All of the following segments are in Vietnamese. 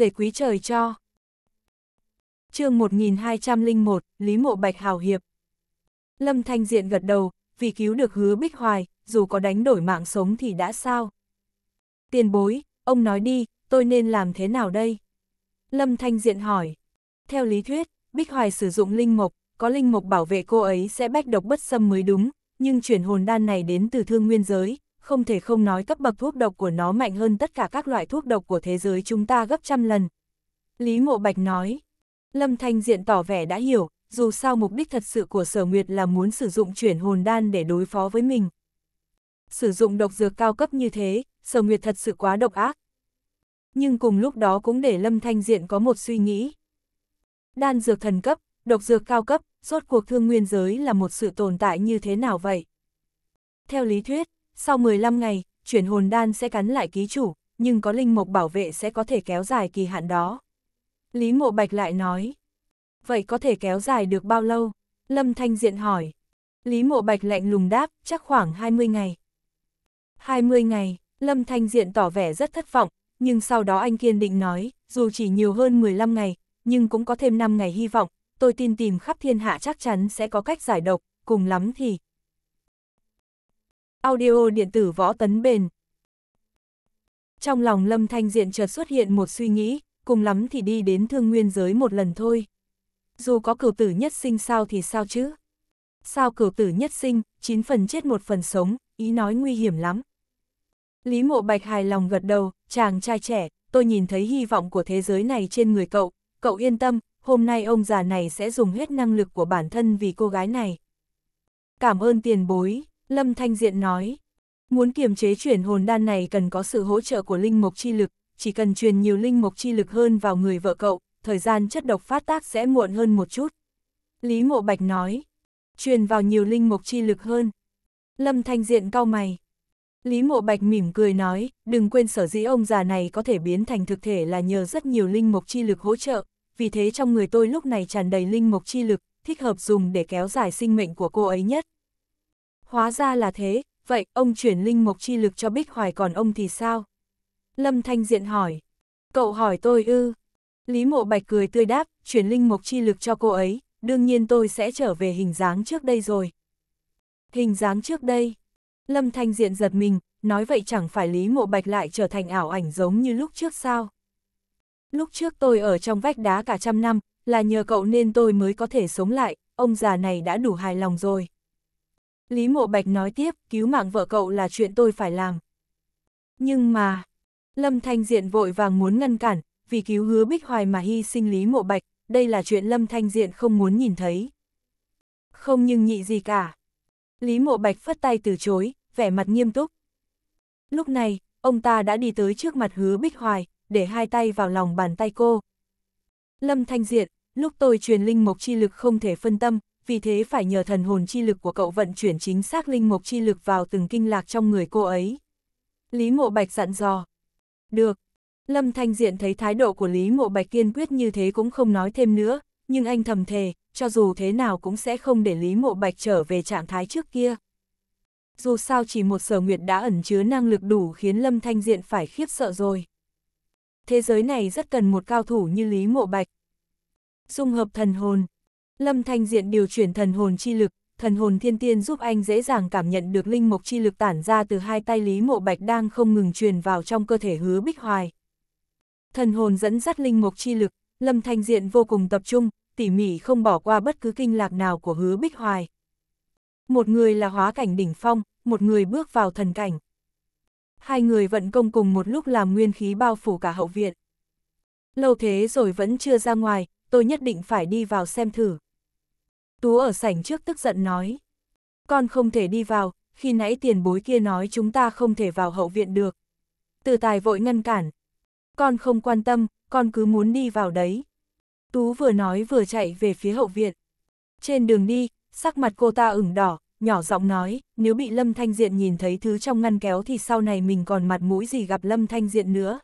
rể quý trời cho. chương 1201, Lý Mộ Bạch Hào Hiệp Lâm Thanh Diện gật đầu, vì cứu được hứa Bích Hoài, dù có đánh đổi mạng sống thì đã sao. Tiền bối, ông nói đi, tôi nên làm thế nào đây? Lâm Thanh Diện hỏi. Theo lý thuyết, Bích Hoài sử dụng linh mộc, có linh mộc bảo vệ cô ấy sẽ bách độc bất xâm mới đúng, nhưng chuyển hồn đan này đến từ thương nguyên giới, không thể không nói cấp bậc thuốc độc của nó mạnh hơn tất cả các loại thuốc độc của thế giới chúng ta gấp trăm lần. Lý Ngộ Bạch nói, Lâm Thanh Diện tỏ vẻ đã hiểu, dù sao mục đích thật sự của Sở Nguyệt là muốn sử dụng chuyển hồn đan để đối phó với mình. Sử dụng độc dược cao cấp như thế, Sở Nguyệt thật sự quá độc ác. Nhưng cùng lúc đó cũng để Lâm Thanh Diện có một suy nghĩ. Đan dược thần cấp, độc dược cao cấp, rốt cuộc thương nguyên giới là một sự tồn tại như thế nào vậy? Theo lý thuyết, sau 15 ngày, chuyển hồn đan sẽ cắn lại ký chủ, nhưng có linh mục bảo vệ sẽ có thể kéo dài kỳ hạn đó. Lý Mộ Bạch lại nói, vậy có thể kéo dài được bao lâu? Lâm Thanh Diện hỏi. Lý Mộ Bạch lạnh lùng đáp, chắc khoảng 20 ngày. 20 ngày, Lâm Thanh Diện tỏ vẻ rất thất vọng, nhưng sau đó anh kiên định nói, dù chỉ nhiều hơn 15 ngày, nhưng cũng có thêm 5 ngày hy vọng, tôi tin tìm khắp thiên hạ chắc chắn sẽ có cách giải độc, cùng lắm thì, Audio điện tử võ tấn bền. Trong lòng Lâm Thanh Diện chợt xuất hiện một suy nghĩ, cùng lắm thì đi đến thương nguyên giới một lần thôi. Dù có cửu tử nhất sinh sao thì sao chứ? Sao cửu tử nhất sinh, chín phần chết một phần sống, ý nói nguy hiểm lắm. Lý mộ bạch hài lòng gật đầu, chàng trai trẻ, tôi nhìn thấy hy vọng của thế giới này trên người cậu, cậu yên tâm, hôm nay ông già này sẽ dùng hết năng lực của bản thân vì cô gái này. Cảm ơn tiền bối. Lâm Thanh Diện nói, muốn kiềm chế chuyển hồn đan này cần có sự hỗ trợ của linh mục chi lực, chỉ cần truyền nhiều linh mục chi lực hơn vào người vợ cậu, thời gian chất độc phát tác sẽ muộn hơn một chút. Lý Mộ Bạch nói, truyền vào nhiều linh mục chi lực hơn. Lâm Thanh Diện cau mày. Lý Mộ Bạch mỉm cười nói, đừng quên sở dĩ ông già này có thể biến thành thực thể là nhờ rất nhiều linh mục chi lực hỗ trợ, vì thế trong người tôi lúc này tràn đầy linh mục chi lực, thích hợp dùng để kéo dài sinh mệnh của cô ấy nhất. Hóa ra là thế, vậy ông chuyển linh mộc chi lực cho Bích Hoài còn ông thì sao? Lâm Thanh Diện hỏi. Cậu hỏi tôi ư? Lý Mộ Bạch cười tươi đáp, chuyển linh mộc chi lực cho cô ấy, đương nhiên tôi sẽ trở về hình dáng trước đây rồi. Hình dáng trước đây? Lâm Thanh Diện giật mình, nói vậy chẳng phải Lý Mộ Bạch lại trở thành ảo ảnh giống như lúc trước sao? Lúc trước tôi ở trong vách đá cả trăm năm, là nhờ cậu nên tôi mới có thể sống lại, ông già này đã đủ hài lòng rồi. Lý Mộ Bạch nói tiếp, cứu mạng vợ cậu là chuyện tôi phải làm. Nhưng mà, Lâm Thanh Diện vội vàng muốn ngăn cản, vì cứu hứa Bích Hoài mà hy sinh Lý Mộ Bạch, đây là chuyện Lâm Thanh Diện không muốn nhìn thấy. Không nhưng nhị gì cả. Lý Mộ Bạch phất tay từ chối, vẻ mặt nghiêm túc. Lúc này, ông ta đã đi tới trước mặt hứa Bích Hoài, để hai tay vào lòng bàn tay cô. Lâm Thanh Diện, lúc tôi truyền linh mộc chi lực không thể phân tâm, vì thế phải nhờ thần hồn chi lực của cậu vận chuyển chính xác linh mục chi lực vào từng kinh lạc trong người cô ấy. Lý Mộ Bạch dặn dò. Được. Lâm Thanh Diện thấy thái độ của Lý Mộ Bạch kiên quyết như thế cũng không nói thêm nữa, nhưng anh thầm thề, cho dù thế nào cũng sẽ không để Lý Mộ Bạch trở về trạng thái trước kia. Dù sao chỉ một sở nguyệt đã ẩn chứa năng lực đủ khiến Lâm Thanh Diện phải khiếp sợ rồi. Thế giới này rất cần một cao thủ như Lý Mộ Bạch. Dung hợp thần hồn, Lâm Thanh Diện điều chuyển thần hồn chi lực, thần hồn thiên tiên giúp anh dễ dàng cảm nhận được linh mộc chi lực tản ra từ hai tay Lý Mộ Bạch đang không ngừng truyền vào trong cơ thể hứa bích hoài. Thần hồn dẫn dắt linh mộc chi lực, Lâm Thanh Diện vô cùng tập trung, tỉ mỉ không bỏ qua bất cứ kinh lạc nào của hứa bích hoài. Một người là hóa cảnh đỉnh phong, một người bước vào thần cảnh. Hai người vận công cùng một lúc làm nguyên khí bao phủ cả hậu viện. Lâu thế rồi vẫn chưa ra ngoài, tôi nhất định phải đi vào xem thử. Tú ở sảnh trước tức giận nói. Con không thể đi vào, khi nãy tiền bối kia nói chúng ta không thể vào hậu viện được. Từ tài vội ngăn cản. Con không quan tâm, con cứ muốn đi vào đấy. Tú vừa nói vừa chạy về phía hậu viện. Trên đường đi, sắc mặt cô ta ửng đỏ, nhỏ giọng nói, nếu bị Lâm Thanh Diện nhìn thấy thứ trong ngăn kéo thì sau này mình còn mặt mũi gì gặp Lâm Thanh Diện nữa.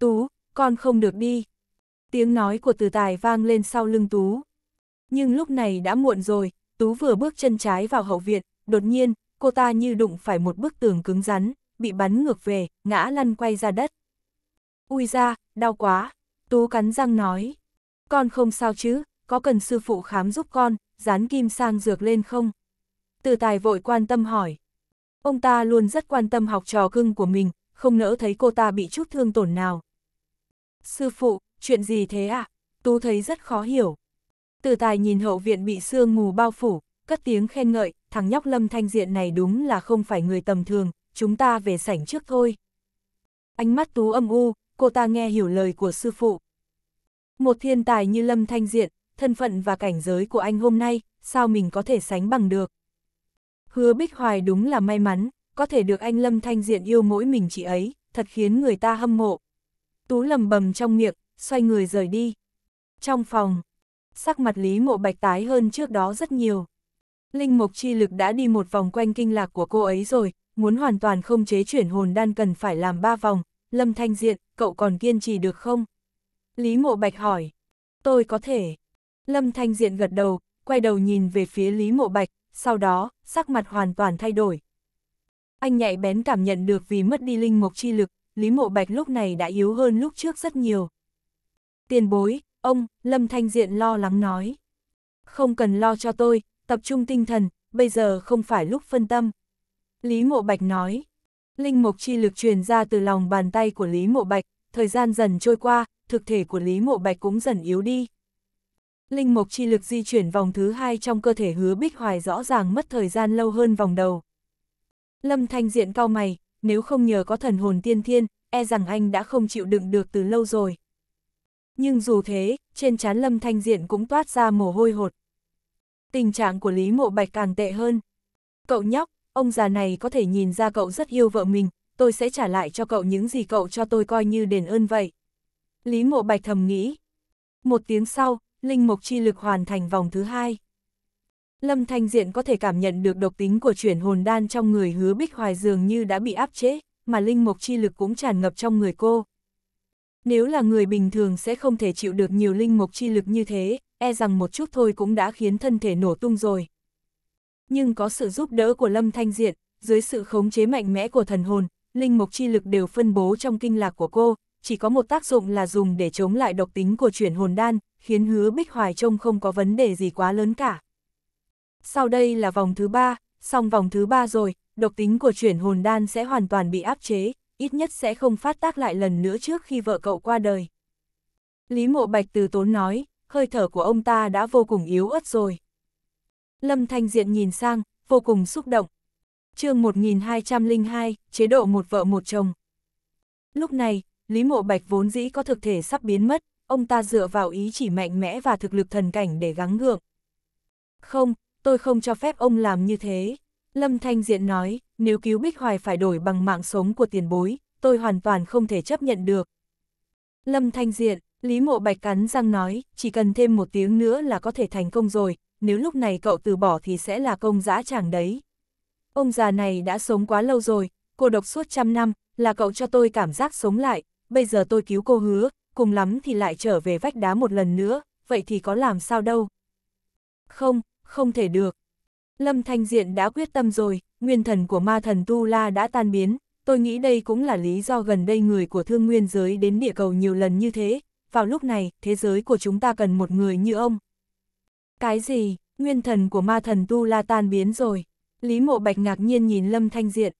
Tú, con không được đi. Tiếng nói của từ tài vang lên sau lưng Tú, nhưng lúc này đã muộn rồi, Tú vừa bước chân trái vào hậu viện, đột nhiên, cô ta như đụng phải một bức tường cứng rắn, bị bắn ngược về, ngã lăn quay ra đất. Ui ra, đau quá, Tú cắn răng nói. Con không sao chứ, có cần sư phụ khám giúp con, dán kim sang dược lên không? Từ tài vội quan tâm hỏi. Ông ta luôn rất quan tâm học trò cưng của mình, không nỡ thấy cô ta bị chút thương tổn nào. Sư phụ, chuyện gì thế ạ? À? Tú thấy rất khó hiểu. Từ tài nhìn hậu viện bị sương mù bao phủ, cất tiếng khen ngợi, thằng nhóc lâm thanh diện này đúng là không phải người tầm thường, chúng ta về sảnh trước thôi. Ánh mắt tú âm u, cô ta nghe hiểu lời của sư phụ. Một thiên tài như lâm thanh diện, thân phận và cảnh giới của anh hôm nay, sao mình có thể sánh bằng được. Hứa Bích Hoài đúng là may mắn, có thể được anh Lâm Thanh Diện yêu mỗi mình chị ấy, thật khiến người ta hâm mộ. Tú lầm bầm trong miệng, xoay người rời đi. Trong phòng, sắc mặt Lý Mộ Bạch tái hơn trước đó rất nhiều. Linh mục chi lực đã đi một vòng quanh kinh lạc của cô ấy rồi, muốn hoàn toàn không chế chuyển hồn đan cần phải làm ba vòng, Lâm Thanh Diện, cậu còn kiên trì được không? Lý Mộ Bạch hỏi, tôi có thể. Lâm Thanh Diện gật đầu, quay đầu nhìn về phía Lý Mộ Bạch, sau đó, sắc mặt hoàn toàn thay đổi. Anh nhạy bén cảm nhận được vì mất đi linh mộc chi lực, Lý Mộ Bạch lúc này đã yếu hơn lúc trước rất nhiều. Tiền bối, Ông, Lâm Thanh Diện lo lắng nói. Không cần lo cho tôi, tập trung tinh thần, bây giờ không phải lúc phân tâm. Lý Mộ Bạch nói. Linh Mộc Chi lực truyền ra từ lòng bàn tay của Lý Mộ Bạch, thời gian dần trôi qua, thực thể của Lý Mộ Bạch cũng dần yếu đi. Linh Mộc Chi lực di chuyển vòng thứ hai trong cơ thể hứa Bích Hoài rõ ràng mất thời gian lâu hơn vòng đầu. Lâm Thanh Diện cao mày, nếu không nhờ có thần hồn tiên thiên, e rằng anh đã không chịu đựng được từ lâu rồi. Nhưng dù thế, trên trán Lâm Thanh Diện cũng toát ra mồ hôi hột. Tình trạng của Lý Mộ Bạch càng tệ hơn. Cậu nhóc, ông già này có thể nhìn ra cậu rất yêu vợ mình, tôi sẽ trả lại cho cậu những gì cậu cho tôi coi như đền ơn vậy. Lý Mộ Bạch thầm nghĩ. Một tiếng sau, Linh Mộc Chi lực hoàn thành vòng thứ hai. Lâm Thanh Diện có thể cảm nhận được độc tính của chuyển hồn đan trong người hứa bích hoài dường như đã bị áp chế, mà Linh Mộc Chi lực cũng tràn ngập trong người cô. Nếu là người bình thường sẽ không thể chịu được nhiều linh mục chi lực như thế, e rằng một chút thôi cũng đã khiến thân thể nổ tung rồi. Nhưng có sự giúp đỡ của Lâm Thanh Diện, dưới sự khống chế mạnh mẽ của thần hồn, linh mục chi lực đều phân bố trong kinh lạc của cô, chỉ có một tác dụng là dùng để chống lại độc tính của chuyển hồn đan, khiến hứa Bích Hoài trông không có vấn đề gì quá lớn cả. Sau đây là vòng thứ ba, xong vòng thứ ba rồi, độc tính của chuyển hồn đan sẽ hoàn toàn bị áp chế, ít nhất sẽ không phát tác lại lần nữa trước khi vợ cậu qua đời. Lý Mộ Bạch từ tốn nói, hơi thở của ông ta đã vô cùng yếu ớt rồi. Lâm Thanh Diện nhìn sang, vô cùng xúc động. chương 1202, chế độ một vợ một chồng. Lúc này, Lý Mộ Bạch vốn dĩ có thực thể sắp biến mất, ông ta dựa vào ý chỉ mạnh mẽ và thực lực thần cảnh để gắng gượng. Không, tôi không cho phép ông làm như thế. Lâm Thanh Diện nói, nếu cứu Bích Hoài phải đổi bằng mạng sống của tiền bối, tôi hoàn toàn không thể chấp nhận được. Lâm Thanh Diện, Lý Mộ Bạch cắn răng nói, chỉ cần thêm một tiếng nữa là có thể thành công rồi, nếu lúc này cậu từ bỏ thì sẽ là công dã chẳng đấy. Ông già này đã sống quá lâu rồi, cô độc suốt trăm năm, là cậu cho tôi cảm giác sống lại, bây giờ tôi cứu cô hứa, cùng lắm thì lại trở về vách đá một lần nữa, vậy thì có làm sao đâu. Không, không thể được, Lâm Thanh Diện đã quyết tâm rồi, nguyên thần của ma thần Tu La đã tan biến, tôi nghĩ đây cũng là lý do gần đây người của thương nguyên giới đến địa cầu nhiều lần như thế, vào lúc này, thế giới của chúng ta cần một người như ông. Cái gì, nguyên thần của ma thần Tu La tan biến rồi, Lý Mộ Bạch ngạc nhiên nhìn Lâm Thanh Diện.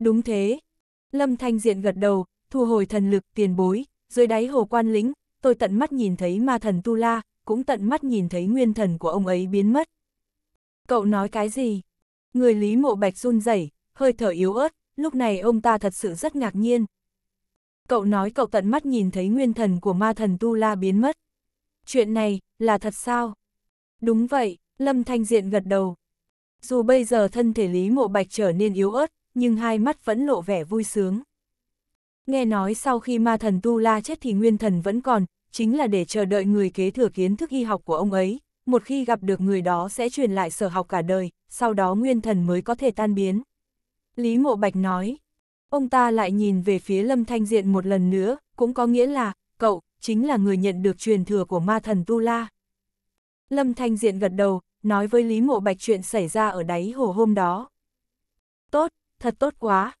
Đúng thế, Lâm Thanh Diện gật đầu, thu hồi thần lực tiền bối, dưới đáy hồ quan lính, tôi tận mắt nhìn thấy ma thần Tu La, cũng tận mắt nhìn thấy nguyên thần của ông ấy biến mất, Cậu nói cái gì? Người Lý Mộ Bạch run rẩy, hơi thở yếu ớt, lúc này ông ta thật sự rất ngạc nhiên. Cậu nói cậu tận mắt nhìn thấy nguyên thần của ma thần Tu La biến mất. Chuyện này, là thật sao? Đúng vậy, Lâm Thanh Diện gật đầu. Dù bây giờ thân thể Lý Mộ Bạch trở nên yếu ớt, nhưng hai mắt vẫn lộ vẻ vui sướng. Nghe nói sau khi ma thần Tu La chết thì nguyên thần vẫn còn, chính là để chờ đợi người kế thừa kiến thức y học của ông ấy một khi gặp được người đó sẽ truyền lại sở học cả đời, sau đó nguyên thần mới có thể tan biến. Lý Mộ Bạch nói, ông ta lại nhìn về phía Lâm Thanh Diện một lần nữa, cũng có nghĩa là, cậu, chính là người nhận được truyền thừa của ma thần Tu La. Lâm Thanh Diện gật đầu, nói với Lý Mộ Bạch chuyện xảy ra ở đáy hồ hôm đó. Tốt, thật tốt quá.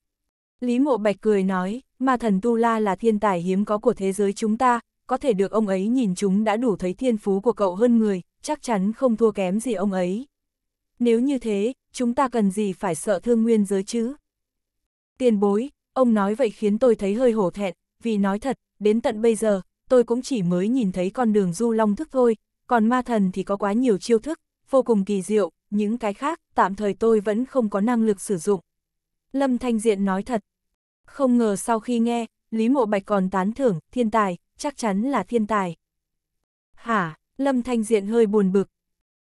Lý Mộ Bạch cười nói, ma thần Tu La là thiên tài hiếm có của thế giới chúng ta, có thể được ông ấy nhìn chúng đã đủ thấy thiên phú của cậu hơn người, chắc chắn không thua kém gì ông ấy. Nếu như thế, chúng ta cần gì phải sợ thương nguyên giới chứ? Tiền bối, ông nói vậy khiến tôi thấy hơi hổ thẹn, vì nói thật, đến tận bây giờ, tôi cũng chỉ mới nhìn thấy con đường du long thức thôi, còn ma thần thì có quá nhiều chiêu thức, vô cùng kỳ diệu, những cái khác, tạm thời tôi vẫn không có năng lực sử dụng. Lâm Thanh Diện nói thật, không ngờ sau khi nghe, Lý Mộ Bạch còn tán thưởng, thiên tài, chắc chắn là thiên tài. Hả, Lâm Thanh Diện hơi buồn bực.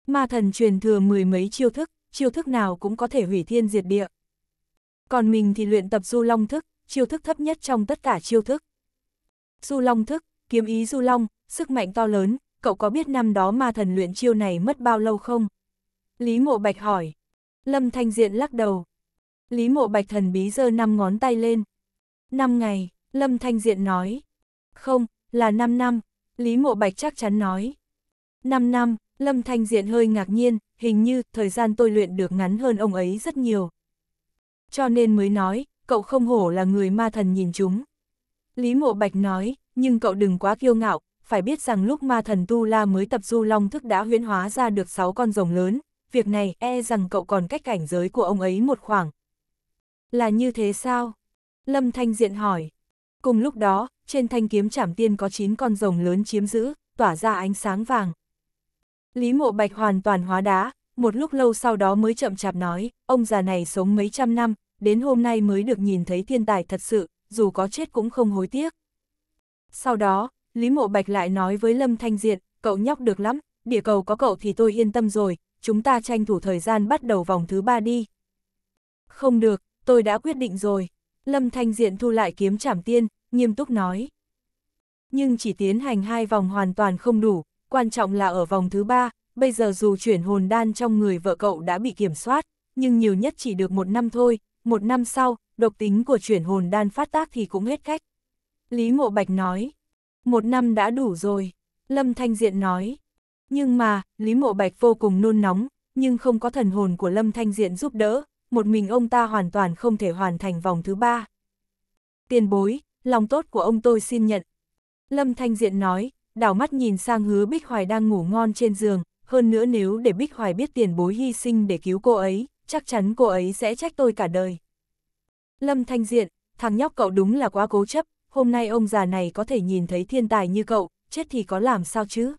Ma thần truyền thừa mười mấy chiêu thức, chiêu thức nào cũng có thể hủy thiên diệt địa. Còn mình thì luyện tập du long thức, chiêu thức thấp nhất trong tất cả chiêu thức. Du long thức, kiếm ý du long, sức mạnh to lớn, cậu có biết năm đó ma thần luyện chiêu này mất bao lâu không? Lý Mộ Bạch hỏi. Lâm Thanh Diện lắc đầu. Lý Mộ Bạch thần bí giơ năm ngón tay lên. Năm ngày, Lâm Thanh Diện nói. Không, là năm năm, Lý Mộ Bạch chắc chắn nói. 5 năm, Lâm Thanh Diện hơi ngạc nhiên, hình như thời gian tôi luyện được ngắn hơn ông ấy rất nhiều. Cho nên mới nói, cậu không hổ là người ma thần nhìn chúng. Lý Mộ Bạch nói, nhưng cậu đừng quá kiêu ngạo, phải biết rằng lúc ma thần Tu La mới tập du long thức đã huyễn hóa ra được 6 con rồng lớn, việc này e rằng cậu còn cách cảnh giới của ông ấy một khoảng. Là như thế sao? Lâm Thanh Diện hỏi. Cùng lúc đó, trên thanh kiếm chảm tiên có 9 con rồng lớn chiếm giữ, tỏa ra ánh sáng vàng. Lý Mộ Bạch hoàn toàn hóa đá, một lúc lâu sau đó mới chậm chạp nói, ông già này sống mấy trăm năm, đến hôm nay mới được nhìn thấy thiên tài thật sự, dù có chết cũng không hối tiếc. Sau đó, Lý Mộ Bạch lại nói với Lâm Thanh Diện, cậu nhóc được lắm, địa cầu có cậu thì tôi yên tâm rồi, chúng ta tranh thủ thời gian bắt đầu vòng thứ ba đi. Không được, tôi đã quyết định rồi. Lâm Thanh Diện thu lại kiếm trảm tiên, nghiêm túc nói. Nhưng chỉ tiến hành hai vòng hoàn toàn không đủ, quan trọng là ở vòng thứ ba, bây giờ dù chuyển hồn đan trong người vợ cậu đã bị kiểm soát, nhưng nhiều nhất chỉ được một năm thôi, một năm sau, độc tính của chuyển hồn đan phát tác thì cũng hết cách. Lý ngộ Bạch nói, một năm đã đủ rồi, Lâm Thanh Diện nói. Nhưng mà, Lý Mộ Bạch vô cùng nôn nóng, nhưng không có thần hồn của Lâm Thanh Diện giúp đỡ, một mình ông ta hoàn toàn không thể hoàn thành vòng thứ ba. Tiền bối, lòng tốt của ông tôi xin nhận. Lâm Thanh Diện nói, đảo mắt nhìn sang hứa Bích Hoài đang ngủ ngon trên giường, hơn nữa nếu để Bích Hoài biết tiền bối hy sinh để cứu cô ấy, chắc chắn cô ấy sẽ trách tôi cả đời. Lâm Thanh Diện, thằng nhóc cậu đúng là quá cố chấp, hôm nay ông già này có thể nhìn thấy thiên tài như cậu, chết thì có làm sao chứ?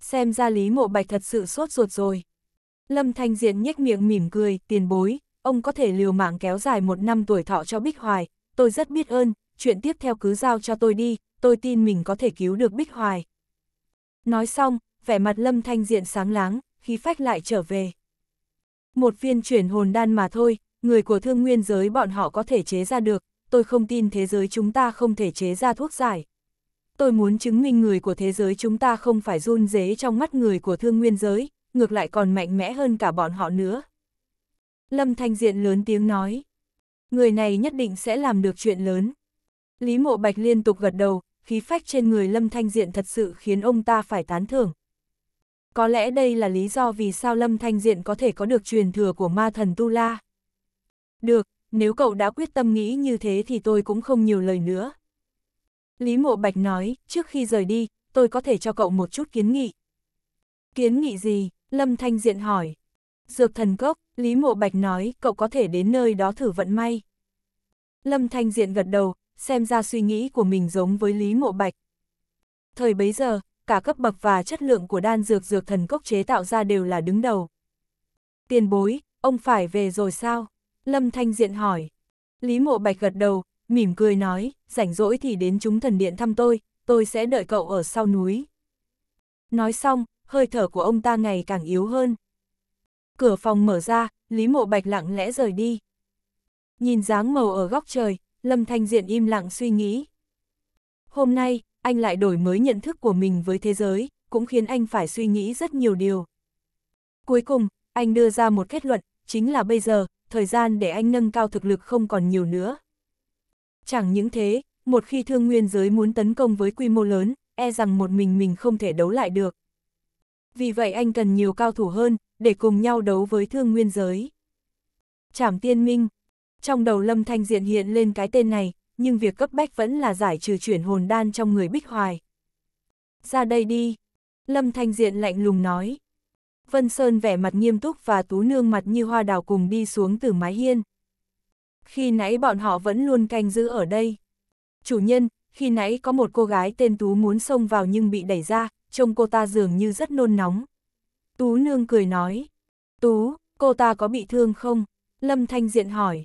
Xem ra Lý Mộ Bạch thật sự sốt ruột rồi. Lâm Thanh Diện nhếch miệng mỉm cười, tiền bối, ông có thể liều mạng kéo dài một năm tuổi thọ cho Bích Hoài, tôi rất biết ơn, chuyện tiếp theo cứ giao cho tôi đi, tôi tin mình có thể cứu được Bích Hoài. Nói xong, vẻ mặt Lâm Thanh Diện sáng láng, khí phách lại trở về. Một viên chuyển hồn đan mà thôi, người của thương nguyên giới bọn họ có thể chế ra được, tôi không tin thế giới chúng ta không thể chế ra thuốc giải. Tôi muốn chứng minh người của thế giới chúng ta không phải run dế trong mắt người của thương nguyên giới, ngược lại còn mạnh mẽ hơn cả bọn họ nữa. Lâm Thanh Diện lớn tiếng nói. Người này nhất định sẽ làm được chuyện lớn. Lý Mộ Bạch liên tục gật đầu, khí phách trên người Lâm Thanh Diện thật sự khiến ông ta phải tán thưởng. Có lẽ đây là lý do vì sao Lâm Thanh Diện có thể có được truyền thừa của ma thần Tu La. Được, nếu cậu đã quyết tâm nghĩ như thế thì tôi cũng không nhiều lời nữa. Lý Mộ Bạch nói, trước khi rời đi, tôi có thể cho cậu một chút kiến nghị. Kiến nghị gì? Lâm Thanh Diện hỏi. Dược thần cốc, Lý Mộ Bạch nói, cậu có thể đến nơi đó thử vận may. Lâm Thanh Diện gật đầu, xem ra suy nghĩ của mình giống với Lý Mộ Bạch. Thời bấy giờ, cả cấp bậc và chất lượng của đan dược dược thần cốc chế tạo ra đều là đứng đầu. Tiền bối, ông phải về rồi sao? Lâm Thanh Diện hỏi. Lý Mộ Bạch gật đầu, mỉm cười nói, rảnh rỗi thì đến chúng thần điện thăm tôi, tôi sẽ đợi cậu ở sau núi. Nói xong, hơi thở của ông ta ngày càng yếu hơn. Cửa phòng mở ra, Lý Mộ Bạch lặng lẽ rời đi. Nhìn dáng màu ở góc trời, Lâm Thanh Diện im lặng suy nghĩ. Hôm nay, anh lại đổi mới nhận thức của mình với thế giới, cũng khiến anh phải suy nghĩ rất nhiều điều. Cuối cùng, anh đưa ra một kết luận, chính là bây giờ, thời gian để anh nâng cao thực lực không còn nhiều nữa. Chẳng những thế, một khi thương nguyên giới muốn tấn công với quy mô lớn, e rằng một mình mình không thể đấu lại được. Vì vậy anh cần nhiều cao thủ hơn, để cùng nhau đấu với thương nguyên giới. Trảm tiên minh, trong đầu Lâm Thanh diện hiện lên cái tên này, nhưng việc cấp bách vẫn là giải trừ chuyển hồn đan trong người Bích Hoài. Ra đây đi. Lâm Thanh diện lạnh lùng nói. Vân Sơn vẻ mặt nghiêm túc và tú nương mặt như hoa đào cùng đi xuống từ mái hiên. Khi nãy bọn họ vẫn luôn canh giữ ở đây. Chủ nhân, khi nãy có một cô gái tên Tú muốn xông vào nhưng bị đẩy ra, trông cô ta dường như rất nôn nóng. Tú nương cười nói. Tú, cô ta có bị thương không? Lâm Thanh Diện hỏi.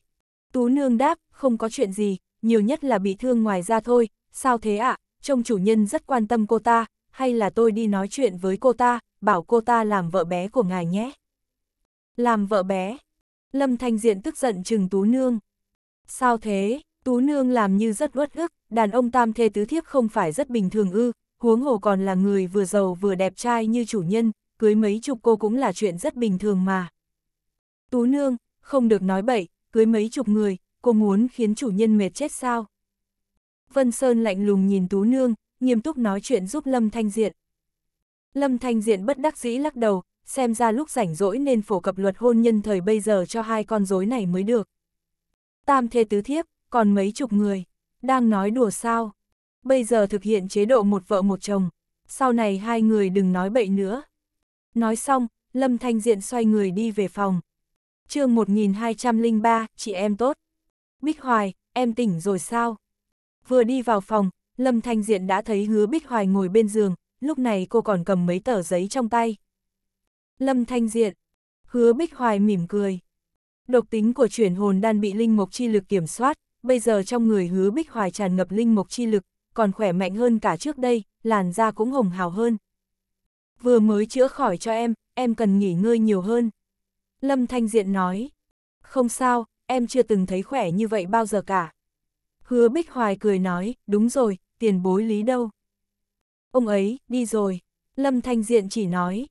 Tú nương đáp, không có chuyện gì, nhiều nhất là bị thương ngoài ra thôi, sao thế ạ, trông chủ nhân rất quan tâm cô ta, hay là tôi đi nói chuyện với cô ta, bảo cô ta làm vợ bé của ngài nhé. Làm vợ bé? Lâm Thanh Diện tức giận chừng Tú Nương. Sao thế, Tú Nương làm như rất uất ức, đàn ông tam thê tứ thiếp không phải rất bình thường ư, huống hồ còn là người vừa giàu vừa đẹp trai như chủ nhân, cưới mấy chục cô cũng là chuyện rất bình thường mà. Tú Nương, không được nói bậy, cưới mấy chục người, cô muốn khiến chủ nhân mệt chết sao? Vân Sơn lạnh lùng nhìn Tú Nương, nghiêm túc nói chuyện giúp Lâm Thanh Diện. Lâm Thanh Diện bất đắc dĩ lắc đầu, xem ra lúc rảnh rỗi nên phổ cập luật hôn nhân thời bây giờ cho hai con rối này mới được. Tam thê tứ thiếp, còn mấy chục người, đang nói đùa sao? Bây giờ thực hiện chế độ một vợ một chồng, sau này hai người đừng nói bậy nữa. Nói xong, Lâm Thanh Diện xoay người đi về phòng, chương 1203, chị em tốt. Bích Hoài, em tỉnh rồi sao? Vừa đi vào phòng, Lâm Thanh Diện đã thấy hứa Bích Hoài ngồi bên giường, lúc này cô còn cầm mấy tờ giấy trong tay. Lâm Thanh Diện, hứa Bích Hoài mỉm cười. Độc tính của chuyển hồn đan bị linh mục chi lực kiểm soát, bây giờ trong người hứa Bích Hoài tràn ngập linh mục chi lực, còn khỏe mạnh hơn cả trước đây, làn da cũng hồng hào hơn. Vừa mới chữa khỏi cho em, em cần nghỉ ngơi nhiều hơn. Lâm Thanh Diện nói. Không sao, em chưa từng thấy khỏe như vậy bao giờ cả. Hứa Bích Hoài cười nói, đúng rồi, tiền bối lý đâu. Ông ấy, đi rồi. Lâm Thanh Diện chỉ nói.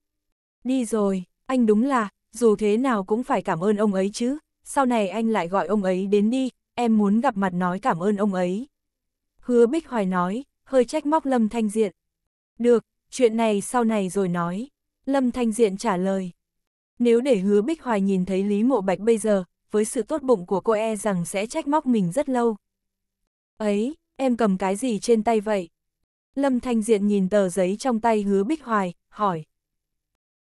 Đi rồi, anh đúng là, dù thế nào cũng phải cảm ơn ông ấy chứ, sau này anh lại gọi ông ấy đến đi, em muốn gặp mặt nói cảm ơn ông ấy. Hứa Bích Hoài nói, hơi trách móc Lâm Thanh Diện. Được, chuyện này sau này rồi nói. Lâm Thanh Diện trả lời. Nếu để hứa Bích Hoài nhìn thấy Lý Mộ Bạch bây giờ, với sự tốt bụng của cô e rằng sẽ trách móc mình rất lâu. Ấy, em cầm cái gì trên tay vậy? Lâm Thanh Diện nhìn tờ giấy trong tay hứa Bích Hoài, hỏi.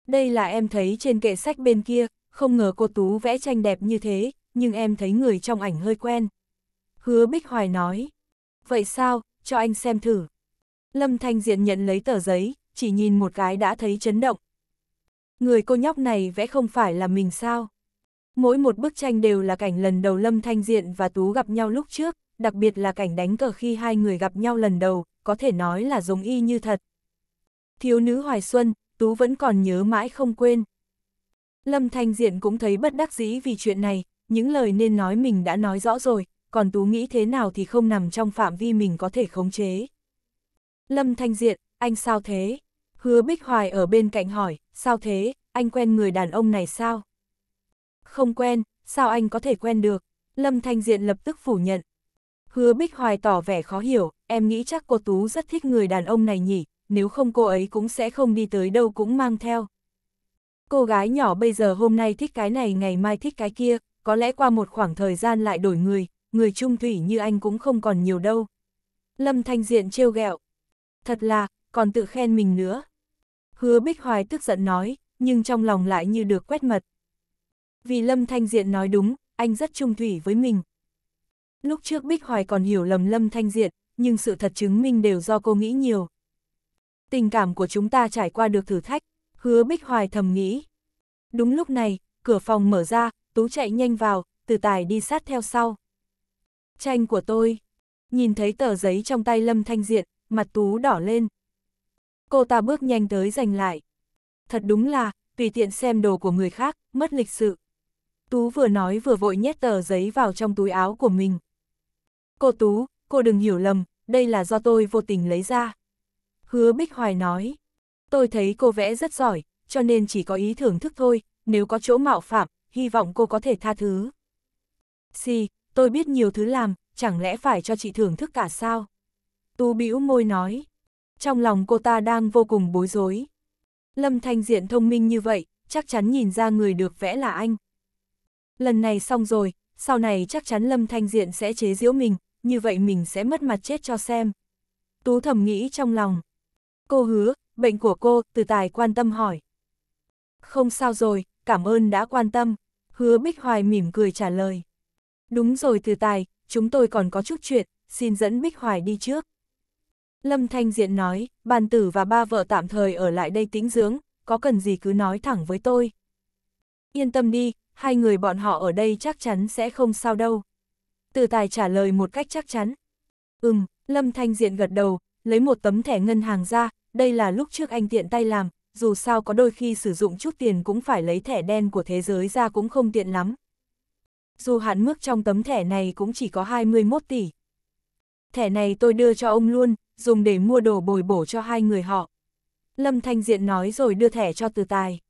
Đây là em thấy trên kệ sách bên kia, không ngờ cô Tú vẽ tranh đẹp như thế, nhưng em thấy người trong ảnh hơi quen. Hứa Bích Hoài nói. Vậy sao, cho anh xem thử. Lâm Thanh Diện nhận lấy tờ giấy, chỉ nhìn một cái đã thấy chấn động, Người cô nhóc này vẽ không phải là mình sao? Mỗi một bức tranh đều là cảnh lần đầu Lâm Thanh Diện và Tú gặp nhau lúc trước, đặc biệt là cảnh đánh cờ khi hai người gặp nhau lần đầu, có thể nói là giống y như thật. Thiếu nữ Hoài Xuân, Tú vẫn còn nhớ mãi không quên. Lâm Thanh Diện cũng thấy bất đắc dĩ vì chuyện này, những lời nên nói mình đã nói rõ rồi, còn Tú nghĩ thế nào thì không nằm trong phạm vi mình có thể khống chế. Lâm Thanh Diện, anh sao thế? Hứa Bích Hoài ở bên cạnh hỏi, sao thế, anh quen người đàn ông này sao? Không quen, sao anh có thể quen được? Lâm Thanh Diện lập tức phủ nhận. Hứa Bích Hoài tỏ vẻ khó hiểu, em nghĩ chắc cô Tú rất thích người đàn ông này nhỉ, nếu không cô ấy cũng sẽ không đi tới đâu cũng mang theo. Cô gái nhỏ bây giờ hôm nay thích cái này ngày mai thích cái kia, có lẽ qua một khoảng thời gian lại đổi người, người trung thủy như anh cũng không còn nhiều đâu. Lâm Thanh Diện trêu ghẹo. Thật là, còn tự khen mình nữa. Hứa Bích Hoài tức giận nói, nhưng trong lòng lại như được quét mật. Vì Lâm Thanh Diện nói đúng, anh rất trung thủy với mình. Lúc trước Bích Hoài còn hiểu lầm Lâm Thanh Diện, nhưng sự thật chứng minh đều do cô nghĩ nhiều. Tình cảm của chúng ta trải qua được thử thách, hứa Bích Hoài thầm nghĩ. Đúng lúc này, cửa phòng mở ra, Tú chạy nhanh vào, từ tài đi sát theo sau. Tranh của tôi. Nhìn thấy tờ giấy trong tay Lâm Thanh Diện, mặt Tú đỏ lên, cô ta bước nhanh tới giành lại. Thật đúng là, tùy tiện xem đồ của người khác, mất lịch sự. Tú vừa nói vừa vội nhét tờ giấy vào trong túi áo của mình. Cô Tú, cô đừng hiểu lầm, đây là do tôi vô tình lấy ra. Hứa Bích Hoài nói, tôi thấy cô vẽ rất giỏi, cho nên chỉ có ý thưởng thức thôi, nếu có chỗ mạo phạm, hy vọng cô có thể tha thứ. Xì, tôi biết nhiều thứ làm, chẳng lẽ phải cho chị thưởng thức cả sao? Tú bĩu môi nói, trong lòng cô ta đang vô cùng bối rối. Lâm Thanh Diện thông minh như vậy, chắc chắn nhìn ra người được vẽ là anh. Lần này xong rồi, sau này chắc chắn Lâm Thanh Diện sẽ chế giễu mình, như vậy mình sẽ mất mặt chết cho xem. Tú thầm nghĩ trong lòng. Cô hứa, bệnh của cô, từ tài quan tâm hỏi. Không sao rồi, cảm ơn đã quan tâm. Hứa Bích Hoài mỉm cười trả lời. Đúng rồi từ tài, chúng tôi còn có chút chuyện, xin dẫn Bích Hoài đi trước. Lâm Thanh Diện nói, bàn tử và ba vợ tạm thời ở lại đây tĩnh dưỡng, có cần gì cứ nói thẳng với tôi. Yên tâm đi, hai người bọn họ ở đây chắc chắn sẽ không sao đâu. Từ tài trả lời một cách chắc chắn. Ừm, Lâm Thanh Diện gật đầu, lấy một tấm thẻ ngân hàng ra, đây là lúc trước anh tiện tay làm, dù sao có đôi khi sử dụng chút tiền cũng phải lấy thẻ đen của thế giới ra cũng không tiện lắm. Dù hạn mức trong tấm thẻ này cũng chỉ có 21 tỷ. Thẻ này tôi đưa cho ông luôn, dùng để mua đồ bồi bổ cho hai người họ. Lâm Thanh Diện nói rồi đưa thẻ cho Từ Tài.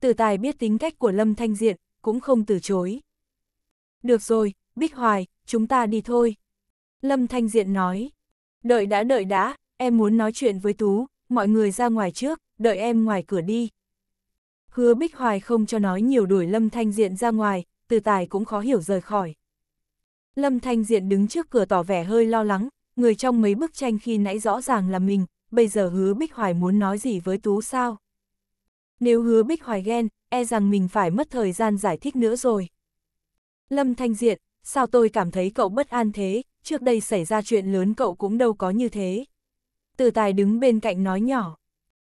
Từ Tài biết tính cách của Lâm Thanh Diện, cũng không từ chối. Được rồi, Bích Hoài, chúng ta đi thôi. Lâm Thanh Diện nói. Đợi đã đợi đã, em muốn nói chuyện với Tú, mọi người ra ngoài trước, đợi em ngoài cửa đi. Hứa Bích Hoài không cho nói nhiều đuổi Lâm Thanh Diện ra ngoài, Từ Tài cũng khó hiểu rời khỏi. Lâm Thanh Diện đứng trước cửa tỏ vẻ hơi lo lắng, người trong mấy bức tranh khi nãy rõ ràng là mình, bây giờ hứa Bích Hoài muốn nói gì với Tú sao? Nếu hứa Bích Hoài ghen, e rằng mình phải mất thời gian giải thích nữa rồi. Lâm Thanh Diện, sao tôi cảm thấy cậu bất an thế, trước đây xảy ra chuyện lớn cậu cũng đâu có như thế. Từ tài đứng bên cạnh nói nhỏ.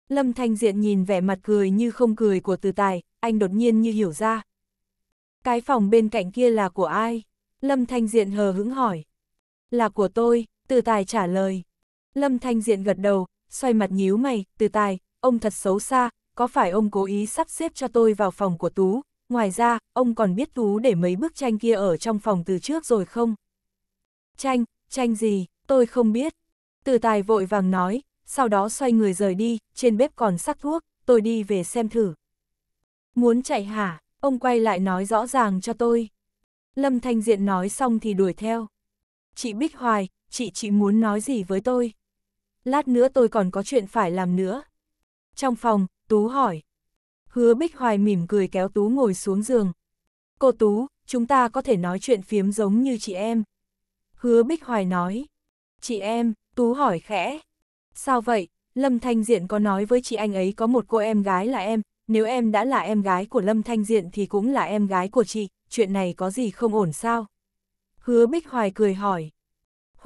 Lâm Thanh Diện nhìn vẻ mặt cười như không cười của từ tài, anh đột nhiên như hiểu ra. Cái phòng bên cạnh kia là của ai? Lâm Thanh Diện hờ hững hỏi. Là của tôi, từ tài trả lời. Lâm Thanh Diện gật đầu, xoay mặt nhíu mày, từ tài, ông thật xấu xa, có phải ông cố ý sắp xếp cho tôi vào phòng của Tú? Ngoài ra, ông còn biết Tú để mấy bức tranh kia ở trong phòng từ trước rồi không? Tranh, tranh gì, tôi không biết. Từ tài vội vàng nói, sau đó xoay người rời đi, trên bếp còn sắc thuốc, tôi đi về xem thử. Muốn chạy hả? Ông quay lại nói rõ ràng cho tôi. Lâm Thanh Diện nói xong thì đuổi theo. Chị Bích Hoài, chị chị muốn nói gì với tôi? Lát nữa tôi còn có chuyện phải làm nữa. Trong phòng, Tú hỏi. Hứa Bích Hoài mỉm cười kéo Tú ngồi xuống giường. Cô Tú, chúng ta có thể nói chuyện phiếm giống như chị em. Hứa Bích Hoài nói. Chị em, Tú hỏi khẽ. Sao vậy? Lâm Thanh Diện có nói với chị anh ấy có một cô em gái là em, nếu em đã là em gái của Lâm Thanh Diện thì cũng là em gái của chị, chuyện này có gì không ổn sao? Hứa Bích Hoài cười hỏi.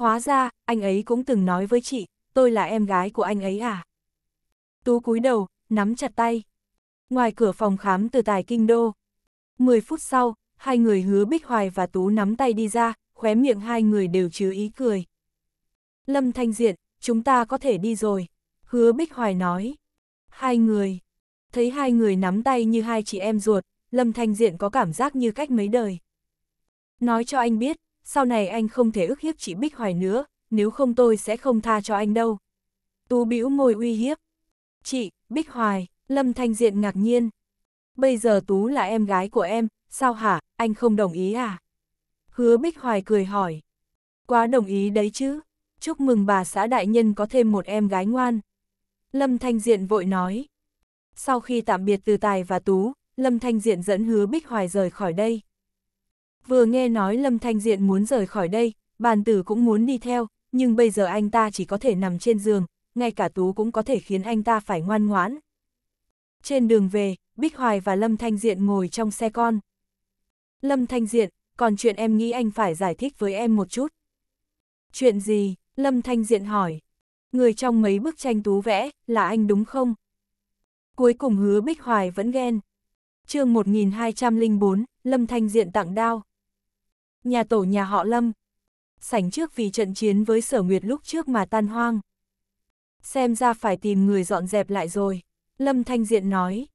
Hóa ra, anh ấy cũng từng nói với chị, tôi là em gái của anh ấy à? Tú cúi đầu, nắm chặt tay. Ngoài cửa phòng khám từ tài kinh đô. 10 phút sau, hai người hứa Bích Hoài và Tú nắm tay đi ra, khóe miệng hai người đều chứa ý cười. Lâm Thanh Diện, chúng ta có thể đi rồi. Hứa Bích Hoài nói. Hai người. Thấy hai người nắm tay như hai chị em ruột, Lâm Thanh Diện có cảm giác như cách mấy đời. Nói cho anh biết, sau này anh không thể ức hiếp chị Bích Hoài nữa, nếu không tôi sẽ không tha cho anh đâu. Tú bĩu môi uy hiếp. Chị, Bích Hoài, Lâm Thanh Diện ngạc nhiên. Bây giờ Tú là em gái của em, sao hả, anh không đồng ý à? Hứa Bích Hoài cười hỏi. Quá đồng ý đấy chứ, chúc mừng bà xã đại nhân có thêm một em gái ngoan. Lâm Thanh Diện vội nói. Sau khi tạm biệt từ Tài và Tú, Lâm Thanh Diện dẫn hứa Bích Hoài rời khỏi đây. Vừa nghe nói Lâm Thanh Diện muốn rời khỏi đây, bàn tử cũng muốn đi theo, nhưng bây giờ anh ta chỉ có thể nằm trên giường, ngay cả Tú cũng có thể khiến anh ta phải ngoan ngoãn. Trên đường về, Bích Hoài và Lâm Thanh Diện ngồi trong xe con. Lâm Thanh Diện, còn chuyện em nghĩ anh phải giải thích với em một chút. Chuyện gì? Lâm Thanh Diện hỏi. Người trong mấy bức tranh Tú vẽ, là anh đúng không? Cuối cùng hứa Bích Hoài vẫn ghen. chương 1204, Lâm Thanh Diện tặng đao. Nhà tổ nhà họ Lâm. Sảnh trước vì trận chiến với sở nguyệt lúc trước mà tan hoang. Xem ra phải tìm người dọn dẹp lại rồi. Lâm Thanh Diện nói.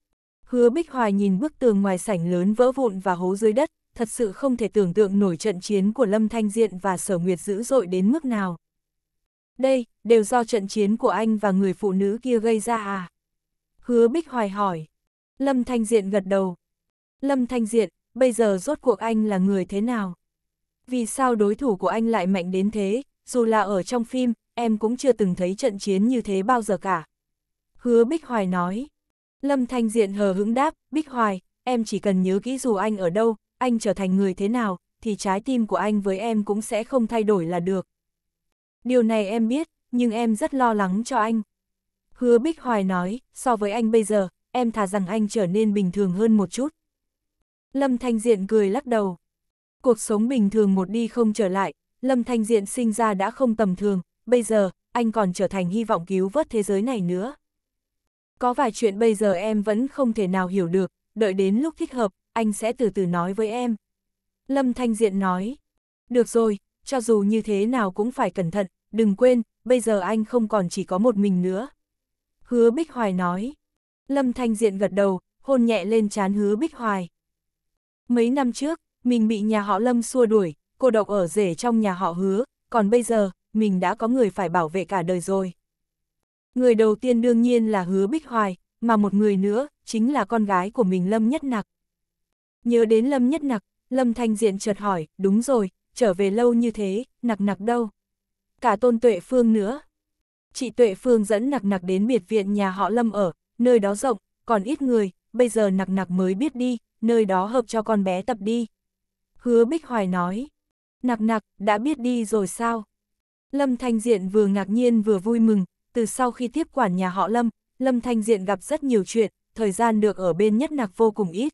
Hứa Bích Hoài nhìn bức tường ngoài sảnh lớn vỡ vụn và hố dưới đất, thật sự không thể tưởng tượng nổi trận chiến của Lâm Thanh Diện và Sở Nguyệt dữ dội đến mức nào. Đây, đều do trận chiến của anh và người phụ nữ kia gây ra à? Hứa Bích Hoài hỏi. Lâm Thanh Diện gật đầu. Lâm Thanh Diện, bây giờ rốt cuộc anh là người thế nào? vì sao đối thủ của anh lại mạnh đến thế, dù là ở trong phim, em cũng chưa từng thấy trận chiến như thế bao giờ cả. Hứa Bích Hoài nói. Lâm Thanh Diện hờ hững đáp, Bích Hoài, em chỉ cần nhớ kỹ dù anh ở đâu, anh trở thành người thế nào, thì trái tim của anh với em cũng sẽ không thay đổi là được. Điều này em biết, nhưng em rất lo lắng cho anh. Hứa Bích Hoài nói, so với anh bây giờ, em thà rằng anh trở nên bình thường hơn một chút. Lâm Thanh Diện cười lắc đầu cuộc sống bình thường một đi không trở lại, Lâm Thanh Diện sinh ra đã không tầm thường, bây giờ, anh còn trở thành hy vọng cứu vớt thế giới này nữa. Có vài chuyện bây giờ em vẫn không thể nào hiểu được, đợi đến lúc thích hợp, anh sẽ từ từ nói với em. Lâm Thanh Diện nói, được rồi, cho dù như thế nào cũng phải cẩn thận, đừng quên, bây giờ anh không còn chỉ có một mình nữa. Hứa Bích Hoài nói, Lâm Thanh Diện gật đầu, hôn nhẹ lên trán hứa Bích Hoài. Mấy năm trước, mình bị nhà họ Lâm xua đuổi, cô độc ở rể trong nhà họ hứa, còn bây giờ, mình đã có người phải bảo vệ cả đời rồi. Người đầu tiên đương nhiên là hứa Bích Hoài, mà một người nữa, chính là con gái của mình Lâm Nhất Nặc. Nhớ đến Lâm Nhất Nặc, Lâm Thanh Diện chợt hỏi, đúng rồi, trở về lâu như thế, nặc nặc đâu? Cả tôn tuệ phương nữa. Chị Tuệ Phương dẫn nặc nặc đến biệt viện nhà họ Lâm ở, nơi đó rộng, còn ít người, bây giờ nặc nặc mới biết đi, nơi đó hợp cho con bé tập đi, hứa Bích Hoài nói. Nặc nặc, đã biết đi rồi sao? Lâm Thanh Diện vừa ngạc nhiên vừa vui mừng, từ sau khi tiếp quản nhà họ Lâm, Lâm Thanh Diện gặp rất nhiều chuyện, thời gian được ở bên nhất nặc vô cùng ít.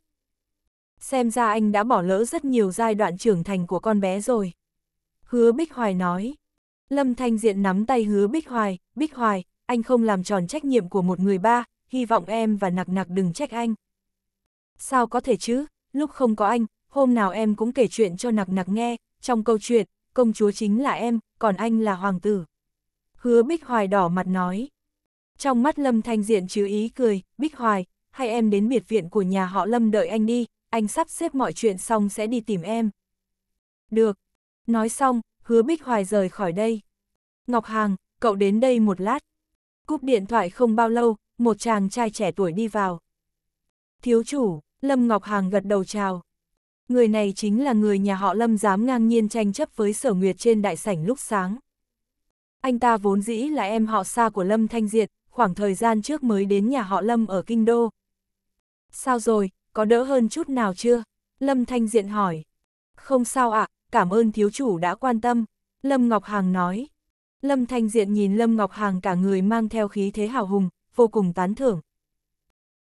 Xem ra anh đã bỏ lỡ rất nhiều giai đoạn trưởng thành của con bé rồi. Hứa Bích Hoài nói. Lâm Thanh Diện nắm tay hứa Bích Hoài, Bích Hoài, anh không làm tròn trách nhiệm của một người ba, hy vọng em và nặc nặc đừng trách anh. Sao có thể chứ, lúc không có anh, hôm nào em cũng kể chuyện cho nặc nặc nghe, trong câu chuyện, công chúa chính là em, còn anh là hoàng tử. Hứa Bích Hoài đỏ mặt nói. Trong mắt Lâm Thanh Diện chứa ý cười, Bích Hoài, hay em đến biệt viện của nhà họ Lâm đợi anh đi, anh sắp xếp mọi chuyện xong sẽ đi tìm em. Được. Nói xong, hứa Bích Hoài rời khỏi đây. Ngọc Hàng, cậu đến đây một lát. Cúp điện thoại không bao lâu, một chàng trai trẻ tuổi đi vào. Thiếu chủ, Lâm Ngọc Hàng gật đầu chào người này chính là người nhà họ Lâm dám ngang nhiên tranh chấp với Sở Nguyệt trên đại sảnh lúc sáng. Anh ta vốn dĩ là em họ xa của Lâm Thanh Diệt, khoảng thời gian trước mới đến nhà họ Lâm ở Kinh Đô. Sao rồi, có đỡ hơn chút nào chưa? Lâm Thanh Diện hỏi. Không sao ạ, à, cảm ơn thiếu chủ đã quan tâm. Lâm Ngọc Hàng nói. Lâm Thanh Diện nhìn Lâm Ngọc Hàng cả người mang theo khí thế hào hùng, vô cùng tán thưởng.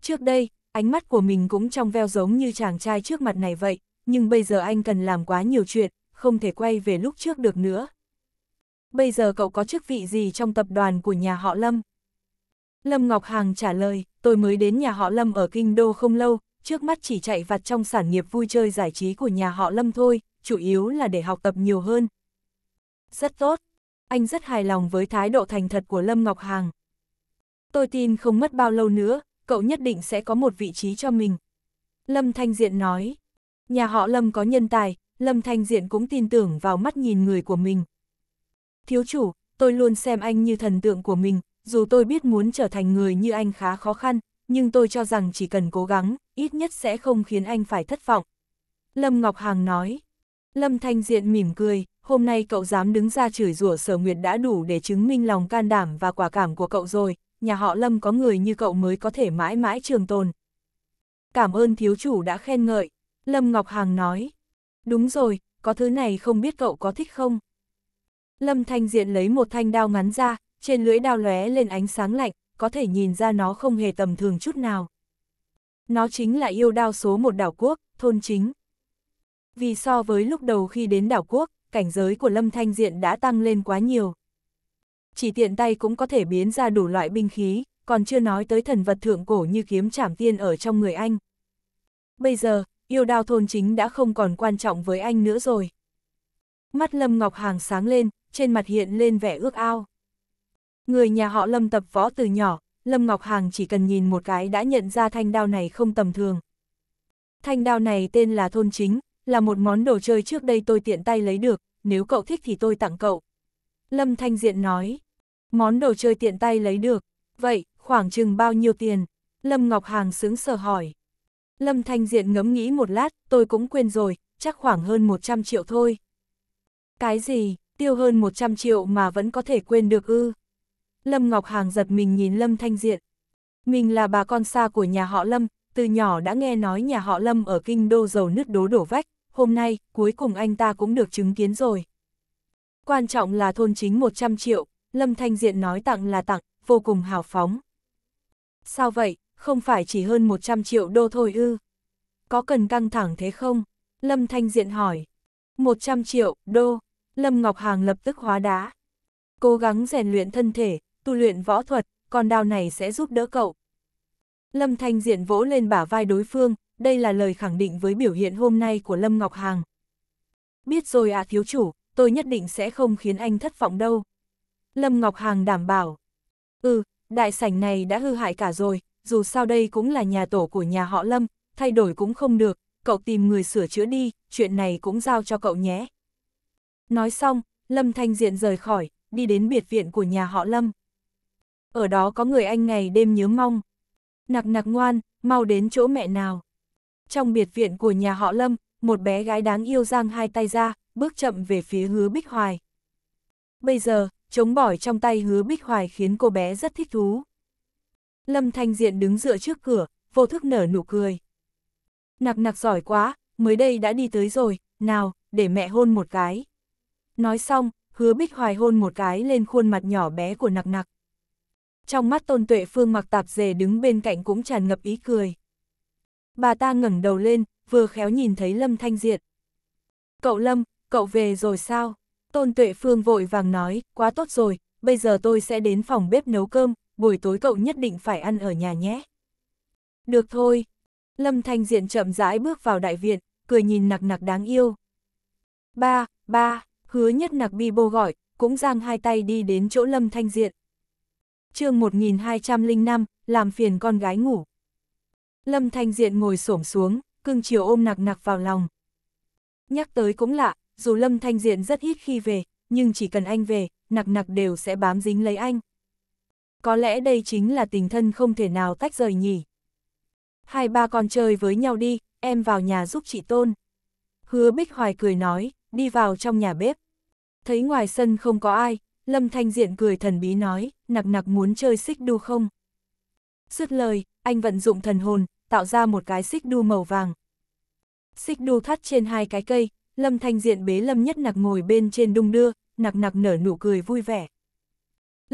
Trước đây, ánh mắt của mình cũng trong veo giống như chàng trai trước mặt này vậy, nhưng bây giờ anh cần làm quá nhiều chuyện, không thể quay về lúc trước được nữa. Bây giờ cậu có chức vị gì trong tập đoàn của nhà họ Lâm? Lâm Ngọc Hàng trả lời, tôi mới đến nhà họ Lâm ở Kinh Đô không lâu, trước mắt chỉ chạy vặt trong sản nghiệp vui chơi giải trí của nhà họ Lâm thôi, chủ yếu là để học tập nhiều hơn. Rất tốt, anh rất hài lòng với thái độ thành thật của Lâm Ngọc Hàng. Tôi tin không mất bao lâu nữa, cậu nhất định sẽ có một vị trí cho mình. Lâm Thanh Diện nói. Nhà họ Lâm có nhân tài, Lâm Thanh Diện cũng tin tưởng vào mắt nhìn người của mình. Thiếu chủ, tôi luôn xem anh như thần tượng của mình, dù tôi biết muốn trở thành người như anh khá khó khăn, nhưng tôi cho rằng chỉ cần cố gắng, ít nhất sẽ không khiến anh phải thất vọng. Lâm Ngọc Hàng nói. Lâm Thanh Diện mỉm cười, hôm nay cậu dám đứng ra chửi rủa sở nguyệt đã đủ để chứng minh lòng can đảm và quả cảm của cậu rồi, nhà họ Lâm có người như cậu mới có thể mãi mãi trường tồn. Cảm ơn thiếu chủ đã khen ngợi. Lâm Ngọc Hàng nói. Đúng rồi, có thứ này không biết cậu có thích không? Lâm Thanh Diện lấy một thanh đao ngắn ra, trên lưỡi đao lóe lên ánh sáng lạnh, có thể nhìn ra nó không hề tầm thường chút nào. Nó chính là yêu đao số một đảo quốc, thôn chính. Vì so với lúc đầu khi đến đảo quốc, cảnh giới của Lâm Thanh Diện đã tăng lên quá nhiều. Chỉ tiện tay cũng có thể biến ra đủ loại binh khí, còn chưa nói tới thần vật thượng cổ như kiếm trảm tiên ở trong người anh. Bây giờ, yêu đao thôn chính đã không còn quan trọng với anh nữa rồi. Mắt Lâm Ngọc Hàng sáng lên, trên mặt hiện lên vẻ ước ao. Người nhà họ Lâm tập võ từ nhỏ, Lâm Ngọc Hàng chỉ cần nhìn một cái đã nhận ra thanh đao này không tầm thường. Thanh đao này tên là thôn chính, là một món đồ chơi trước đây tôi tiện tay lấy được, nếu cậu thích thì tôi tặng cậu. Lâm Thanh Diện nói, món đồ chơi tiện tay lấy được, vậy khoảng chừng bao nhiêu tiền? Lâm Ngọc Hàng sướng sờ hỏi. Lâm Thanh Diện ngẫm nghĩ một lát, tôi cũng quên rồi, chắc khoảng hơn 100 triệu thôi. Cái gì, tiêu hơn 100 triệu mà vẫn có thể quên được ư? Lâm Ngọc Hàng giật mình nhìn Lâm Thanh Diện. Mình là bà con xa của nhà họ Lâm, từ nhỏ đã nghe nói nhà họ Lâm ở kinh đô dầu nứt đố đổ vách, hôm nay, cuối cùng anh ta cũng được chứng kiến rồi. Quan trọng là thôn chính 100 triệu, Lâm Thanh Diện nói tặng là tặng, vô cùng hào phóng. Sao vậy, không phải chỉ hơn 100 triệu đô thôi ư. Có cần căng thẳng thế không? Lâm Thanh Diện hỏi. 100 triệu đô, Lâm Ngọc Hàng lập tức hóa đá. Cố gắng rèn luyện thân thể, tu luyện võ thuật, con đao này sẽ giúp đỡ cậu. Lâm Thanh Diện vỗ lên bả vai đối phương, đây là lời khẳng định với biểu hiện hôm nay của Lâm Ngọc Hàng. Biết rồi à thiếu chủ, tôi nhất định sẽ không khiến anh thất vọng đâu. Lâm Ngọc Hàng đảm bảo. Ừ, đại sảnh này đã hư hại cả rồi, dù sao đây cũng là nhà tổ của nhà họ Lâm, thay đổi cũng không được, cậu tìm người sửa chữa đi, chuyện này cũng giao cho cậu nhé. Nói xong, Lâm Thanh Diện rời khỏi, đi đến biệt viện của nhà họ Lâm. Ở đó có người anh ngày đêm nhớ mong. Nặc nặc ngoan, mau đến chỗ mẹ nào. Trong biệt viện của nhà họ Lâm, một bé gái đáng yêu giang hai tay ra, bước chậm về phía hứa Bích Hoài. Bây giờ, chống bỏi trong tay hứa Bích Hoài khiến cô bé rất thích thú. Lâm Thanh Diện đứng dựa trước cửa, vô thức nở nụ cười. Nặc nặc giỏi quá, mới đây đã đi tới rồi, nào, để mẹ hôn một cái. Nói xong, hứa bích hoài hôn một cái lên khuôn mặt nhỏ bé của nặc nặc. Trong mắt tôn tuệ phương mặc tạp dề đứng bên cạnh cũng tràn ngập ý cười. Bà ta ngẩng đầu lên, vừa khéo nhìn thấy Lâm Thanh Diện. Cậu Lâm, cậu về rồi sao? Tôn tuệ phương vội vàng nói, quá tốt rồi, bây giờ tôi sẽ đến phòng bếp nấu cơm, buổi tối cậu nhất định phải ăn ở nhà nhé. Được thôi. Lâm Thanh Diện chậm rãi bước vào đại viện, cười nhìn nặc nặc đáng yêu. Ba, ba, hứa nhất nặc bi bô gọi, cũng giang hai tay đi đến chỗ Lâm Thanh Diện. chương 1205, làm phiền con gái ngủ. Lâm Thanh Diện ngồi xổm xuống, cưng chiều ôm nặc nặc vào lòng. Nhắc tới cũng lạ, dù Lâm Thanh Diện rất ít khi về, nhưng chỉ cần anh về, nặc nặc đều sẽ bám dính lấy anh có lẽ đây chính là tình thân không thể nào tách rời nhỉ. Hai ba con chơi với nhau đi, em vào nhà giúp chị Tôn. Hứa Bích Hoài cười nói, đi vào trong nhà bếp. Thấy ngoài sân không có ai, Lâm Thanh Diện cười thần bí nói, nặc nặc muốn chơi xích đu không? Dứt lời, anh vận dụng thần hồn, tạo ra một cái xích đu màu vàng. Xích đu thắt trên hai cái cây, Lâm Thanh Diện bế Lâm Nhất Nặc ngồi bên trên đung đưa, nặc nặc nở nụ cười vui vẻ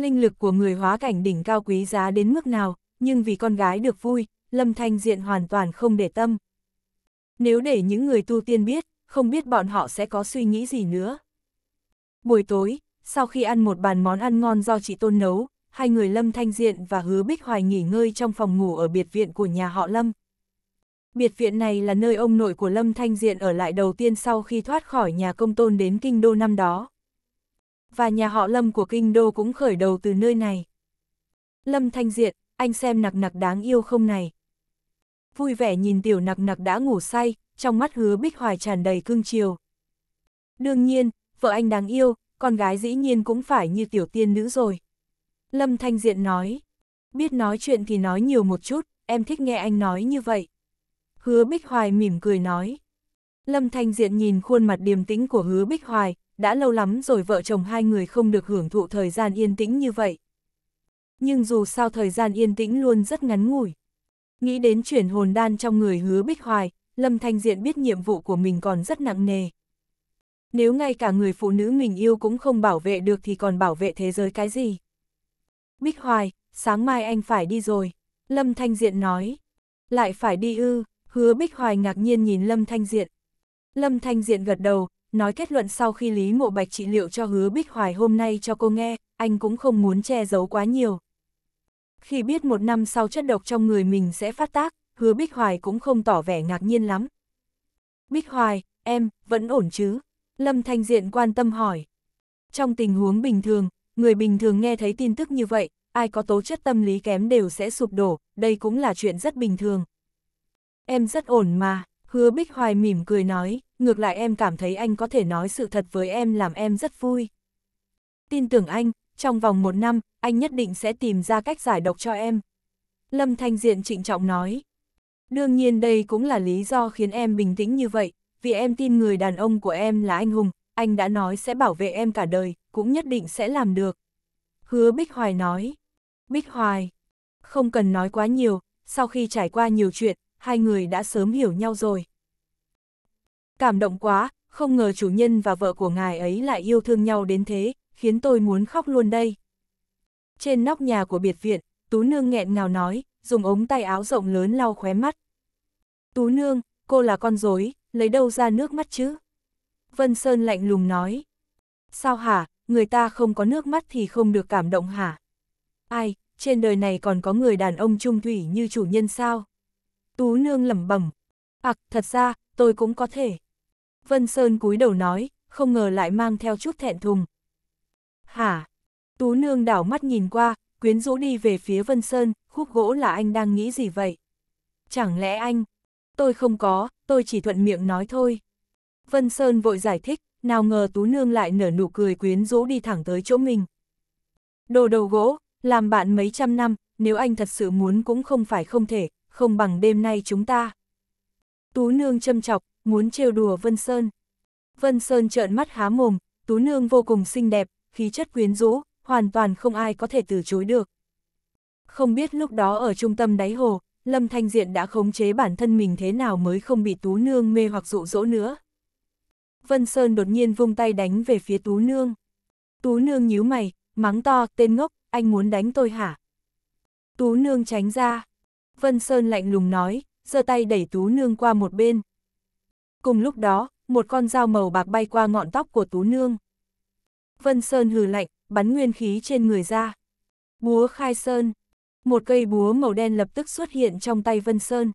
linh lực của người hóa cảnh đỉnh cao quý giá đến mức nào, nhưng vì con gái được vui, Lâm Thanh Diện hoàn toàn không để tâm. Nếu để những người tu tiên biết, không biết bọn họ sẽ có suy nghĩ gì nữa. Buổi tối, sau khi ăn một bàn món ăn ngon do chị Tôn nấu, hai người Lâm Thanh Diện và Hứa Bích Hoài nghỉ ngơi trong phòng ngủ ở biệt viện của nhà họ Lâm. Biệt viện này là nơi ông nội của Lâm Thanh Diện ở lại đầu tiên sau khi thoát khỏi nhà công tôn đến kinh đô năm đó và nhà họ Lâm của Kinh Đô cũng khởi đầu từ nơi này. Lâm Thanh Diện, anh xem nặc nặc đáng yêu không này. Vui vẻ nhìn tiểu nặc nặc đã ngủ say, trong mắt hứa bích hoài tràn đầy cương chiều. Đương nhiên, vợ anh đáng yêu, con gái dĩ nhiên cũng phải như tiểu tiên nữ rồi. Lâm Thanh Diện nói, biết nói chuyện thì nói nhiều một chút, em thích nghe anh nói như vậy. Hứa Bích Hoài mỉm cười nói. Lâm Thanh Diện nhìn khuôn mặt điềm tĩnh của Hứa Bích Hoài, đã lâu lắm rồi vợ chồng hai người không được hưởng thụ thời gian yên tĩnh như vậy. Nhưng dù sao thời gian yên tĩnh luôn rất ngắn ngủi. Nghĩ đến chuyển hồn đan trong người hứa bích hoài, Lâm Thanh Diện biết nhiệm vụ của mình còn rất nặng nề. Nếu ngay cả người phụ nữ mình yêu cũng không bảo vệ được thì còn bảo vệ thế giới cái gì? Bích Hoài, sáng mai anh phải đi rồi. Lâm Thanh Diện nói. Lại phải đi ư, hứa Bích Hoài ngạc nhiên nhìn Lâm Thanh Diện. Lâm Thanh Diện gật đầu, nói kết luận sau khi Lý Mộ Bạch trị liệu cho hứa Bích Hoài hôm nay cho cô nghe, anh cũng không muốn che giấu quá nhiều. Khi biết một năm sau chất độc trong người mình sẽ phát tác, hứa Bích Hoài cũng không tỏ vẻ ngạc nhiên lắm. Bích Hoài, em, vẫn ổn chứ? Lâm Thanh Diện quan tâm hỏi. Trong tình huống bình thường, người bình thường nghe thấy tin tức như vậy, ai có tố chất tâm lý kém đều sẽ sụp đổ, đây cũng là chuyện rất bình thường. Em rất ổn mà, Hứa Bích Hoài mỉm cười nói, ngược lại em cảm thấy anh có thể nói sự thật với em làm em rất vui. Tin tưởng anh, trong vòng một năm, anh nhất định sẽ tìm ra cách giải độc cho em. Lâm Thanh Diện trịnh trọng nói. Đương nhiên đây cũng là lý do khiến em bình tĩnh như vậy, vì em tin người đàn ông của em là anh hùng, anh đã nói sẽ bảo vệ em cả đời, cũng nhất định sẽ làm được. Hứa Bích Hoài nói. Bích Hoài, không cần nói quá nhiều, sau khi trải qua nhiều chuyện, hai người đã sớm hiểu nhau rồi. Cảm động quá, không ngờ chủ nhân và vợ của ngài ấy lại yêu thương nhau đến thế, khiến tôi muốn khóc luôn đây. Trên nóc nhà của biệt viện, Tú Nương nghẹn ngào nói, dùng ống tay áo rộng lớn lau khóe mắt. Tú Nương, cô là con dối, lấy đâu ra nước mắt chứ? Vân Sơn lạnh lùng nói. Sao hả, người ta không có nước mắt thì không được cảm động hả? Ai, trên đời này còn có người đàn ông trung thủy như chủ nhân sao? Tú Nương lẩm bẩm. Ặc, thật ra, tôi cũng có thể. Vân Sơn cúi đầu nói, không ngờ lại mang theo chút thẹn thùng. Hả? Tú Nương đảo mắt nhìn qua, quyến rũ đi về phía Vân Sơn, khúc gỗ là anh đang nghĩ gì vậy? Chẳng lẽ anh? Tôi không có, tôi chỉ thuận miệng nói thôi. Vân Sơn vội giải thích, nào ngờ Tú Nương lại nở nụ cười quyến rũ đi thẳng tới chỗ mình. Đồ đầu gỗ, làm bạn mấy trăm năm, nếu anh thật sự muốn cũng không phải không thể, không bằng đêm nay chúng ta. Tú nương châm chọc, muốn trêu đùa Vân Sơn. Vân Sơn trợn mắt há mồm, Tú nương vô cùng xinh đẹp, khí chất quyến rũ, hoàn toàn không ai có thể từ chối được. Không biết lúc đó ở trung tâm đáy hồ, Lâm Thanh Diện đã khống chế bản thân mình thế nào mới không bị Tú nương mê hoặc dụ dỗ nữa. Vân Sơn đột nhiên vung tay đánh về phía Tú nương. Tú nương nhíu mày, mắng to, tên ngốc, anh muốn đánh tôi hả? Tú nương tránh ra, Vân Sơn lạnh lùng nói, giơ tay đẩy Tú Nương qua một bên. Cùng lúc đó, một con dao màu bạc bay qua ngọn tóc của Tú Nương. Vân Sơn hừ lạnh, bắn nguyên khí trên người ra. Búa khai sơn. Một cây búa màu đen lập tức xuất hiện trong tay Vân Sơn.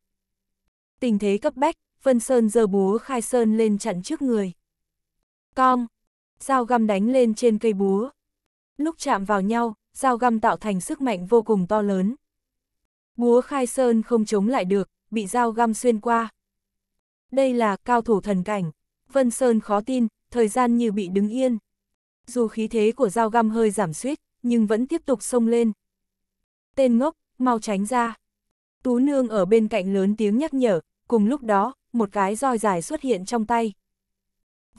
Tình thế cấp bách, Vân Sơn giơ búa khai sơn lên chặn trước người. Cong. Dao găm đánh lên trên cây búa. Lúc chạm vào nhau, dao găm tạo thành sức mạnh vô cùng to lớn. Búa khai sơn không chống lại được, bị dao găm xuyên qua. Đây là cao thủ thần cảnh. Vân Sơn khó tin, thời gian như bị đứng yên. Dù khí thế của dao găm hơi giảm suýt, nhưng vẫn tiếp tục xông lên. Tên ngốc, mau tránh ra. Tú nương ở bên cạnh lớn tiếng nhắc nhở, cùng lúc đó, một cái roi dài xuất hiện trong tay.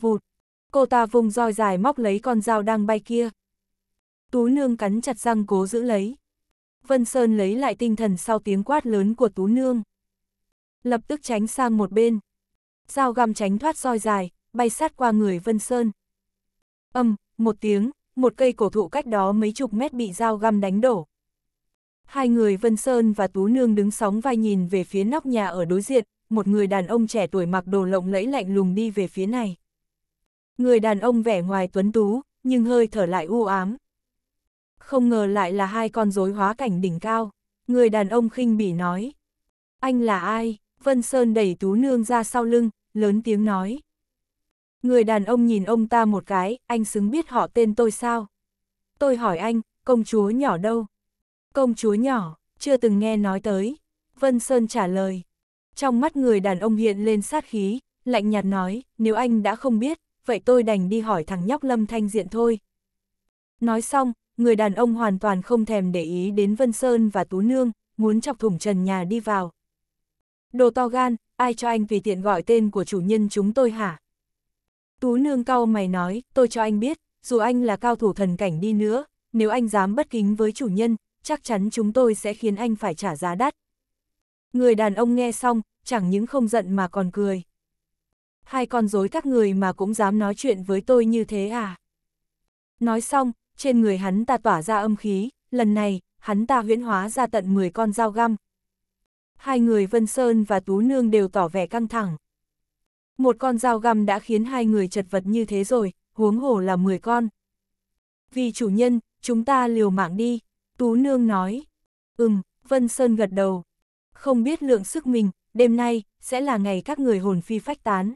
Vụt, cô ta vùng roi dài móc lấy con dao đang bay kia. Tú nương cắn chặt răng cố giữ lấy. Vân Sơn lấy lại tinh thần sau tiếng quát lớn của Tú Nương. Lập tức tránh sang một bên. Dao găm tránh thoát roi dài, bay sát qua người Vân Sơn. Âm, một tiếng, một cây cổ thụ cách đó mấy chục mét bị dao găm đánh đổ. Hai người Vân Sơn và Tú Nương đứng sóng vai nhìn về phía nóc nhà ở đối diện, một người đàn ông trẻ tuổi mặc đồ lộng lẫy lạnh lùng đi về phía này. Người đàn ông vẻ ngoài tuấn tú, nhưng hơi thở lại u ám không ngờ lại là hai con rối hóa cảnh đỉnh cao. Người đàn ông khinh bỉ nói. Anh là ai? Vân Sơn đẩy Tú Nương ra sau lưng, lớn tiếng nói. Người đàn ông nhìn ông ta một cái, anh xứng biết họ tên tôi sao? Tôi hỏi anh, công chúa nhỏ đâu? Công chúa nhỏ, chưa từng nghe nói tới. Vân Sơn trả lời. Trong mắt người đàn ông hiện lên sát khí, lạnh nhạt nói, nếu anh đã không biết, vậy tôi đành đi hỏi thằng nhóc Lâm Thanh Diện thôi. Nói xong, người đàn ông hoàn toàn không thèm để ý đến Vân Sơn và Tú Nương, muốn chọc thủng trần nhà đi vào. Đồ to gan, ai cho anh vì tiện gọi tên của chủ nhân chúng tôi hả? Tú Nương cau mày nói, tôi cho anh biết, dù anh là cao thủ thần cảnh đi nữa, nếu anh dám bất kính với chủ nhân, chắc chắn chúng tôi sẽ khiến anh phải trả giá đắt. Người đàn ông nghe xong, chẳng những không giận mà còn cười. Hai con dối các người mà cũng dám nói chuyện với tôi như thế à? Nói xong, trên người hắn ta tỏa ra âm khí, lần này, hắn ta huyễn hóa ra tận 10 con dao găm. Hai người Vân Sơn và Tú Nương đều tỏ vẻ căng thẳng. Một con dao găm đã khiến hai người chật vật như thế rồi, huống hổ là 10 con. Vì chủ nhân, chúng ta liều mạng đi, Tú Nương nói. Ừm, Vân Sơn gật đầu. Không biết lượng sức mình, đêm nay, sẽ là ngày các người hồn phi phách tán.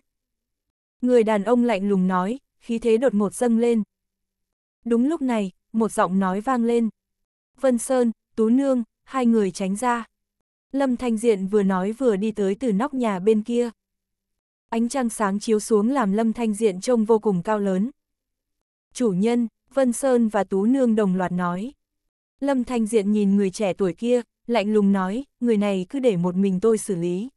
Người đàn ông lạnh lùng nói, khí thế đột ngột dâng lên. Đúng lúc này, một giọng nói vang lên. Vân Sơn, Tú Nương, hai người tránh ra. Lâm Thanh Diện vừa nói vừa đi tới từ nóc nhà bên kia. Ánh trăng sáng chiếu xuống làm Lâm Thanh Diện trông vô cùng cao lớn. Chủ nhân, Vân Sơn và Tú Nương đồng loạt nói. Lâm Thanh Diện nhìn người trẻ tuổi kia, lạnh lùng nói, người này cứ để một mình tôi xử lý.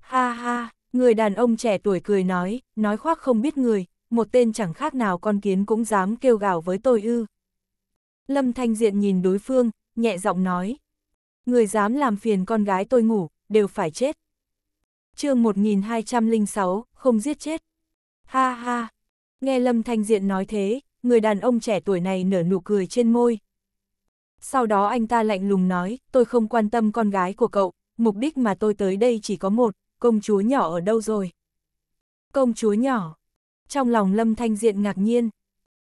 Ha ha, người đàn ông trẻ tuổi cười nói, nói khoác không biết người, một tên chẳng khác nào con kiến cũng dám kêu gào với tôi ư. Lâm Thanh Diện nhìn đối phương, nhẹ giọng nói. Người dám làm phiền con gái tôi ngủ, đều phải chết. chương 1206, không giết chết. Ha ha, nghe Lâm Thanh Diện nói thế, người đàn ông trẻ tuổi này nở nụ cười trên môi. Sau đó anh ta lạnh lùng nói, tôi không quan tâm con gái của cậu, mục đích mà tôi tới đây chỉ có một, công chúa nhỏ ở đâu rồi? Công chúa nhỏ, trong lòng Lâm Thanh Diện ngạc nhiên.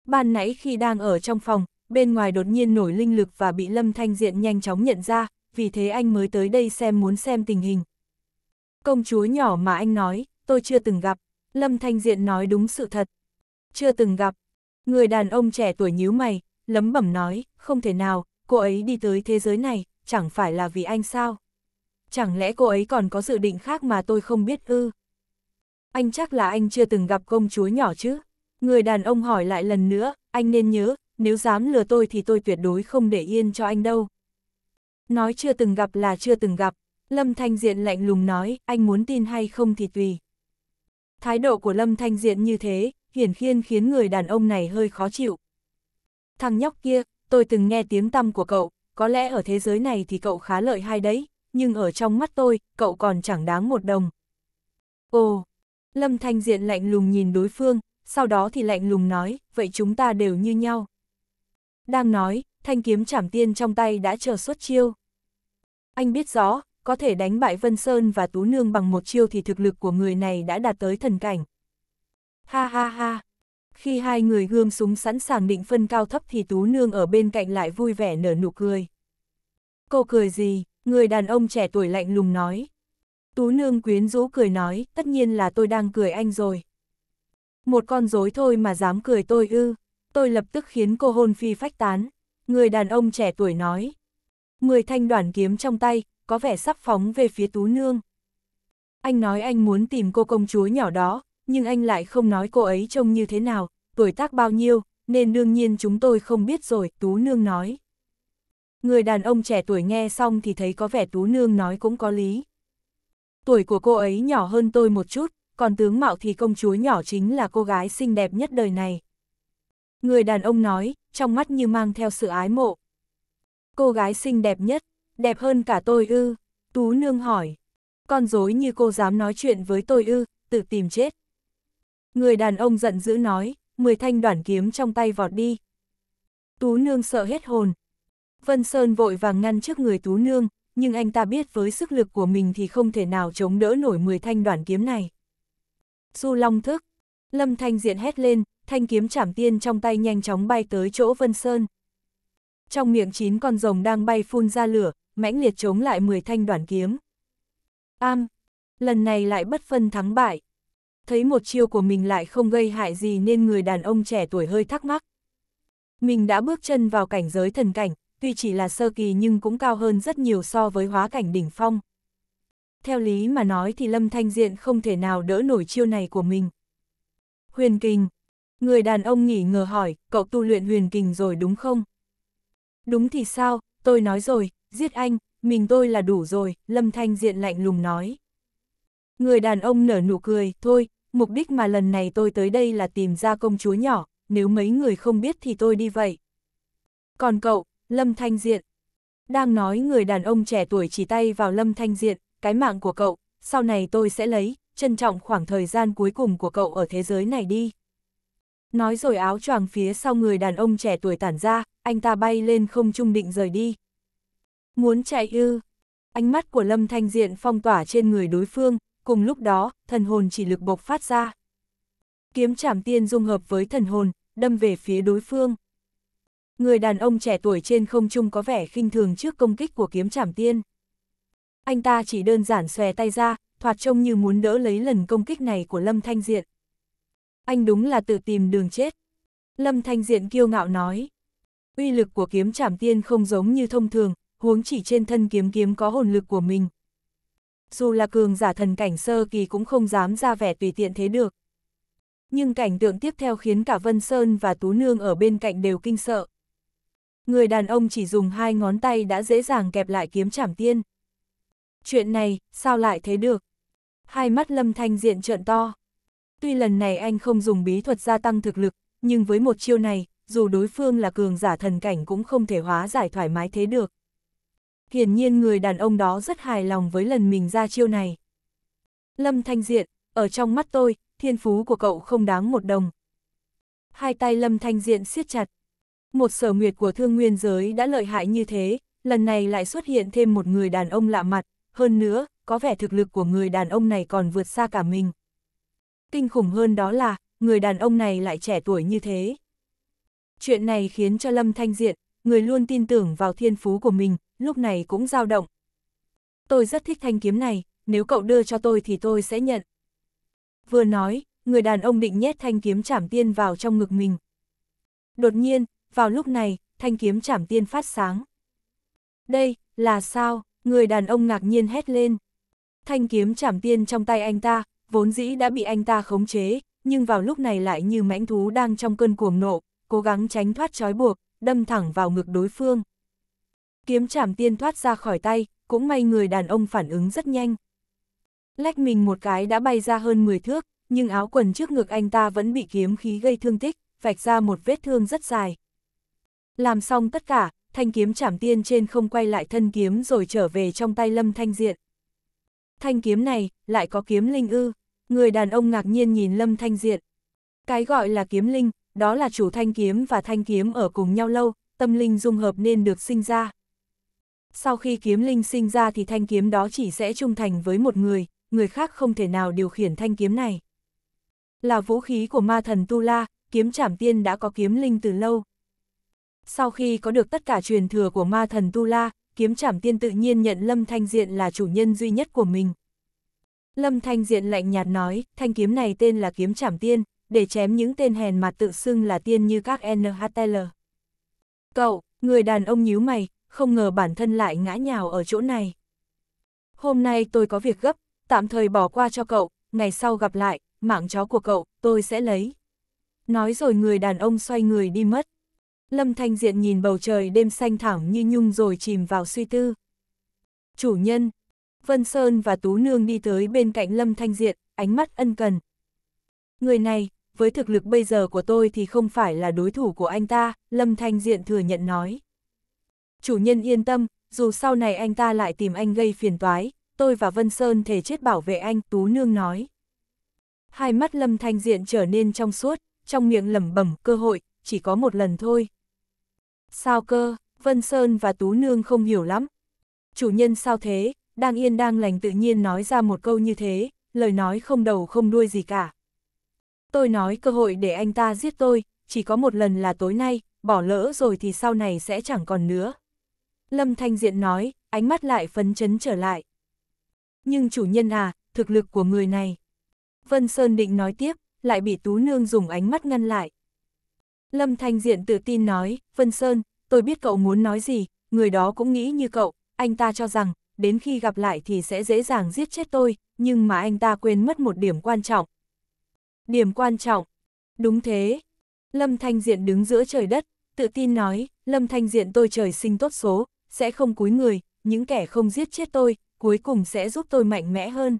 Ban nãy khi đang ở trong phòng, bên ngoài đột nhiên nổi linh lực và bị Lâm Thanh Diện nhanh chóng nhận ra, vì thế anh mới tới đây xem muốn xem tình hình. Công chúa nhỏ mà anh nói, tôi chưa từng gặp, Lâm Thanh Diện nói đúng sự thật. Chưa từng gặp, người đàn ông trẻ tuổi nhíu mày, lấm bẩm nói, không thể nào, cô ấy đi tới thế giới này, chẳng phải là vì anh sao? Chẳng lẽ cô ấy còn có dự định khác mà tôi không biết ư? anh chắc là anh chưa từng gặp công chúa nhỏ chứ. Người đàn ông hỏi lại lần nữa, anh nên nhớ, nếu dám lừa tôi thì tôi tuyệt đối không để yên cho anh đâu. Nói chưa từng gặp là chưa từng gặp, Lâm Thanh Diện lạnh lùng nói, anh muốn tin hay không thì tùy. Thái độ của Lâm Thanh Diện như thế, hiển khiên khiến người đàn ông này hơi khó chịu. Thằng nhóc kia, tôi từng nghe tiếng tăm của cậu, có lẽ ở thế giới này thì cậu khá lợi hay đấy, nhưng ở trong mắt tôi, cậu còn chẳng đáng một đồng. Ồ, Lâm Thanh Diện lạnh lùng nhìn đối phương, sau đó thì lạnh lùng nói, vậy chúng ta đều như nhau. Đang nói, thanh kiếm chảm tiên trong tay đã chờ xuất chiêu. Anh biết rõ, có thể đánh bại Vân Sơn và Tú Nương bằng một chiêu thì thực lực của người này đã đạt tới thần cảnh. Ha ha ha! Khi hai người gương súng sẵn sàng định phân cao thấp thì Tú Nương ở bên cạnh lại vui vẻ nở nụ cười. Cô cười gì? Người đàn ông trẻ tuổi lạnh lùng nói. Tú nương quyến rũ cười nói, tất nhiên là tôi đang cười anh rồi. Một con dối thôi mà dám cười tôi ư, tôi lập tức khiến cô hôn phi phách tán. Người đàn ông trẻ tuổi nói. Mười thanh đoàn kiếm trong tay, có vẻ sắp phóng về phía tú nương. Anh nói anh muốn tìm cô công chúa nhỏ đó, nhưng anh lại không nói cô ấy trông như thế nào, tuổi tác bao nhiêu, nên đương nhiên chúng tôi không biết rồi, tú nương nói. Người đàn ông trẻ tuổi nghe xong thì thấy có vẻ tú nương nói cũng có lý tuổi của cô ấy nhỏ hơn tôi một chút, còn tướng mạo thì công chúa nhỏ chính là cô gái xinh đẹp nhất đời này. Người đàn ông nói, trong mắt như mang theo sự ái mộ. Cô gái xinh đẹp nhất, đẹp hơn cả tôi ư, Tú Nương hỏi. Con dối như cô dám nói chuyện với tôi ư, tự tìm chết. Người đàn ông giận dữ nói, mười thanh đoản kiếm trong tay vọt đi. Tú Nương sợ hết hồn. Vân Sơn vội vàng ngăn trước người Tú Nương, nhưng anh ta biết với sức lực của mình thì không thể nào chống đỡ nổi 10 thanh đoạn kiếm này. Du Long thức, Lâm Thanh Diện hét lên, thanh kiếm chảm tiên trong tay nhanh chóng bay tới chỗ Vân Sơn. Trong miệng chín con rồng đang bay phun ra lửa, mãnh liệt chống lại 10 thanh đoạn kiếm. Am, lần này lại bất phân thắng bại. Thấy một chiêu của mình lại không gây hại gì nên người đàn ông trẻ tuổi hơi thắc mắc. Mình đã bước chân vào cảnh giới thần cảnh, tuy chỉ là sơ kỳ nhưng cũng cao hơn rất nhiều so với hóa cảnh đỉnh phong. Theo lý mà nói thì Lâm Thanh Diện không thể nào đỡ nổi chiêu này của mình. Huyền kình. Người đàn ông nghỉ ngờ hỏi, cậu tu luyện huyền kình rồi đúng không? Đúng thì sao, tôi nói rồi, giết anh, mình tôi là đủ rồi, Lâm Thanh Diện lạnh lùng nói. Người đàn ông nở nụ cười, thôi, mục đích mà lần này tôi tới đây là tìm ra công chúa nhỏ, nếu mấy người không biết thì tôi đi vậy. Còn cậu, Lâm Thanh Diện. Đang nói người đàn ông trẻ tuổi chỉ tay vào Lâm Thanh Diện, cái mạng của cậu, sau này tôi sẽ lấy, trân trọng khoảng thời gian cuối cùng của cậu ở thế giới này đi. Nói rồi áo choàng phía sau người đàn ông trẻ tuổi tản ra, anh ta bay lên không trung định rời đi. Muốn chạy ư? Ánh mắt của Lâm Thanh Diện phong tỏa trên người đối phương, cùng lúc đó, thần hồn chỉ lực bộc phát ra. Kiếm chảm tiên dung hợp với thần hồn, đâm về phía đối phương. Người đàn ông trẻ tuổi trên không trung có vẻ khinh thường trước công kích của kiếm trảm tiên. Anh ta chỉ đơn giản xòe tay ra, thoạt trông như muốn đỡ lấy lần công kích này của Lâm Thanh Diện. Anh đúng là tự tìm đường chết. Lâm Thanh Diện kiêu ngạo nói. Uy lực của kiếm trảm tiên không giống như thông thường, huống chỉ trên thân kiếm kiếm có hồn lực của mình. Dù là cường giả thần cảnh sơ kỳ cũng không dám ra vẻ tùy tiện thế được. Nhưng cảnh tượng tiếp theo khiến cả Vân Sơn và Tú Nương ở bên cạnh đều kinh sợ người đàn ông chỉ dùng hai ngón tay đã dễ dàng kẹp lại kiếm trảm tiên. Chuyện này, sao lại thế được? Hai mắt lâm thanh diện trợn to. Tuy lần này anh không dùng bí thuật gia tăng thực lực, nhưng với một chiêu này, dù đối phương là cường giả thần cảnh cũng không thể hóa giải thoải mái thế được. Hiển nhiên người đàn ông đó rất hài lòng với lần mình ra chiêu này. Lâm Thanh Diện, ở trong mắt tôi, thiên phú của cậu không đáng một đồng. Hai tay Lâm Thanh Diện siết chặt, một sở nguyệt của thương nguyên giới đã lợi hại như thế, lần này lại xuất hiện thêm một người đàn ông lạ mặt, hơn nữa, có vẻ thực lực của người đàn ông này còn vượt xa cả mình. Kinh khủng hơn đó là, người đàn ông này lại trẻ tuổi như thế. Chuyện này khiến cho Lâm Thanh Diện, người luôn tin tưởng vào thiên phú của mình, lúc này cũng dao động. Tôi rất thích thanh kiếm này, nếu cậu đưa cho tôi thì tôi sẽ nhận. Vừa nói, người đàn ông định nhét thanh kiếm chảm tiên vào trong ngực mình. Đột nhiên, vào lúc này, thanh kiếm chảm tiên phát sáng. Đây, là sao? Người đàn ông ngạc nhiên hét lên. Thanh kiếm chảm tiên trong tay anh ta, vốn dĩ đã bị anh ta khống chế, nhưng vào lúc này lại như mãnh thú đang trong cơn cuồng nộ, cố gắng tránh thoát trói buộc, đâm thẳng vào ngực đối phương. Kiếm chảm tiên thoát ra khỏi tay, cũng may người đàn ông phản ứng rất nhanh. Lách mình một cái đã bay ra hơn 10 thước, nhưng áo quần trước ngực anh ta vẫn bị kiếm khí gây thương tích, vạch ra một vết thương rất dài. Làm xong tất cả, thanh kiếm chảm tiên trên không quay lại thân kiếm rồi trở về trong tay lâm thanh diện. Thanh kiếm này, lại có kiếm linh ư. Người đàn ông ngạc nhiên nhìn lâm thanh diện. Cái gọi là kiếm linh, đó là chủ thanh kiếm và thanh kiếm ở cùng nhau lâu, tâm linh dung hợp nên được sinh ra. Sau khi kiếm linh sinh ra thì thanh kiếm đó chỉ sẽ trung thành với một người, người khác không thể nào điều khiển thanh kiếm này. Là vũ khí của ma thần Tu La, kiếm trảm tiên đã có kiếm linh từ lâu. Sau khi có được tất cả truyền thừa của ma thần Tu La, kiếm trảm tiên tự nhiên nhận Lâm Thanh Diện là chủ nhân duy nhất của mình. Lâm Thanh Diện lạnh nhạt nói, thanh kiếm này tên là kiếm trảm tiên, để chém những tên hèn mặt tự xưng là tiên như các NHTL. Cậu, người đàn ông nhíu mày, không ngờ bản thân lại ngã nhào ở chỗ này. Hôm nay tôi có việc gấp, tạm thời bỏ qua cho cậu, ngày sau gặp lại, mạng chó của cậu, tôi sẽ lấy. Nói rồi người đàn ông xoay người đi mất. Lâm Thanh Diện nhìn bầu trời đêm xanh thẳm như nhung rồi chìm vào suy tư. Chủ nhân, Vân Sơn và Tú Nương đi tới bên cạnh Lâm Thanh Diện, ánh mắt ân cần. Người này, với thực lực bây giờ của tôi thì không phải là đối thủ của anh ta, Lâm Thanh Diện thừa nhận nói. Chủ nhân yên tâm, dù sau này anh ta lại tìm anh gây phiền toái, tôi và Vân Sơn thể chết bảo vệ anh, Tú Nương nói. Hai mắt Lâm Thanh Diện trở nên trong suốt, trong miệng lẩm bẩm cơ hội, chỉ có một lần thôi. Sao cơ, Vân Sơn và Tú Nương không hiểu lắm. Chủ nhân sao thế, đang yên đang lành tự nhiên nói ra một câu như thế, lời nói không đầu không đuôi gì cả. Tôi nói cơ hội để anh ta giết tôi, chỉ có một lần là tối nay, bỏ lỡ rồi thì sau này sẽ chẳng còn nữa. Lâm Thanh Diện nói, ánh mắt lại phấn chấn trở lại. Nhưng chủ nhân à, thực lực của người này. Vân Sơn định nói tiếp, lại bị Tú Nương dùng ánh mắt ngăn lại. Lâm Thanh Diện tự tin nói, Vân Sơn, tôi biết cậu muốn nói gì, người đó cũng nghĩ như cậu, anh ta cho rằng, đến khi gặp lại thì sẽ dễ dàng giết chết tôi, nhưng mà anh ta quên mất một điểm quan trọng. Điểm quan trọng? Đúng thế. Lâm Thanh Diện đứng giữa trời đất, tự tin nói, Lâm Thanh Diện tôi trời sinh tốt số, sẽ không cúi người, những kẻ không giết chết tôi, cuối cùng sẽ giúp tôi mạnh mẽ hơn.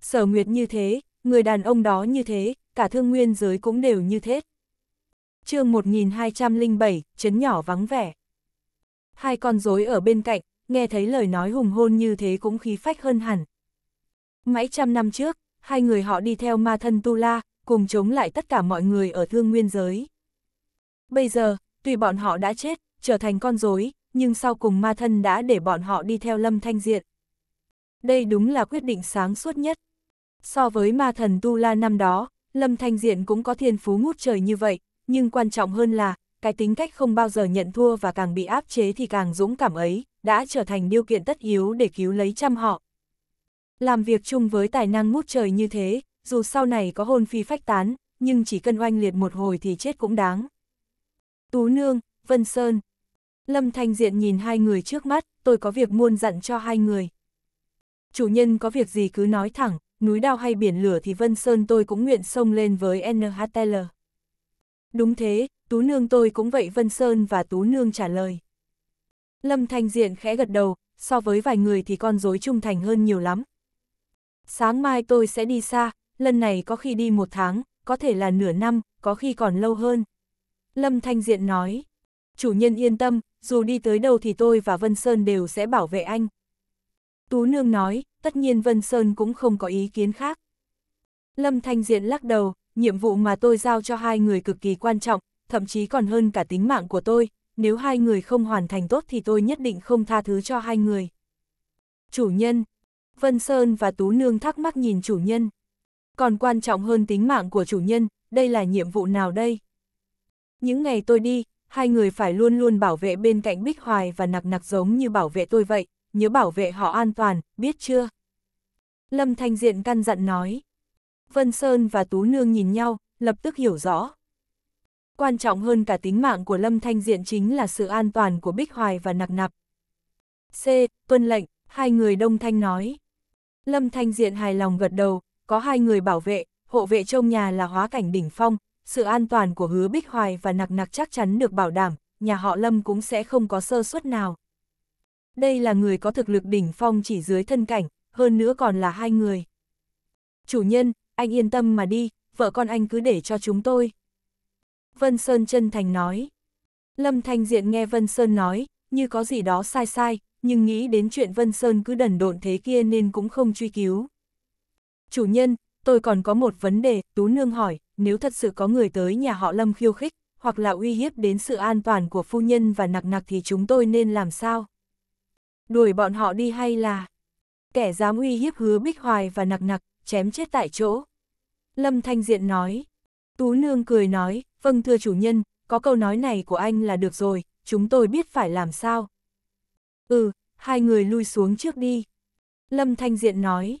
Sở Nguyệt như thế, người đàn ông đó như thế, cả thương nguyên giới cũng đều như thế chương 1207, chấn nhỏ vắng vẻ. Hai con rối ở bên cạnh, nghe thấy lời nói hùng hôn như thế cũng khí phách hơn hẳn. Mãi trăm năm trước, hai người họ đi theo ma thân Tu La, cùng chống lại tất cả mọi người ở thương nguyên giới. Bây giờ, tuy bọn họ đã chết, trở thành con rối, nhưng sau cùng ma thân đã để bọn họ đi theo lâm thanh diện. Đây đúng là quyết định sáng suốt nhất. So với ma thần Tu La năm đó, Lâm Thanh Diện cũng có thiên phú ngút trời như vậy, nhưng quan trọng hơn là, cái tính cách không bao giờ nhận thua và càng bị áp chế thì càng dũng cảm ấy, đã trở thành điều kiện tất yếu để cứu lấy trăm họ. Làm việc chung với tài năng mút trời như thế, dù sau này có hôn phi phách tán, nhưng chỉ cần oanh liệt một hồi thì chết cũng đáng. Tú Nương, Vân Sơn Lâm Thanh Diện nhìn hai người trước mắt, tôi có việc muôn dặn cho hai người. Chủ nhân có việc gì cứ nói thẳng, núi đao hay biển lửa thì Vân Sơn tôi cũng nguyện sông lên với NHTL. Đúng thế, Tú Nương tôi cũng vậy Vân Sơn và Tú Nương trả lời. Lâm Thanh Diện khẽ gật đầu, so với vài người thì con dối trung thành hơn nhiều lắm. Sáng mai tôi sẽ đi xa, lần này có khi đi một tháng, có thể là nửa năm, có khi còn lâu hơn. Lâm Thanh Diện nói, chủ nhân yên tâm, dù đi tới đâu thì tôi và Vân Sơn đều sẽ bảo vệ anh. Tú Nương nói, tất nhiên Vân Sơn cũng không có ý kiến khác. Lâm Thanh Diện lắc đầu, nhiệm vụ mà tôi giao cho hai người cực kỳ quan trọng, thậm chí còn hơn cả tính mạng của tôi, nếu hai người không hoàn thành tốt thì tôi nhất định không tha thứ cho hai người. Chủ nhân Vân Sơn và Tú Nương thắc mắc nhìn chủ nhân. Còn quan trọng hơn tính mạng của chủ nhân, đây là nhiệm vụ nào đây? Những ngày tôi đi, hai người phải luôn luôn bảo vệ bên cạnh Bích Hoài và nặc nặc giống như bảo vệ tôi vậy, nhớ bảo vệ họ an toàn, biết chưa? Lâm Thanh Diện căn dặn nói. Vân Sơn và Tú Nương nhìn nhau, lập tức hiểu rõ. Quan trọng hơn cả tính mạng của Lâm Thanh Diện chính là sự an toàn của Bích Hoài và Nặc Nặc. C. Tuân lệnh, hai người Đông Thanh nói. Lâm Thanh Diện hài lòng gật đầu, có hai người bảo vệ, hộ vệ trong nhà là hóa cảnh đỉnh phong, sự an toàn của hứa Bích Hoài và Nặc Nặc chắc chắn được bảo đảm, nhà họ Lâm cũng sẽ không có sơ suất nào. Đây là người có thực lực đỉnh phong chỉ dưới thân cảnh, hơn nữa còn là hai người. Chủ nhân, anh yên tâm mà đi, vợ con anh cứ để cho chúng tôi. Vân Sơn chân thành nói. Lâm Thanh Diện nghe Vân Sơn nói, như có gì đó sai sai, nhưng nghĩ đến chuyện Vân Sơn cứ đần độn thế kia nên cũng không truy cứu. Chủ nhân, tôi còn có một vấn đề, Tú Nương hỏi, nếu thật sự có người tới nhà họ Lâm khiêu khích, hoặc là uy hiếp đến sự an toàn của phu nhân và nặc nặc thì chúng tôi nên làm sao? Đuổi bọn họ đi hay là... Kẻ dám uy hiếp hứa Bích Hoài và nặc nặc, chém chết tại chỗ. Lâm Thanh Diện nói, Tú Nương cười nói, vâng thưa chủ nhân, có câu nói này của anh là được rồi, chúng tôi biết phải làm sao. Ừ, hai người lui xuống trước đi. Lâm Thanh Diện nói,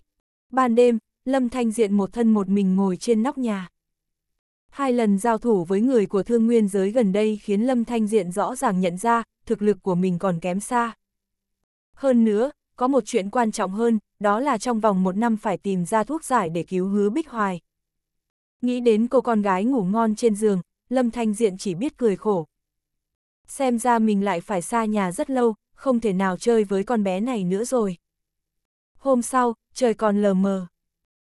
ban đêm, Lâm Thanh Diện một thân một mình ngồi trên nóc nhà. Hai lần giao thủ với người của thương nguyên giới gần đây khiến Lâm Thanh Diện rõ ràng nhận ra, thực lực của mình còn kém xa. Hơn nữa, có một chuyện quan trọng hơn, đó là trong vòng một năm phải tìm ra thuốc giải để cứu hứa Bích Hoài. Nghĩ đến cô con gái ngủ ngon trên giường, Lâm Thanh Diện chỉ biết cười khổ. Xem ra mình lại phải xa nhà rất lâu, không thể nào chơi với con bé này nữa rồi. Hôm sau, trời còn lờ mờ.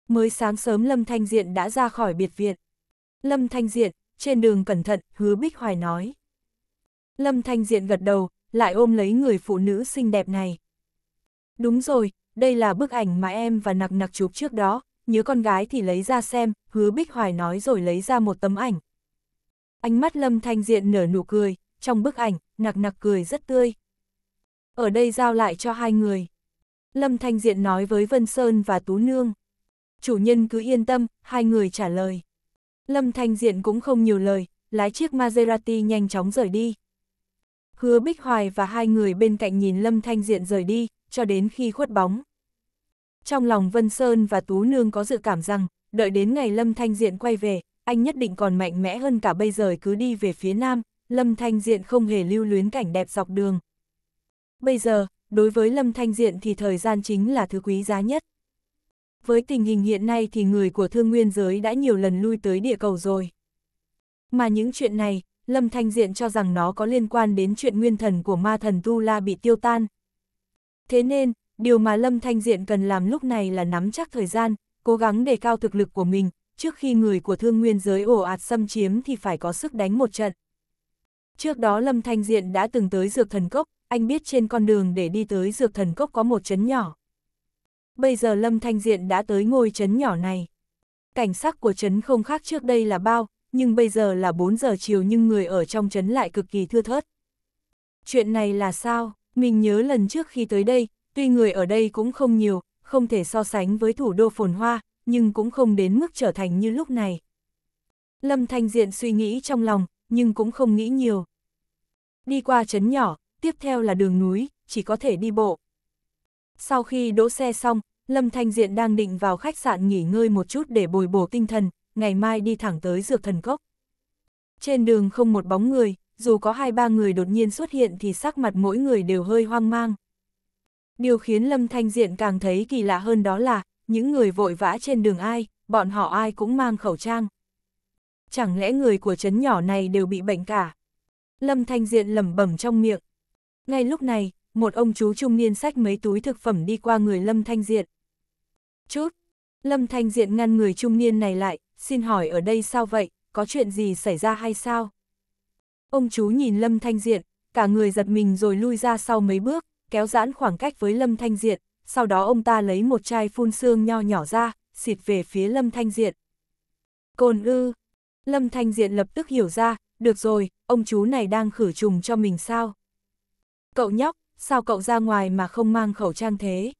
Mới sáng sớm Lâm Thanh Diện đã ra khỏi biệt viện. Lâm Thanh Diện, trên đường cẩn thận, hứa Bích Hoài nói. Lâm Thanh Diện gật đầu, lại ôm lấy người phụ nữ xinh đẹp này. Đúng rồi, đây là bức ảnh mà em và nặc nặc chụp trước đó, nhớ con gái thì lấy ra xem, hứa Bích Hoài nói rồi lấy ra một tấm ảnh. Ánh mắt Lâm Thanh Diện nở nụ cười, trong bức ảnh, nặc nặc cười rất tươi. Ở đây giao lại cho hai người. Lâm Thanh Diện nói với Vân Sơn và Tú Nương. Chủ nhân cứ yên tâm, hai người trả lời. Lâm Thanh Diện cũng không nhiều lời, lái chiếc Maserati nhanh chóng rời đi. Hứa Bích Hoài và hai người bên cạnh nhìn Lâm Thanh Diện rời đi, cho đến khi khuất bóng. Trong lòng Vân Sơn và Tú Nương có dự cảm rằng, đợi đến ngày Lâm Thanh Diện quay về, anh nhất định còn mạnh mẽ hơn cả bây giờ cứ đi về phía nam, Lâm Thanh Diện không hề lưu luyến cảnh đẹp dọc đường. Bây giờ, đối với Lâm Thanh Diện thì thời gian chính là thứ quý giá nhất. Với tình hình hiện nay thì người của thương nguyên giới đã nhiều lần lui tới địa cầu rồi. Mà những chuyện này, Lâm Thanh Diện cho rằng nó có liên quan đến chuyện nguyên thần của ma thần Tu La bị tiêu tan. Thế nên, Điều mà Lâm Thanh Diện cần làm lúc này là nắm chắc thời gian, cố gắng đề cao thực lực của mình, trước khi người của thương nguyên giới ổ ạt xâm chiếm thì phải có sức đánh một trận. Trước đó Lâm Thanh Diện đã từng tới dược thần cốc, anh biết trên con đường để đi tới dược thần cốc có một chấn nhỏ. Bây giờ Lâm Thanh Diện đã tới ngôi chấn nhỏ này. Cảnh sắc của chấn không khác trước đây là bao, nhưng bây giờ là 4 giờ chiều nhưng người ở trong chấn lại cực kỳ thưa thớt. Chuyện này là sao? Mình nhớ lần trước khi tới đây, Tuy người ở đây cũng không nhiều, không thể so sánh với thủ đô phồn hoa, nhưng cũng không đến mức trở thành như lúc này. Lâm Thanh Diện suy nghĩ trong lòng, nhưng cũng không nghĩ nhiều. Đi qua trấn nhỏ, tiếp theo là đường núi, chỉ có thể đi bộ. Sau khi đỗ xe xong, Lâm Thanh Diện đang định vào khách sạn nghỉ ngơi một chút để bồi bổ tinh thần, ngày mai đi thẳng tới dược thần cốc. Trên đường không một bóng người, dù có hai ba người đột nhiên xuất hiện thì sắc mặt mỗi người đều hơi hoang mang. Điều khiến Lâm Thanh Diện càng thấy kỳ lạ hơn đó là, những người vội vã trên đường ai, bọn họ ai cũng mang khẩu trang. Chẳng lẽ người của trấn nhỏ này đều bị bệnh cả? Lâm Thanh Diện lẩm bẩm trong miệng. Ngay lúc này, một ông chú trung niên sách mấy túi thực phẩm đi qua người Lâm Thanh Diện. Chút! Lâm Thanh Diện ngăn người trung niên này lại, xin hỏi ở đây sao vậy, có chuyện gì xảy ra hay sao? Ông chú nhìn Lâm Thanh Diện, cả người giật mình rồi lui ra sau mấy bước, kéo giãn khoảng cách với Lâm Thanh Diện, sau đó ông ta lấy một chai phun xương nho nhỏ ra, xịt về phía Lâm Thanh Diện. Cồn ư, Lâm Thanh Diện lập tức hiểu ra, được rồi, ông chú này đang khử trùng cho mình sao? Cậu nhóc, sao cậu ra ngoài mà không mang khẩu trang thế?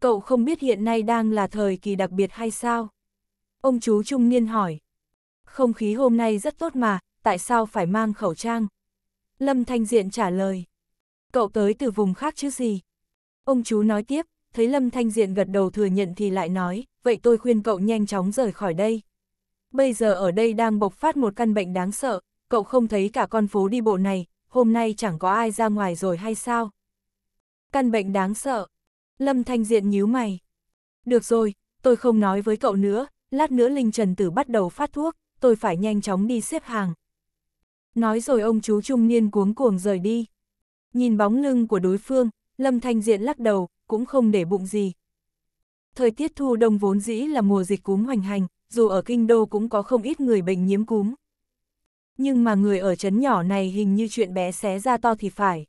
Cậu không biết hiện nay đang là thời kỳ đặc biệt hay sao? Ông chú trung niên hỏi. Không khí hôm nay rất tốt mà, tại sao phải mang khẩu trang? Lâm Thanh Diện trả lời cậu tới từ vùng khác chứ gì? Ông chú nói tiếp, thấy Lâm Thanh Diện gật đầu thừa nhận thì lại nói, vậy tôi khuyên cậu nhanh chóng rời khỏi đây. Bây giờ ở đây đang bộc phát một căn bệnh đáng sợ, cậu không thấy cả con phố đi bộ này, hôm nay chẳng có ai ra ngoài rồi hay sao? Căn bệnh đáng sợ. Lâm Thanh Diện nhíu mày. Được rồi, tôi không nói với cậu nữa, lát nữa Linh Trần Tử bắt đầu phát thuốc, tôi phải nhanh chóng đi xếp hàng. Nói rồi ông chú trung niên cuống cuồng rời đi. Nhìn bóng lưng của đối phương, Lâm Thanh Diện lắc đầu, cũng không để bụng gì. Thời tiết thu đông vốn dĩ là mùa dịch cúm hoành hành, dù ở kinh đô cũng có không ít người bệnh nhiễm cúm. Nhưng mà người ở chấn nhỏ này hình như chuyện bé xé ra to thì phải.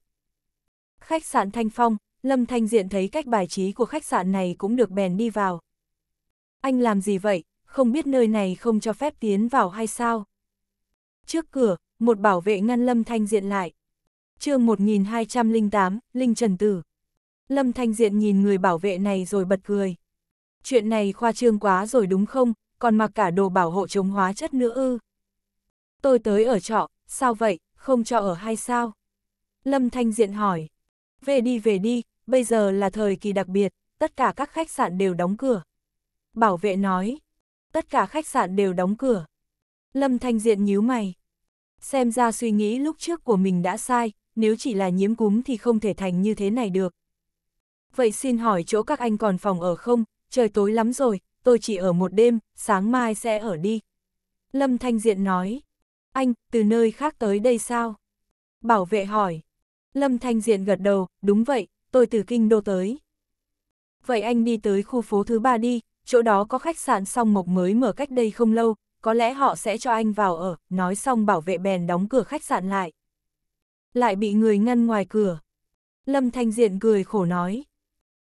Khách sạn Thanh Phong, Lâm Thanh Diện thấy cách bài trí của khách sạn này cũng được bèn đi vào. Anh làm gì vậy, không biết nơi này không cho phép tiến vào hay sao? Trước cửa, một bảo vệ ngăn Lâm Thanh Diện lại, chương 1208, Linh Trần Tử. Lâm Thanh Diện nhìn người bảo vệ này rồi bật cười. Chuyện này khoa trương quá rồi đúng không, còn mặc cả đồ bảo hộ chống hóa chất nữa ư. Tôi tới ở trọ, sao vậy, không cho ở hay sao? Lâm Thanh Diện hỏi. Về đi về đi, bây giờ là thời kỳ đặc biệt, tất cả các khách sạn đều đóng cửa. Bảo vệ nói, tất cả khách sạn đều đóng cửa. Lâm Thanh Diện nhíu mày. Xem ra suy nghĩ lúc trước của mình đã sai, nếu chỉ là nhiễm cúm thì không thể thành như thế này được. Vậy xin hỏi chỗ các anh còn phòng ở không, trời tối lắm rồi, tôi chỉ ở một đêm, sáng mai sẽ ở đi. Lâm Thanh Diện nói, anh, từ nơi khác tới đây sao? Bảo vệ hỏi, Lâm Thanh Diện gật đầu, đúng vậy, tôi từ Kinh Đô tới. Vậy anh đi tới khu phố thứ ba đi, chỗ đó có khách sạn song mộc mới mở cách đây không lâu, có lẽ họ sẽ cho anh vào ở, nói xong bảo vệ bèn đóng cửa khách sạn lại lại bị người ngăn ngoài cửa. Lâm Thanh Diện cười khổ nói.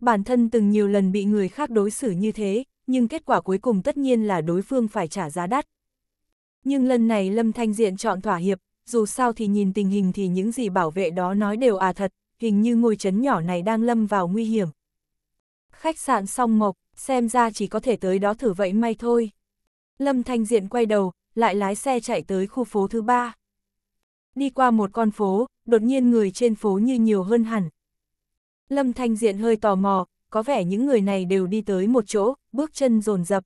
Bản thân từng nhiều lần bị người khác đối xử như thế, nhưng kết quả cuối cùng tất nhiên là đối phương phải trả giá đắt. Nhưng lần này Lâm Thanh Diện chọn thỏa hiệp, dù sao thì nhìn tình hình thì những gì bảo vệ đó nói đều à thật, hình như ngôi chấn nhỏ này đang lâm vào nguy hiểm. Khách sạn song mộc, xem ra chỉ có thể tới đó thử vậy may thôi. Lâm Thanh Diện quay đầu, lại lái xe chạy tới khu phố thứ ba. Đi qua một con phố, đột nhiên người trên phố như nhiều hơn hẳn. Lâm Thanh Diện hơi tò mò, có vẻ những người này đều đi tới một chỗ, bước chân rồn rập.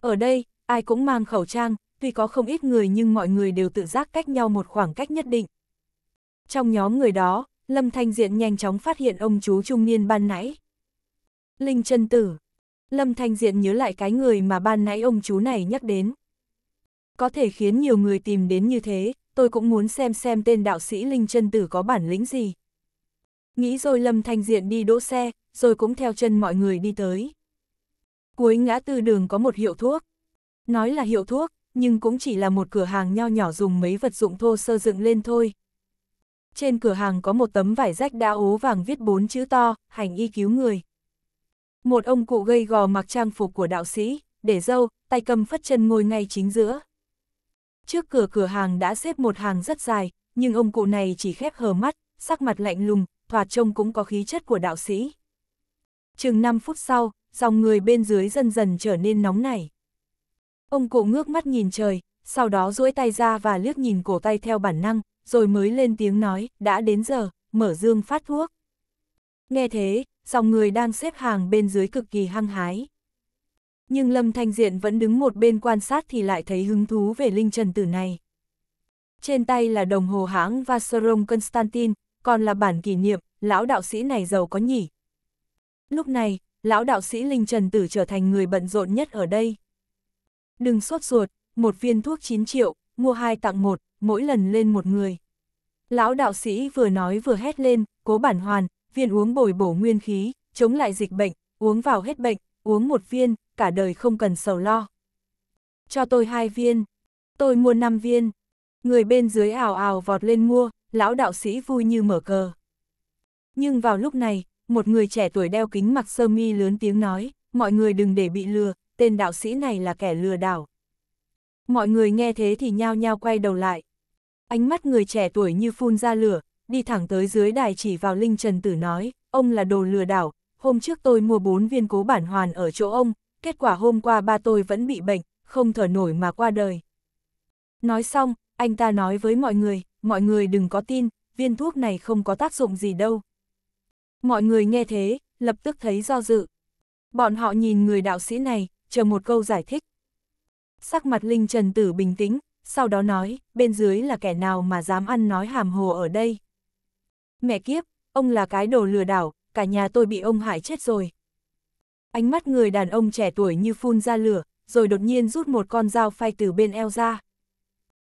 Ở đây, ai cũng mang khẩu trang, tuy có không ít người nhưng mọi người đều tự giác cách nhau một khoảng cách nhất định. Trong nhóm người đó, Lâm Thanh Diện nhanh chóng phát hiện ông chú trung niên ban nãy. Linh chân tử. Lâm Thanh Diện nhớ lại cái người mà ban nãy ông chú này nhắc đến. Có thể khiến nhiều người tìm đến như thế, tôi cũng muốn xem xem tên đạo sĩ Linh chân Tử có bản lĩnh gì. Nghĩ rồi Lâm Thanh Diện đi đỗ xe, rồi cũng theo chân mọi người đi tới. Cuối ngã tư đường có một hiệu thuốc. Nói là hiệu thuốc, nhưng cũng chỉ là một cửa hàng nho nhỏ dùng mấy vật dụng thô sơ dựng lên thôi. Trên cửa hàng có một tấm vải rách đã ố vàng viết bốn chữ to, hành y cứu người. Một ông cụ gây gò mặc trang phục của đạo sĩ, để dâu, tay cầm phất chân ngồi ngay chính giữa. Trước cửa cửa hàng đã xếp một hàng rất dài, nhưng ông cụ này chỉ khép hờ mắt, sắc mặt lạnh lùng, thoạt trông cũng có khí chất của đạo sĩ. Chừng 5 phút sau, dòng người bên dưới dần dần trở nên nóng nảy. Ông cụ ngước mắt nhìn trời, sau đó duỗi tay ra và liếc nhìn cổ tay theo bản năng, rồi mới lên tiếng nói, đã đến giờ, mở dương phát thuốc. Nghe thế, dòng người đang xếp hàng bên dưới cực kỳ hăng hái nhưng Lâm Thanh Diện vẫn đứng một bên quan sát thì lại thấy hứng thú về Linh Trần Tử này. Trên tay là đồng hồ hãng Vacheron Constantin, còn là bản kỷ niệm, lão đạo sĩ này giàu có nhỉ. Lúc này, lão đạo sĩ Linh Trần Tử trở thành người bận rộn nhất ở đây. Đừng sốt ruột, một viên thuốc 9 triệu, mua hai tặng một, mỗi lần lên một người. Lão đạo sĩ vừa nói vừa hét lên, cố bản hoàn, viên uống bồi bổ nguyên khí, chống lại dịch bệnh, uống vào hết bệnh, uống một viên, cả đời không cần sầu lo. Cho tôi hai viên, tôi mua năm viên. Người bên dưới ào ào vọt lên mua, lão đạo sĩ vui như mở cờ. Nhưng vào lúc này, một người trẻ tuổi đeo kính mặc sơ mi lớn tiếng nói, mọi người đừng để bị lừa, tên đạo sĩ này là kẻ lừa đảo. Mọi người nghe thế thì nhao nhao quay đầu lại. Ánh mắt người trẻ tuổi như phun ra lửa, đi thẳng tới dưới đài chỉ vào Linh Trần Tử nói, ông là đồ lừa đảo, hôm trước tôi mua bốn viên cố bản hoàn ở chỗ ông, kết quả hôm qua ba tôi vẫn bị bệnh, không thở nổi mà qua đời. Nói xong, anh ta nói với mọi người, mọi người đừng có tin, viên thuốc này không có tác dụng gì đâu. Mọi người nghe thế, lập tức thấy do dự. Bọn họ nhìn người đạo sĩ này, chờ một câu giải thích. Sắc mặt Linh Trần Tử bình tĩnh, sau đó nói, bên dưới là kẻ nào mà dám ăn nói hàm hồ ở đây. Mẹ kiếp, ông là cái đồ lừa đảo, cả nhà tôi bị ông hại chết rồi, Ánh mắt người đàn ông trẻ tuổi như phun ra lửa, rồi đột nhiên rút một con dao phay từ bên eo ra.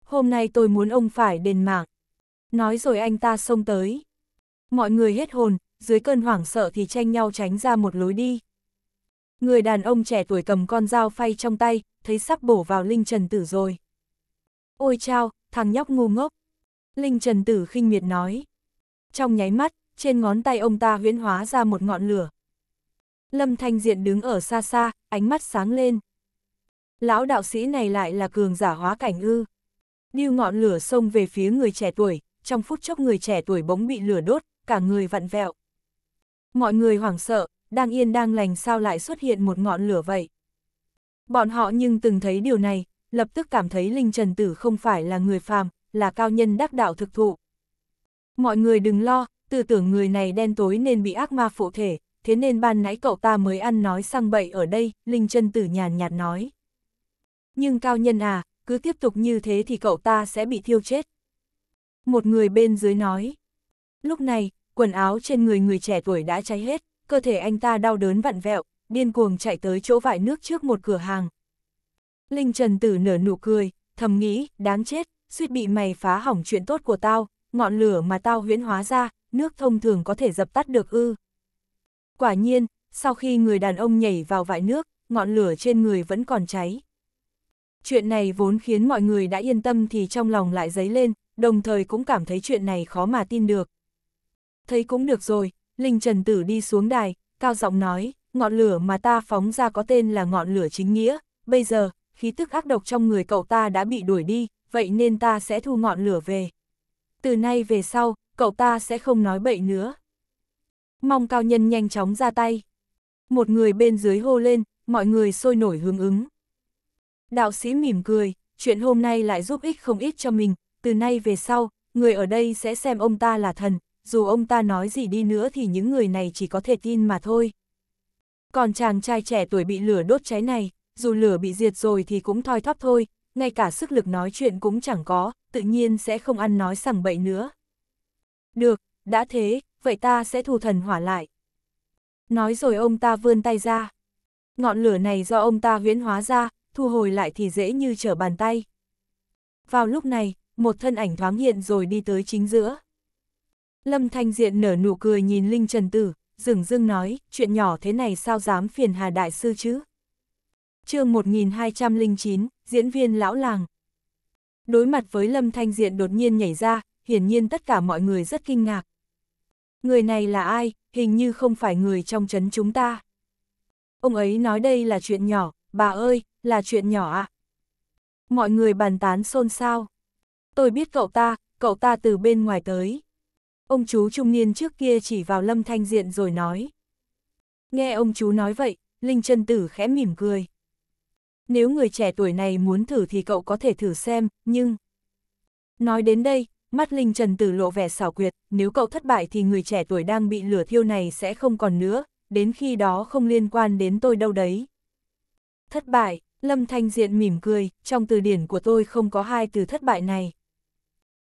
Hôm nay tôi muốn ông phải đền mạng. Nói rồi anh ta xông tới. Mọi người hết hồn, dưới cơn hoảng sợ thì tranh nhau tránh ra một lối đi. Người đàn ông trẻ tuổi cầm con dao phay trong tay, thấy sắp bổ vào Linh Trần Tử rồi. Ôi chao, thằng nhóc ngu ngốc. Linh Trần Tử khinh miệt nói. Trong nháy mắt, trên ngón tay ông ta huyễn hóa ra một ngọn lửa, Lâm Thanh Diện đứng ở xa xa, ánh mắt sáng lên. Lão đạo sĩ này lại là cường giả hóa cảnh ư. Điêu ngọn lửa xông về phía người trẻ tuổi, trong phút chốc người trẻ tuổi bỗng bị lửa đốt, cả người vặn vẹo. Mọi người hoảng sợ, đang yên đang lành sao lại xuất hiện một ngọn lửa vậy. Bọn họ nhưng từng thấy điều này, lập tức cảm thấy Linh Trần Tử không phải là người phàm, là cao nhân đắc đạo thực thụ. Mọi người đừng lo, tư tưởng người này đen tối nên bị ác ma phụ thể, thế nên ban nãy cậu ta mới ăn nói sang bậy ở đây, Linh chân Tử nhàn nhạt nói. Nhưng cao nhân à, cứ tiếp tục như thế thì cậu ta sẽ bị thiêu chết. Một người bên dưới nói. Lúc này, quần áo trên người người trẻ tuổi đã cháy hết, cơ thể anh ta đau đớn vặn vẹo, điên cuồng chạy tới chỗ vải nước trước một cửa hàng. Linh Trần Tử nở nụ cười, thầm nghĩ, đáng chết, suýt bị mày phá hỏng chuyện tốt của tao, ngọn lửa mà tao huyễn hóa ra, nước thông thường có thể dập tắt được ư. Quả nhiên, sau khi người đàn ông nhảy vào vại nước, ngọn lửa trên người vẫn còn cháy. Chuyện này vốn khiến mọi người đã yên tâm thì trong lòng lại dấy lên, đồng thời cũng cảm thấy chuyện này khó mà tin được. Thấy cũng được rồi, Linh Trần Tử đi xuống đài, cao giọng nói, ngọn lửa mà ta phóng ra có tên là ngọn lửa chính nghĩa, bây giờ, khí tức ác độc trong người cậu ta đã bị đuổi đi, vậy nên ta sẽ thu ngọn lửa về. Từ nay về sau, cậu ta sẽ không nói bậy nữa mong cao nhân nhanh chóng ra tay. Một người bên dưới hô lên, mọi người sôi nổi hướng ứng. Đạo sĩ mỉm cười, chuyện hôm nay lại giúp ích không ít cho mình, từ nay về sau, người ở đây sẽ xem ông ta là thần, dù ông ta nói gì đi nữa thì những người này chỉ có thể tin mà thôi. Còn chàng trai trẻ tuổi bị lửa đốt cháy này, dù lửa bị diệt rồi thì cũng thoi thóp thôi, ngay cả sức lực nói chuyện cũng chẳng có, tự nhiên sẽ không ăn nói sằng bậy nữa. Được, đã thế, vậy ta sẽ thù thần hỏa lại. Nói rồi ông ta vươn tay ra. Ngọn lửa này do ông ta huyễn hóa ra, thu hồi lại thì dễ như trở bàn tay. Vào lúc này, một thân ảnh thoáng hiện rồi đi tới chính giữa. Lâm Thanh Diện nở nụ cười nhìn Linh Trần Tử, dừng dưng nói, chuyện nhỏ thế này sao dám phiền Hà Đại Sư chứ? chương 1209, diễn viên lão làng. Đối mặt với Lâm Thanh Diện đột nhiên nhảy ra, hiển nhiên tất cả mọi người rất kinh ngạc, người này là ai, hình như không phải người trong trấn chúng ta. Ông ấy nói đây là chuyện nhỏ, bà ơi, là chuyện nhỏ ạ. À. Mọi người bàn tán xôn xao. Tôi biết cậu ta, cậu ta từ bên ngoài tới. Ông chú trung niên trước kia chỉ vào Lâm Thanh Diện rồi nói. Nghe ông chú nói vậy, Linh Trân Tử khẽ mỉm cười. Nếu người trẻ tuổi này muốn thử thì cậu có thể thử xem, nhưng... Nói đến đây, Mắt Linh Trần Tử lộ vẻ xảo quyệt, nếu cậu thất bại thì người trẻ tuổi đang bị lửa thiêu này sẽ không còn nữa, đến khi đó không liên quan đến tôi đâu đấy. Thất bại, Lâm Thanh Diện mỉm cười, trong từ điển của tôi không có hai từ thất bại này.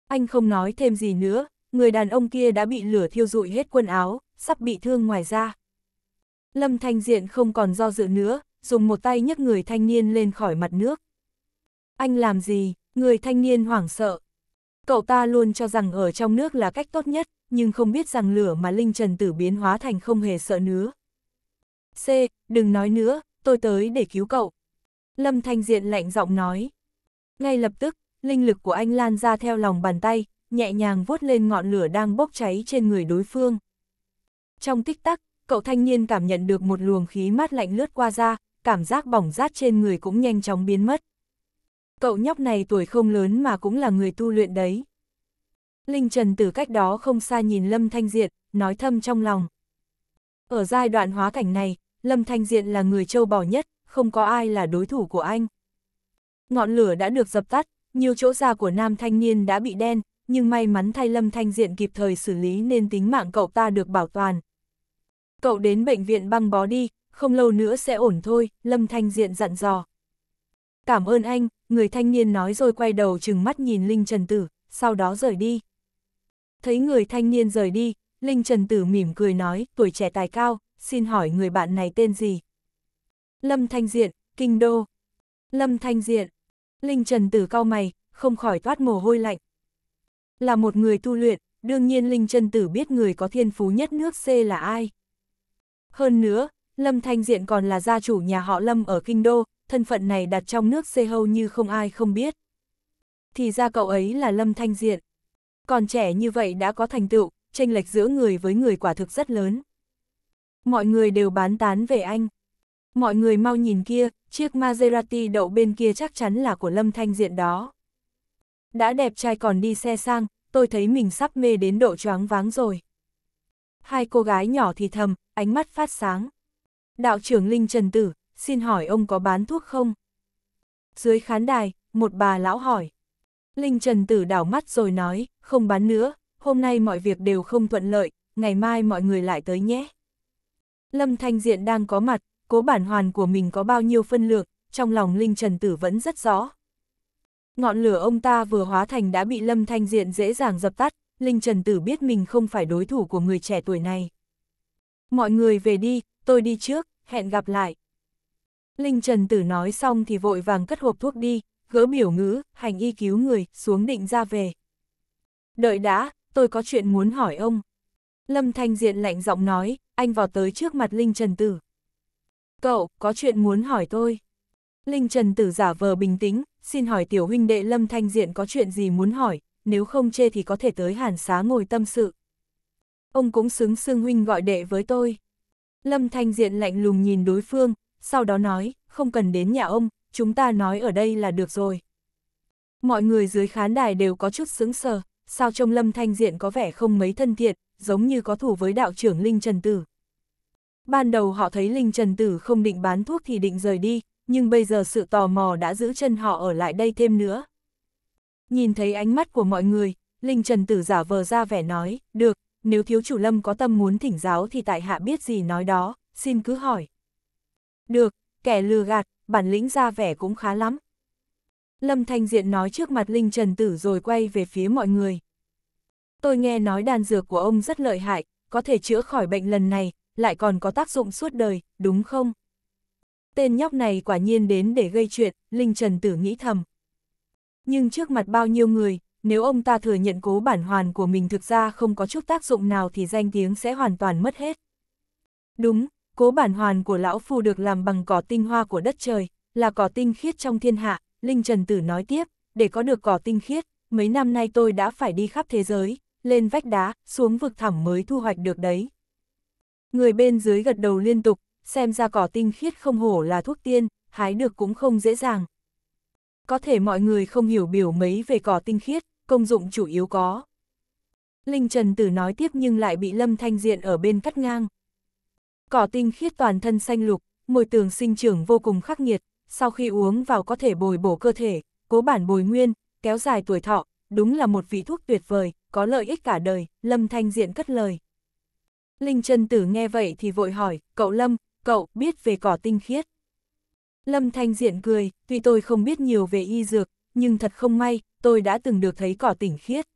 Anh không nói thêm gì nữa, người đàn ông kia đã bị lửa thiêu rụi hết quần áo, sắp bị thương ngoài ra. Lâm Thanh Diện không còn do dự nữa, dùng một tay nhấc người thanh niên lên khỏi mặt nước. Anh làm gì? Người thanh niên hoảng sợ, Cậu ta luôn cho rằng ở trong nước là cách tốt nhất, nhưng không biết rằng lửa mà Linh Trần Tử biến hóa thành không hề sợ nữa. C. Đừng nói nữa, tôi tới để cứu cậu. Lâm Thanh Diện lạnh giọng nói. Ngay lập tức, linh lực của anh lan ra theo lòng bàn tay, nhẹ nhàng vuốt lên ngọn lửa đang bốc cháy trên người đối phương. Trong tích tắc, cậu thanh niên cảm nhận được một luồng khí mát lạnh lướt qua da, cảm giác bỏng rát trên người cũng nhanh chóng biến mất. Cậu nhóc này tuổi không lớn mà cũng là người tu luyện đấy. Linh Trần từ cách đó không xa nhìn Lâm Thanh Diện, nói thâm trong lòng. Ở giai đoạn hóa cảnh này, Lâm Thanh Diện là người châu bò nhất, không có ai là đối thủ của anh. Ngọn lửa đã được dập tắt, nhiều chỗ da của nam thanh niên đã bị đen, nhưng may mắn thay Lâm Thanh Diện kịp thời xử lý nên tính mạng cậu ta được bảo toàn. Cậu đến bệnh viện băng bó đi, không lâu nữa sẽ ổn thôi, Lâm Thanh Diện dặn dò cảm ơn anh, người thanh niên nói rồi quay đầu chừng mắt nhìn Linh Trần Tử, sau đó rời đi. Thấy người thanh niên rời đi, Linh Trần Tử mỉm cười nói, tuổi trẻ tài cao, xin hỏi người bạn này tên gì? Lâm Thanh Diện, Kinh Đô. Lâm Thanh Diện. Linh Trần Tử cau mày, không khỏi toát mồ hôi lạnh. Là một người tu luyện, đương nhiên Linh Trần Tử biết người có thiên phú nhất nước C là ai. Hơn nữa, Lâm Thanh Diện còn là gia chủ nhà họ Lâm ở Kinh Đô, thân phận này đặt trong nước xê hầu như không ai không biết. Thì ra cậu ấy là Lâm Thanh Diện. Còn trẻ như vậy đã có thành tựu, tranh lệch giữa người với người quả thực rất lớn. Mọi người đều bán tán về anh. Mọi người mau nhìn kia, chiếc Maserati đậu bên kia chắc chắn là của Lâm Thanh Diện đó. Đã đẹp trai còn đi xe sang, tôi thấy mình sắp mê đến độ choáng váng rồi. Hai cô gái nhỏ thì thầm, ánh mắt phát sáng. Đạo trưởng Linh Trần Tử, xin hỏi ông có bán thuốc không? Dưới khán đài, một bà lão hỏi. Linh Trần Tử đảo mắt rồi nói, không bán nữa, hôm nay mọi việc đều không thuận lợi, ngày mai mọi người lại tới nhé. Lâm Thanh Diện đang có mặt, cố bản hoàn của mình có bao nhiêu phân lượng trong lòng Linh Trần Tử vẫn rất rõ. Ngọn lửa ông ta vừa hóa thành đã bị Lâm Thanh Diện dễ dàng dập tắt, Linh Trần Tử biết mình không phải đối thủ của người trẻ tuổi này. Mọi người về đi, tôi đi trước, hẹn gặp lại. Linh Trần Tử nói xong thì vội vàng cất hộp thuốc đi, gỡ biểu ngữ, hành y cứu người, xuống định ra về. Đợi đã, tôi có chuyện muốn hỏi ông. Lâm Thanh Diện lạnh giọng nói, anh vào tới trước mặt Linh Trần Tử. Cậu, có chuyện muốn hỏi tôi. Linh Trần Tử giả vờ bình tĩnh, xin hỏi tiểu huynh đệ Lâm Thanh Diện có chuyện gì muốn hỏi, nếu không chê thì có thể tới hàn xá ngồi tâm sự. Ông cũng xứng xương huynh gọi đệ với tôi. Lâm Thanh Diện lạnh lùng nhìn đối phương, sau đó nói, không cần đến nhà ông, chúng ta nói ở đây là được rồi. Mọi người dưới khán đài đều có chút sững sờ, sao trông Lâm Thanh Diện có vẻ không mấy thân thiện, giống như có thủ với đạo trưởng Linh Trần Tử. Ban đầu họ thấy Linh Trần Tử không định bán thuốc thì định rời đi, nhưng bây giờ sự tò mò đã giữ chân họ ở lại đây thêm nữa. Nhìn thấy ánh mắt của mọi người, Linh Trần Tử giả vờ ra vẻ nói, được, nếu thiếu chủ Lâm có tâm muốn thỉnh giáo thì tại hạ biết gì nói đó, xin cứ hỏi. Được, kẻ lừa gạt, bản lĩnh ra vẻ cũng khá lắm. Lâm Thanh Diện nói trước mặt Linh Trần Tử rồi quay về phía mọi người. Tôi nghe nói đàn dược của ông rất lợi hại, có thể chữa khỏi bệnh lần này, lại còn có tác dụng suốt đời, đúng không? Tên nhóc này quả nhiên đến để gây chuyện, Linh Trần Tử nghĩ thầm. Nhưng trước mặt bao nhiêu người, nếu ông ta thừa nhận cố bản hoàn của mình thực ra không có chút tác dụng nào thì danh tiếng sẽ hoàn toàn mất hết. Đúng, Cố bản hoàn của lão phu được làm bằng cỏ tinh hoa của đất trời, là cỏ tinh khiết trong thiên hạ, Linh Trần Tử nói tiếp, để có được cỏ tinh khiết, mấy năm nay tôi đã phải đi khắp thế giới, lên vách đá, xuống vực thẳm mới thu hoạch được đấy. Người bên dưới gật đầu liên tục, xem ra cỏ tinh khiết không hổ là thuốc tiên, hái được cũng không dễ dàng. Có thể mọi người không hiểu biểu mấy về cỏ tinh khiết, công dụng chủ yếu có. Linh Trần Tử nói tiếp nhưng lại bị Lâm Thanh Diện ở bên cắt ngang. Cỏ tinh khiết toàn thân xanh lục, môi tường sinh trưởng vô cùng khắc nghiệt, sau khi uống vào có thể bồi bổ cơ thể, cố bản bồi nguyên, kéo dài tuổi thọ, đúng là một vị thuốc tuyệt vời, có lợi ích cả đời, Lâm Thanh Diện cất lời. Linh Trân Tử nghe vậy thì vội hỏi, cậu Lâm, cậu biết về cỏ tinh khiết. Lâm Thanh Diện cười, tuy tôi không biết nhiều về y dược, nhưng thật không may, tôi đã từng được thấy cỏ tinh khiết.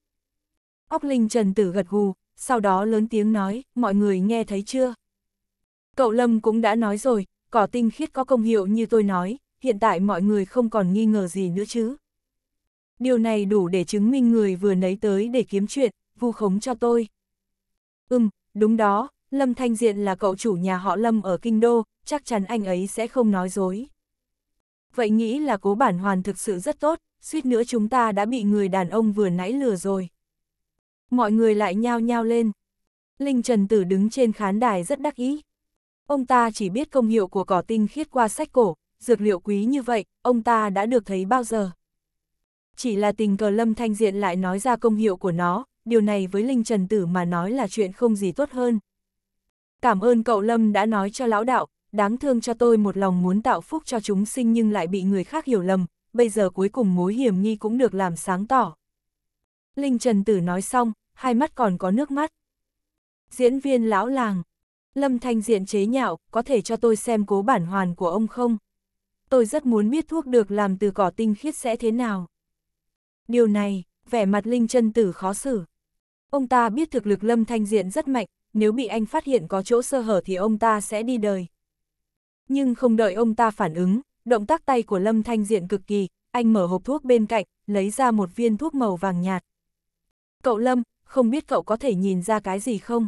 Óc Linh Trần Tử gật gù, sau đó lớn tiếng nói, mọi người nghe thấy chưa? Cậu Lâm cũng đã nói rồi, cỏ tinh khiết có công hiệu như tôi nói, hiện tại mọi người không còn nghi ngờ gì nữa chứ. Điều này đủ để chứng minh người vừa nấy tới để kiếm chuyện, vu khống cho tôi. Ừm, đúng đó, Lâm Thanh Diện là cậu chủ nhà họ Lâm ở Kinh Đô, chắc chắn anh ấy sẽ không nói dối. Vậy nghĩ là cố bản hoàn thực sự rất tốt, suýt nữa chúng ta đã bị người đàn ông vừa nãy lừa rồi. Mọi người lại nhao nhao lên. Linh Trần Tử đứng trên khán đài rất đắc ý, ông ta chỉ biết công hiệu của cỏ tinh khiết qua sách cổ, dược liệu quý như vậy, ông ta đã được thấy bao giờ. Chỉ là tình cờ Lâm Thanh Diện lại nói ra công hiệu của nó, điều này với Linh Trần Tử mà nói là chuyện không gì tốt hơn. Cảm ơn cậu Lâm đã nói cho lão đạo, đáng thương cho tôi một lòng muốn tạo phúc cho chúng sinh nhưng lại bị người khác hiểu lầm, bây giờ cuối cùng mối hiểm nghi cũng được làm sáng tỏ. Linh Trần Tử nói xong, hai mắt còn có nước mắt. Diễn viên lão làng, Lâm Thanh Diện chế nhạo, có thể cho tôi xem cố bản hoàn của ông không? Tôi rất muốn biết thuốc được làm từ cỏ tinh khiết sẽ thế nào. Điều này, vẻ mặt Linh chân Tử khó xử. Ông ta biết thực lực Lâm Thanh Diện rất mạnh, nếu bị anh phát hiện có chỗ sơ hở thì ông ta sẽ đi đời. Nhưng không đợi ông ta phản ứng, động tác tay của Lâm Thanh Diện cực kỳ, anh mở hộp thuốc bên cạnh, lấy ra một viên thuốc màu vàng nhạt. Cậu Lâm, không biết cậu có thể nhìn ra cái gì không?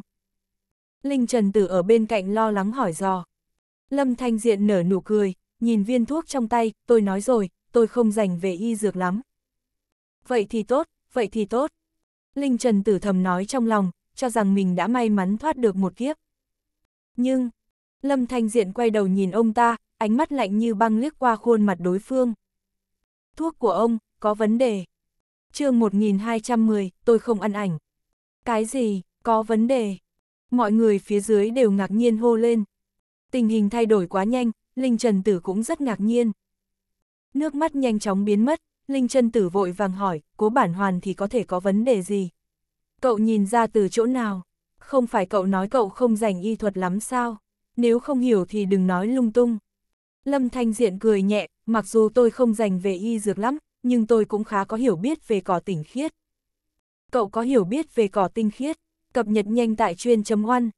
Linh Trần Tử ở bên cạnh lo lắng hỏi dò. Lâm Thanh Diện nở nụ cười, nhìn viên thuốc trong tay, tôi nói rồi, tôi không dành về y dược lắm. Vậy thì tốt, vậy thì tốt. Linh Trần Tử thầm nói trong lòng, cho rằng mình đã may mắn thoát được một kiếp. Nhưng, Lâm Thanh Diện quay đầu nhìn ông ta, ánh mắt lạnh như băng liếc qua khuôn mặt đối phương. Thuốc của ông, có vấn đề. chương 1210, tôi không ăn ảnh. Cái gì, có vấn đề, mọi người phía dưới đều ngạc nhiên hô lên. Tình hình thay đổi quá nhanh, Linh Trần Tử cũng rất ngạc nhiên. Nước mắt nhanh chóng biến mất, Linh Trần Tử vội vàng hỏi, cố bản hoàn thì có thể có vấn đề gì? Cậu nhìn ra từ chỗ nào? Không phải cậu nói cậu không dành y thuật lắm sao? Nếu không hiểu thì đừng nói lung tung. Lâm Thanh Diện cười nhẹ, mặc dù tôi không dành về y dược lắm, nhưng tôi cũng khá có hiểu biết về cỏ tỉnh khiết. Cậu có hiểu biết về cỏ tinh khiết? cập nhật nhanh tại chuyên.oan.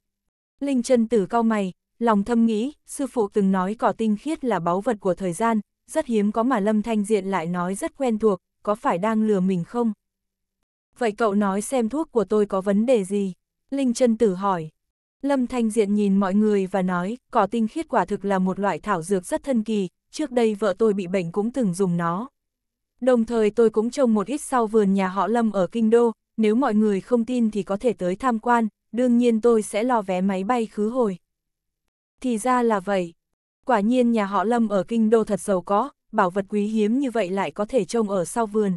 Linh chân tử cao mày, lòng thâm nghĩ, sư phụ từng nói cỏ tinh khiết là báu vật của thời gian, rất hiếm có mà Lâm Thanh Diện lại nói rất quen thuộc, có phải đang lừa mình không? Vậy cậu nói xem thuốc của tôi có vấn đề gì? Linh chân tử hỏi. Lâm Thanh Diện nhìn mọi người và nói, cỏ tinh khiết quả thực là một loại thảo dược rất thân kỳ, trước đây vợ tôi bị bệnh cũng từng dùng nó. Đồng thời tôi cũng trồng một ít sau vườn nhà họ Lâm ở Kinh Đô, nếu mọi người không tin thì có thể tới tham quan, đương nhiên tôi sẽ lo vé máy bay khứ hồi. Thì ra là vậy. Quả nhiên nhà họ Lâm ở kinh đô thật giàu có, bảo vật quý hiếm như vậy lại có thể trông ở sau vườn.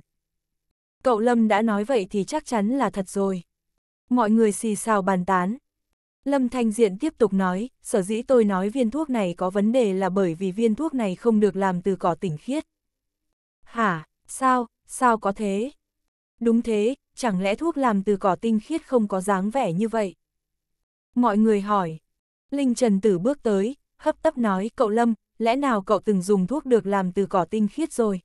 Cậu Lâm đã nói vậy thì chắc chắn là thật rồi. Mọi người xì xào bàn tán. Lâm Thanh Diện tiếp tục nói, sở dĩ tôi nói viên thuốc này có vấn đề là bởi vì viên thuốc này không được làm từ cỏ tỉnh khiết. Hả, sao, sao có thế? Đúng thế, chẳng lẽ thuốc làm từ cỏ tinh khiết không có dáng vẻ như vậy? Mọi người hỏi. Linh Trần Tử bước tới, hấp tấp nói cậu Lâm, lẽ nào cậu từng dùng thuốc được làm từ cỏ tinh khiết rồi?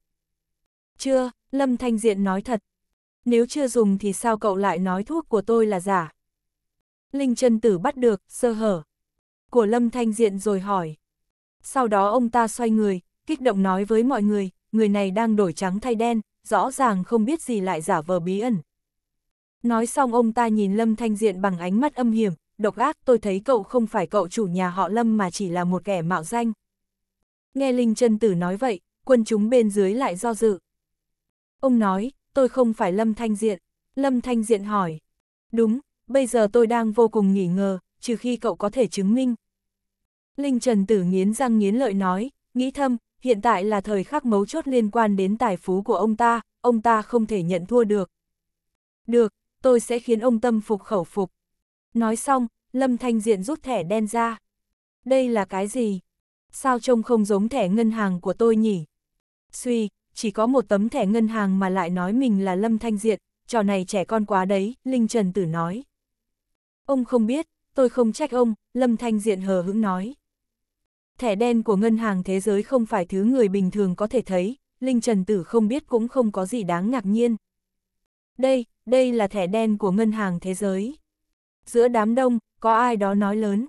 Chưa, Lâm Thanh Diện nói thật. Nếu chưa dùng thì sao cậu lại nói thuốc của tôi là giả? Linh Trần Tử bắt được, sơ hở. Của Lâm Thanh Diện rồi hỏi. Sau đó ông ta xoay người, kích động nói với mọi người, người này đang đổi trắng thay đen, rõ ràng không biết gì lại giả vờ bí ẩn, Nói xong ông ta nhìn Lâm Thanh Diện bằng ánh mắt âm hiểm, độc ác tôi thấy cậu không phải cậu chủ nhà họ Lâm mà chỉ là một kẻ mạo danh. Nghe Linh Trân Tử nói vậy, quân chúng bên dưới lại do dự. Ông nói, tôi không phải Lâm Thanh Diện. Lâm Thanh Diện hỏi, đúng, bây giờ tôi đang vô cùng nghỉ ngờ, trừ khi cậu có thể chứng minh. Linh Trần Tử nghiến răng nghiến lợi nói, nghĩ thâm, hiện tại là thời khắc mấu chốt liên quan đến tài phú của ông ta, ông ta không thể nhận thua được. Được, tôi sẽ khiến ông tâm phục khẩu phục. Nói xong, Lâm Thanh Diện rút thẻ đen ra. Đây là cái gì? Sao trông không giống thẻ ngân hàng của tôi nhỉ? Suy, chỉ có một tấm thẻ ngân hàng mà lại nói mình là Lâm Thanh Diện, trò này trẻ con quá đấy, Linh Trần Tử nói. Ông không biết, tôi không trách ông, Lâm Thanh Diện hờ hững nói. Thẻ đen của ngân hàng thế giới không phải thứ người bình thường có thể thấy, Linh Trần Tử không biết cũng không có gì đáng ngạc nhiên. Đây, đây là thẻ đen của Ngân hàng Thế giới. Giữa đám đông, có ai đó nói lớn.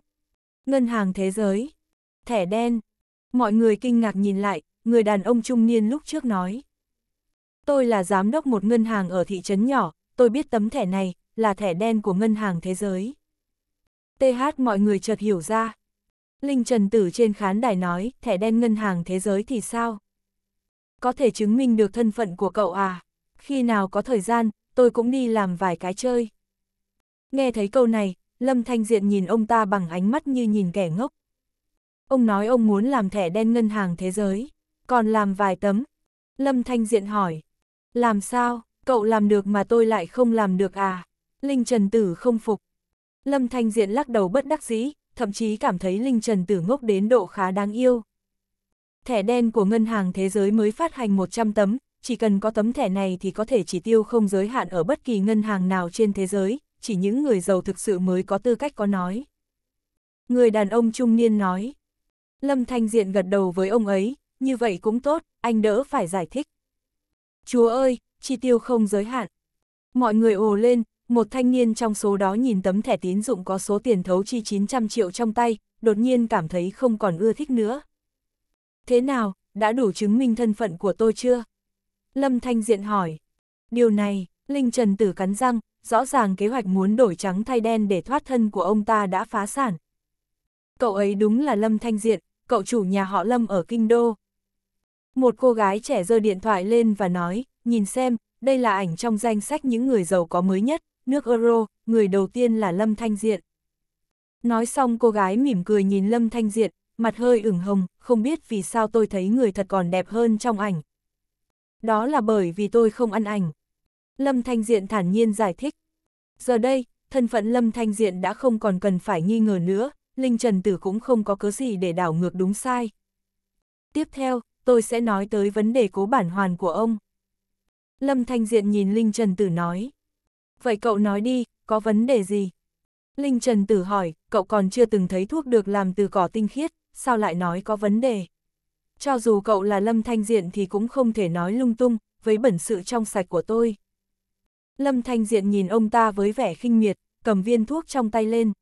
Ngân hàng Thế giới. Thẻ đen. Mọi người kinh ngạc nhìn lại, người đàn ông trung niên lúc trước nói. Tôi là giám đốc một ngân hàng ở thị trấn nhỏ, tôi biết tấm thẻ này, là thẻ đen của Ngân hàng Thế giới. TH mọi người chợt hiểu ra. Linh Trần Tử trên khán đài nói, thẻ đen Ngân hàng Thế giới thì sao? Có thể chứng minh được thân phận của cậu à? Khi nào có thời gian, tôi cũng đi làm vài cái chơi. Nghe thấy câu này, Lâm Thanh Diện nhìn ông ta bằng ánh mắt như nhìn kẻ ngốc. Ông nói ông muốn làm thẻ đen ngân hàng thế giới, còn làm vài tấm. Lâm Thanh Diện hỏi, làm sao, cậu làm được mà tôi lại không làm được à? Linh Trần Tử không phục. Lâm Thanh Diện lắc đầu bất đắc dĩ, thậm chí cảm thấy Linh Trần Tử ngốc đến độ khá đáng yêu. Thẻ đen của Ngân hàng Thế giới mới phát hành 100 tấm, chỉ cần có tấm thẻ này thì có thể chỉ tiêu không giới hạn ở bất kỳ ngân hàng nào trên thế giới, chỉ những người giàu thực sự mới có tư cách có nói. Người đàn ông trung niên nói. Lâm Thanh Diện gật đầu với ông ấy, như vậy cũng tốt, anh đỡ phải giải thích. Chúa ơi, chi tiêu không giới hạn. Mọi người ồ lên, một thanh niên trong số đó nhìn tấm thẻ tín dụng có số tiền thấu chi 900 triệu trong tay, đột nhiên cảm thấy không còn ưa thích nữa. Thế nào, đã đủ chứng minh thân phận của tôi chưa? Lâm Thanh Diện hỏi. Điều này, Linh Trần Tử cắn răng, rõ ràng kế hoạch muốn đổi trắng thay đen để thoát thân của ông ta đã phá sản. Cậu ấy đúng là Lâm Thanh Diện, cậu chủ nhà họ Lâm ở Kinh Đô. Một cô gái trẻ giơ điện thoại lên và nói, nhìn xem, đây là ảnh trong danh sách những người giàu có mới nhất, nước Euro, người đầu tiên là Lâm Thanh Diện. Nói xong cô gái mỉm cười nhìn Lâm Thanh Diện, mặt hơi ửng hồng, không biết vì sao tôi thấy người thật còn đẹp hơn trong ảnh, đó là bởi vì tôi không ăn ảnh. Lâm Thanh Diện thản nhiên giải thích. Giờ đây, thân phận Lâm Thanh Diện đã không còn cần phải nghi ngờ nữa, Linh Trần Tử cũng không có cớ gì để đảo ngược đúng sai. Tiếp theo, tôi sẽ nói tới vấn đề cố bản hoàn của ông. Lâm Thanh Diện nhìn Linh Trần Tử nói. Vậy cậu nói đi, có vấn đề gì? Linh Trần Tử hỏi, cậu còn chưa từng thấy thuốc được làm từ cỏ tinh khiết, sao lại nói có vấn đề? Cho dù cậu là Lâm Thanh Diện thì cũng không thể nói lung tung, với bẩn sự trong sạch của tôi. Lâm Thanh Diện nhìn ông ta với vẻ khinh miệt, cầm viên thuốc trong tay lên.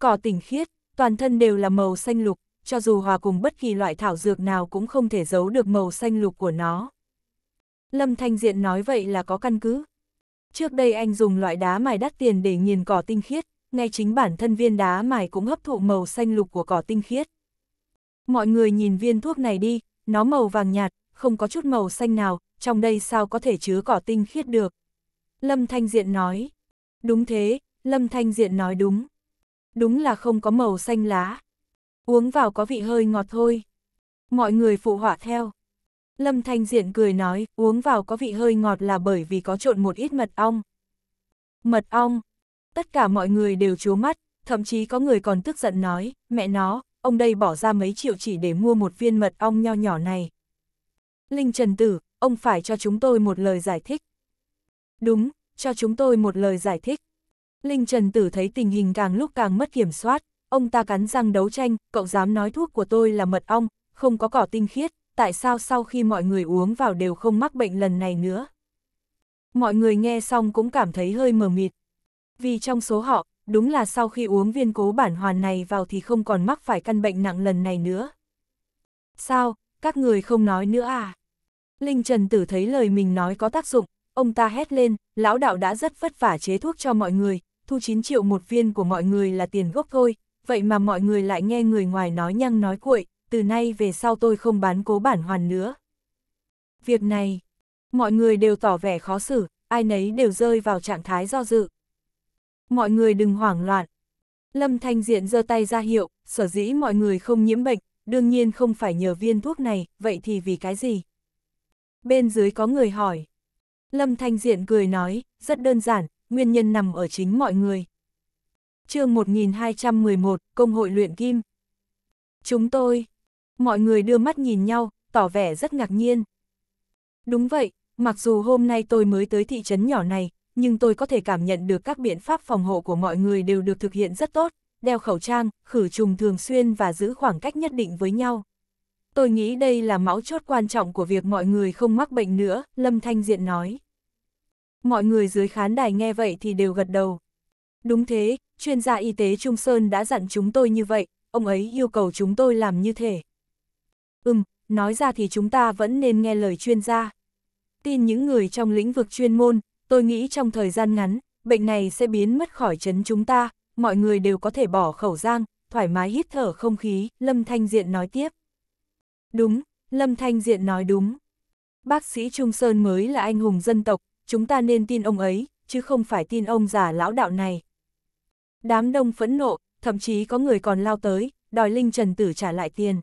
Cỏ tỉnh khiết, toàn thân đều là màu xanh lục, cho dù hòa cùng bất kỳ loại thảo dược nào cũng không thể giấu được màu xanh lục của nó. Lâm Thanh Diện nói vậy là có căn cứ. Trước đây anh dùng loại đá mài đắt tiền để nghiền cỏ tinh khiết, ngay chính bản thân viên đá mài cũng hấp thụ màu xanh lục của cỏ tinh khiết. Mọi người nhìn viên thuốc này đi, nó màu vàng nhạt, không có chút màu xanh nào, trong đây sao có thể chứa cỏ tinh khiết được. Lâm Thanh Diện nói. Đúng thế, Lâm Thanh Diện nói đúng. Đúng là không có màu xanh lá. Uống vào có vị hơi ngọt thôi. Mọi người phụ họa theo. Lâm Thanh Diện cười nói, uống vào có vị hơi ngọt là bởi vì có trộn một ít mật ong. Mật ong. Tất cả mọi người đều chố mắt, thậm chí có người còn tức giận nói, mẹ nó, ông đây bỏ ra mấy triệu chỉ để mua một viên mật ong nho nhỏ này. Linh Trần Tử, ông phải cho chúng tôi một lời giải thích. Đúng, cho chúng tôi một lời giải thích. Linh Trần Tử thấy tình hình càng lúc càng mất kiểm soát, ông ta cắn răng đấu tranh, cậu dám nói thuốc của tôi là mật ong, không có cỏ tinh khiết, tại sao sau khi mọi người uống vào đều không mắc bệnh lần này nữa. Mọi người nghe xong cũng cảm thấy hơi mờ mịt. Vì trong số họ, đúng là sau khi uống viên cố bản hoàn này vào thì không còn mắc phải căn bệnh nặng lần này nữa. Sao, các người không nói nữa à? Linh Trần Tử thấy lời mình nói có tác dụng, ông ta hét lên, lão đạo đã rất vất vả chế thuốc cho mọi người, thu 9 triệu một viên của mọi người là tiền gốc thôi, vậy mà mọi người lại nghe người ngoài nói nhăng nói cuội, từ nay về sau tôi không bán cố bản hoàn nữa. Việc này, mọi người đều tỏ vẻ khó xử, ai nấy đều rơi vào trạng thái do dự mọi người đừng hoảng loạn. Lâm Thanh Diện giơ tay ra hiệu, sở dĩ mọi người không nhiễm bệnh, đương nhiên không phải nhờ viên thuốc này, vậy thì vì cái gì? Bên dưới có người hỏi. Lâm Thanh Diện cười nói, rất đơn giản, nguyên nhân nằm ở chính mọi người. chương 1211, Công hội luyện kim. Chúng tôi, mọi người đưa mắt nhìn nhau, tỏ vẻ rất ngạc nhiên. Đúng vậy, mặc dù hôm nay tôi mới tới thị trấn nhỏ này, nhưng tôi có thể cảm nhận được các biện pháp phòng hộ của mọi người đều được thực hiện rất tốt, đeo khẩu trang, khử trùng thường xuyên và giữ khoảng cách nhất định với nhau. Tôi nghĩ đây là máu chốt quan trọng của việc mọi người không mắc bệnh nữa, Lâm Thanh Diện nói. Mọi người dưới khán đài nghe vậy thì đều gật đầu. Đúng thế, chuyên gia y tế Trung Sơn đã dặn chúng tôi như vậy, ông ấy yêu cầu chúng tôi làm như thế. Ừm, nói ra thì chúng ta vẫn nên nghe lời chuyên gia. Tin những người trong lĩnh vực chuyên môn, tôi nghĩ trong thời gian ngắn, bệnh này sẽ biến mất khỏi chấn chúng ta, mọi người đều có thể bỏ khẩu giang, thoải mái hít thở không khí, Lâm Thanh Diện nói tiếp. Đúng, Lâm Thanh Diện nói đúng. Bác sĩ Trung Sơn mới là anh hùng dân tộc, chúng ta nên tin ông ấy, chứ không phải tin ông già lão đạo này. Đám đông phẫn nộ, thậm chí có người còn lao tới, đòi Linh Trần Tử trả lại tiền.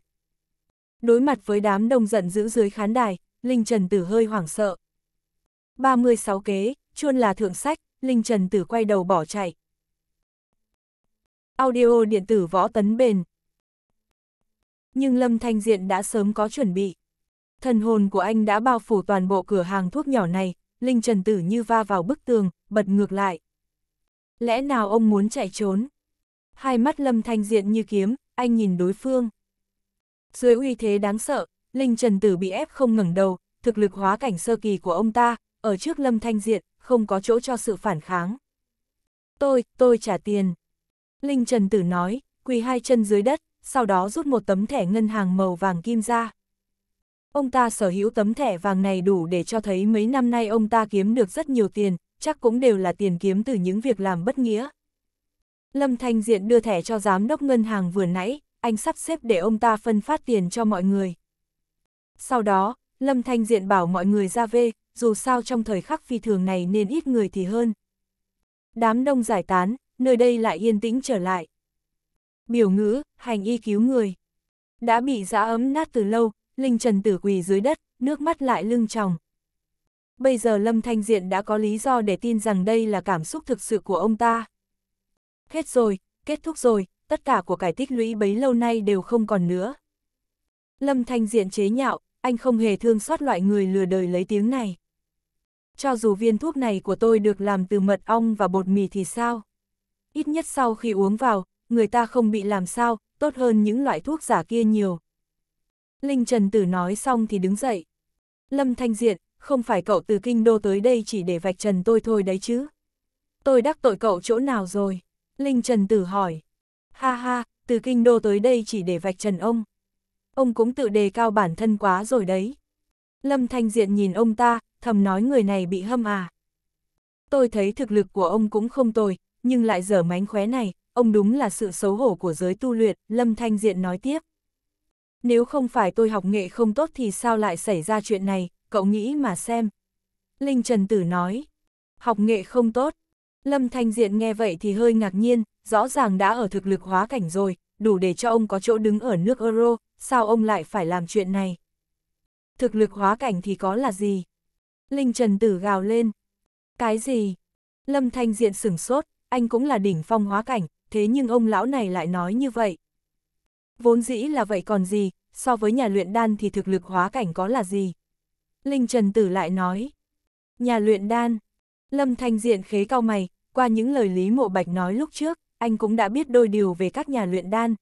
Đối mặt với đám đông giận dữ dưới khán đài, Linh Trần Tử hơi hoảng sợ, 36 kế, chuôn là thượng sách, Linh Trần Tử quay đầu bỏ chạy. Audio điện tử võ tấn bền. Nhưng Lâm Thanh Diện đã sớm có chuẩn bị. Thần hồn của anh đã bao phủ toàn bộ cửa hàng thuốc nhỏ này, Linh Trần Tử như va vào bức tường, bật ngược lại. Lẽ nào ông muốn chạy trốn? Hai mắt Lâm Thanh Diện như kiếm, anh nhìn đối phương. Dưới uy thế đáng sợ, Linh Trần Tử bị ép không ngẩng đầu, thực lực hóa cảnh sơ kỳ của ông ta, ở trước Lâm Thanh Diện, không có chỗ cho sự phản kháng. Tôi, tôi trả tiền. Linh Trần Tử nói, quỳ hai chân dưới đất, sau đó rút một tấm thẻ ngân hàng màu vàng kim ra. Ông ta sở hữu tấm thẻ vàng này đủ để cho thấy mấy năm nay ông ta kiếm được rất nhiều tiền, chắc cũng đều là tiền kiếm từ những việc làm bất nghĩa. Lâm Thanh Diện đưa thẻ cho giám đốc ngân hàng vừa nãy, anh sắp xếp để ông ta phân phát tiền cho mọi người. Sau đó, Lâm Thanh Diện bảo mọi người ra về, dù sao trong thời khắc phi thường này nên ít người thì hơn. Đám đông giải tán, nơi đây lại yên tĩnh trở lại. Biểu ngữ, hành y cứu người. Đã bị giã ấm nát từ lâu, Linh Trần tử quỳ dưới đất, nước mắt lại lưng tròng. Bây giờ Lâm Thanh Diện đã có lý do để tin rằng đây là cảm xúc thực sự của ông ta. Hết rồi, kết thúc rồi, tất cả của cải tích lũy bấy lâu nay đều không còn nữa. Lâm Thanh Diện chế nhạo, anh không hề thương xót loại người lừa đời lấy tiếng này. Cho dù viên thuốc này của tôi được làm từ mật ong và bột mì thì sao? Ít nhất sau khi uống vào, người ta không bị làm sao, tốt hơn những loại thuốc giả kia nhiều. Linh Trần Tử nói xong thì đứng dậy. Lâm Thanh Diện, không phải cậu từ kinh đô tới đây chỉ để vạch trần tôi thôi đấy chứ. Tôi đắc tội cậu chỗ nào rồi? Linh Trần Tử hỏi. Ha ha, từ kinh đô tới đây chỉ để vạch trần ông ông cũng tự đề cao bản thân quá rồi đấy. Lâm Thanh Diện nhìn ông ta, thầm nói người này bị hâm à. Tôi thấy thực lực của ông cũng không tồi, nhưng lại dở mánh khóe này, ông đúng là sự xấu hổ của giới tu luyện, Lâm Thanh Diện nói tiếp. Nếu không phải tôi học nghệ không tốt thì sao lại xảy ra chuyện này, cậu nghĩ mà xem. Linh Trần Tử nói, học nghệ không tốt. Lâm Thanh Diện nghe vậy thì hơi ngạc nhiên, rõ ràng đã ở thực lực hóa cảnh rồi, đủ để cho ông có chỗ đứng ở nước Euro, sao ông lại phải làm chuyện này? Thực lực hóa cảnh thì có là gì? Linh Trần Tử gào lên. Cái gì? Lâm Thanh Diện sửng sốt, anh cũng là đỉnh phong hóa cảnh, thế nhưng ông lão này lại nói như vậy. Vốn dĩ là vậy còn gì, so với nhà luyện đan thì thực lực hóa cảnh có là gì? Linh Trần Tử lại nói. Nhà luyện đan. Lâm Thanh Diện khế cao mày, qua những lời Lý Mộ Bạch nói lúc trước, anh cũng đã biết đôi điều về các nhà luyện đan.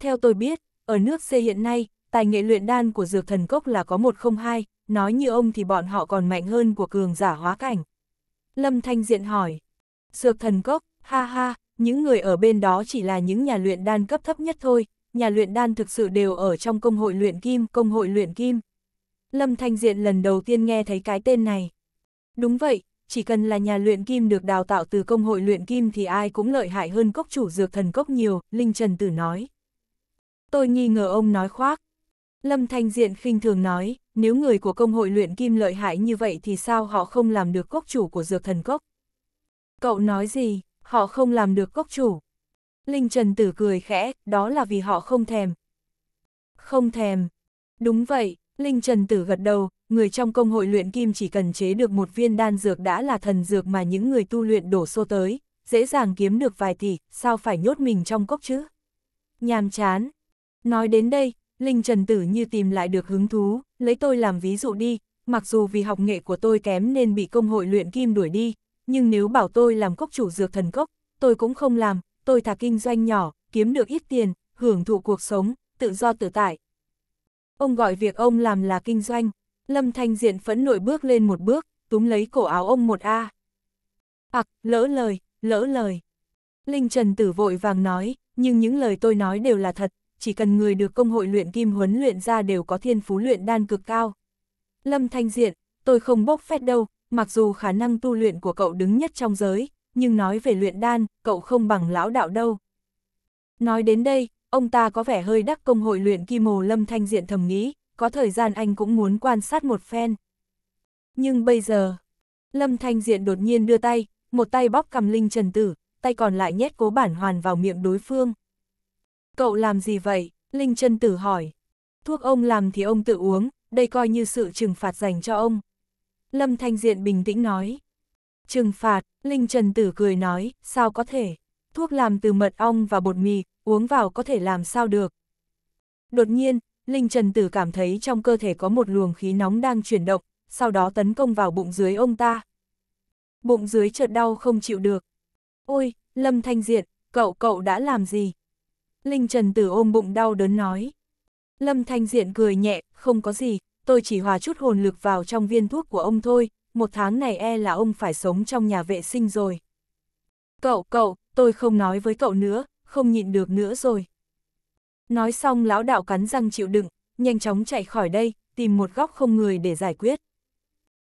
Theo tôi biết, ở nước C hiện nay, tài nghệ luyện đan của dược thần cốc là có một không hai, nói như ông thì bọn họ còn mạnh hơn của cường giả hóa cảnh. Lâm Thanh Diện hỏi, dược thần cốc, ha ha, những người ở bên đó chỉ là những nhà luyện đan cấp thấp nhất thôi, nhà luyện đan thực sự đều ở trong công hội luyện kim, công hội luyện kim. Lâm Thanh Diện lần đầu tiên nghe thấy cái tên này. Đúng vậy, chỉ cần là nhà luyện kim được đào tạo từ công hội luyện kim thì ai cũng lợi hại hơn cốc chủ dược thần cốc nhiều, Linh Trần Tử nói. Tôi nghi ngờ ông nói khoác. Lâm Thanh Diện khinh thường nói, nếu người của công hội luyện kim lợi hại như vậy thì sao họ không làm được cốc chủ của dược thần cốc? Cậu nói gì, họ không làm được cốc chủ? Linh Trần Tử cười khẽ, đó là vì họ không thèm. Không thèm. Đúng vậy, Linh Trần Tử gật đầu, người trong công hội luyện kim chỉ cần chế được một viên đan dược đã là thần dược mà những người tu luyện đổ xô tới, dễ dàng kiếm được vài tỷ, sao phải nhốt mình trong cốc chứ? Nhàm chán, Nói đến đây, Linh Trần Tử như tìm lại được hứng thú, lấy tôi làm ví dụ đi, mặc dù vì học nghệ của tôi kém nên bị công hội luyện kim đuổi đi, nhưng nếu bảo tôi làm cốc chủ dược thần cốc, tôi cũng không làm, tôi thà kinh doanh nhỏ, kiếm được ít tiền, hưởng thụ cuộc sống, tự do tự tại. Ông gọi việc ông làm là kinh doanh, Lâm Thanh Diện phẫn nổi bước lên một bước, túm lấy cổ áo ông một A. Ặc, lỡ lời, lỡ lời. Linh Trần Tử vội vàng nói, nhưng những lời tôi nói đều là thật, chỉ cần người được công hội luyện kim huấn luyện ra đều có thiên phú luyện đan cực cao. Lâm Thanh Diện, tôi không bốc phét đâu, mặc dù khả năng tu luyện của cậu đứng nhất trong giới, nhưng nói về luyện đan, cậu không bằng lão đạo đâu. Nói đến đây, ông ta có vẻ hơi đắc công hội luyện kim hồ Lâm Thanh Diện thầm nghĩ, có thời gian anh cũng muốn quan sát một phen. Nhưng bây giờ, Lâm Thanh Diện đột nhiên đưa tay, một tay bóp cầm Linh Trần Tử, tay còn lại nhét cố bản hoàn vào miệng đối phương. Cậu làm gì vậy? Linh chân tử hỏi. Thuốc ông làm thì ông tự uống, đây coi như sự trừng phạt dành cho ông. Lâm Thanh Diện bình tĩnh nói. Trừng phạt, Linh Trần Tử cười nói, sao có thể? Thuốc làm từ mật ong và bột mì, uống vào có thể làm sao được? Đột nhiên, Linh Trần Tử cảm thấy trong cơ thể có một luồng khí nóng đang chuyển động, sau đó tấn công vào bụng dưới ông ta. Bụng dưới chợt đau không chịu được. Ôi, Lâm Thanh Diện, cậu cậu đã làm gì? Linh Trần Tử ôm bụng đau đớn nói. Lâm Thanh Diện cười nhẹ, không có gì, tôi chỉ hòa chút hồn lực vào trong viên thuốc của ông thôi, một tháng này e là ông phải sống trong nhà vệ sinh rồi. Cậu, cậu, tôi không nói với cậu nữa, không nhịn được nữa rồi. Nói xong lão đạo cắn răng chịu đựng, nhanh chóng chạy khỏi đây, tìm một góc không người để giải quyết.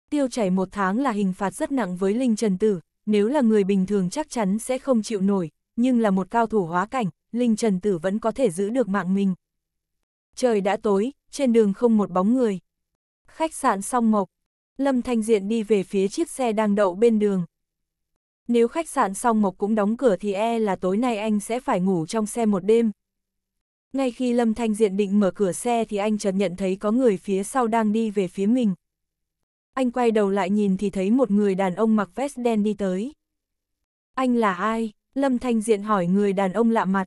Tiêu chảy một tháng là hình phạt rất nặng với Linh Trần Tử, nếu là người bình thường chắc chắn sẽ không chịu nổi, nhưng là một cao thủ hóa cảnh, Linh Trần Tử vẫn có thể giữ được mạng mình. Trời đã tối, trên đường không một bóng người. Khách sạn song mộc, Lâm Thanh Diện đi về phía chiếc xe đang đậu bên đường. Nếu khách sạn song mộc cũng đóng cửa thì e là tối nay anh sẽ phải ngủ trong xe một đêm. Ngay khi Lâm Thanh Diện định mở cửa xe thì anh chợt nhận thấy có người phía sau đang đi về phía mình. Anh quay đầu lại nhìn thì thấy một người đàn ông mặc vest đen đi tới. Anh là ai? Lâm Thanh Diện hỏi người đàn ông lạ mặt.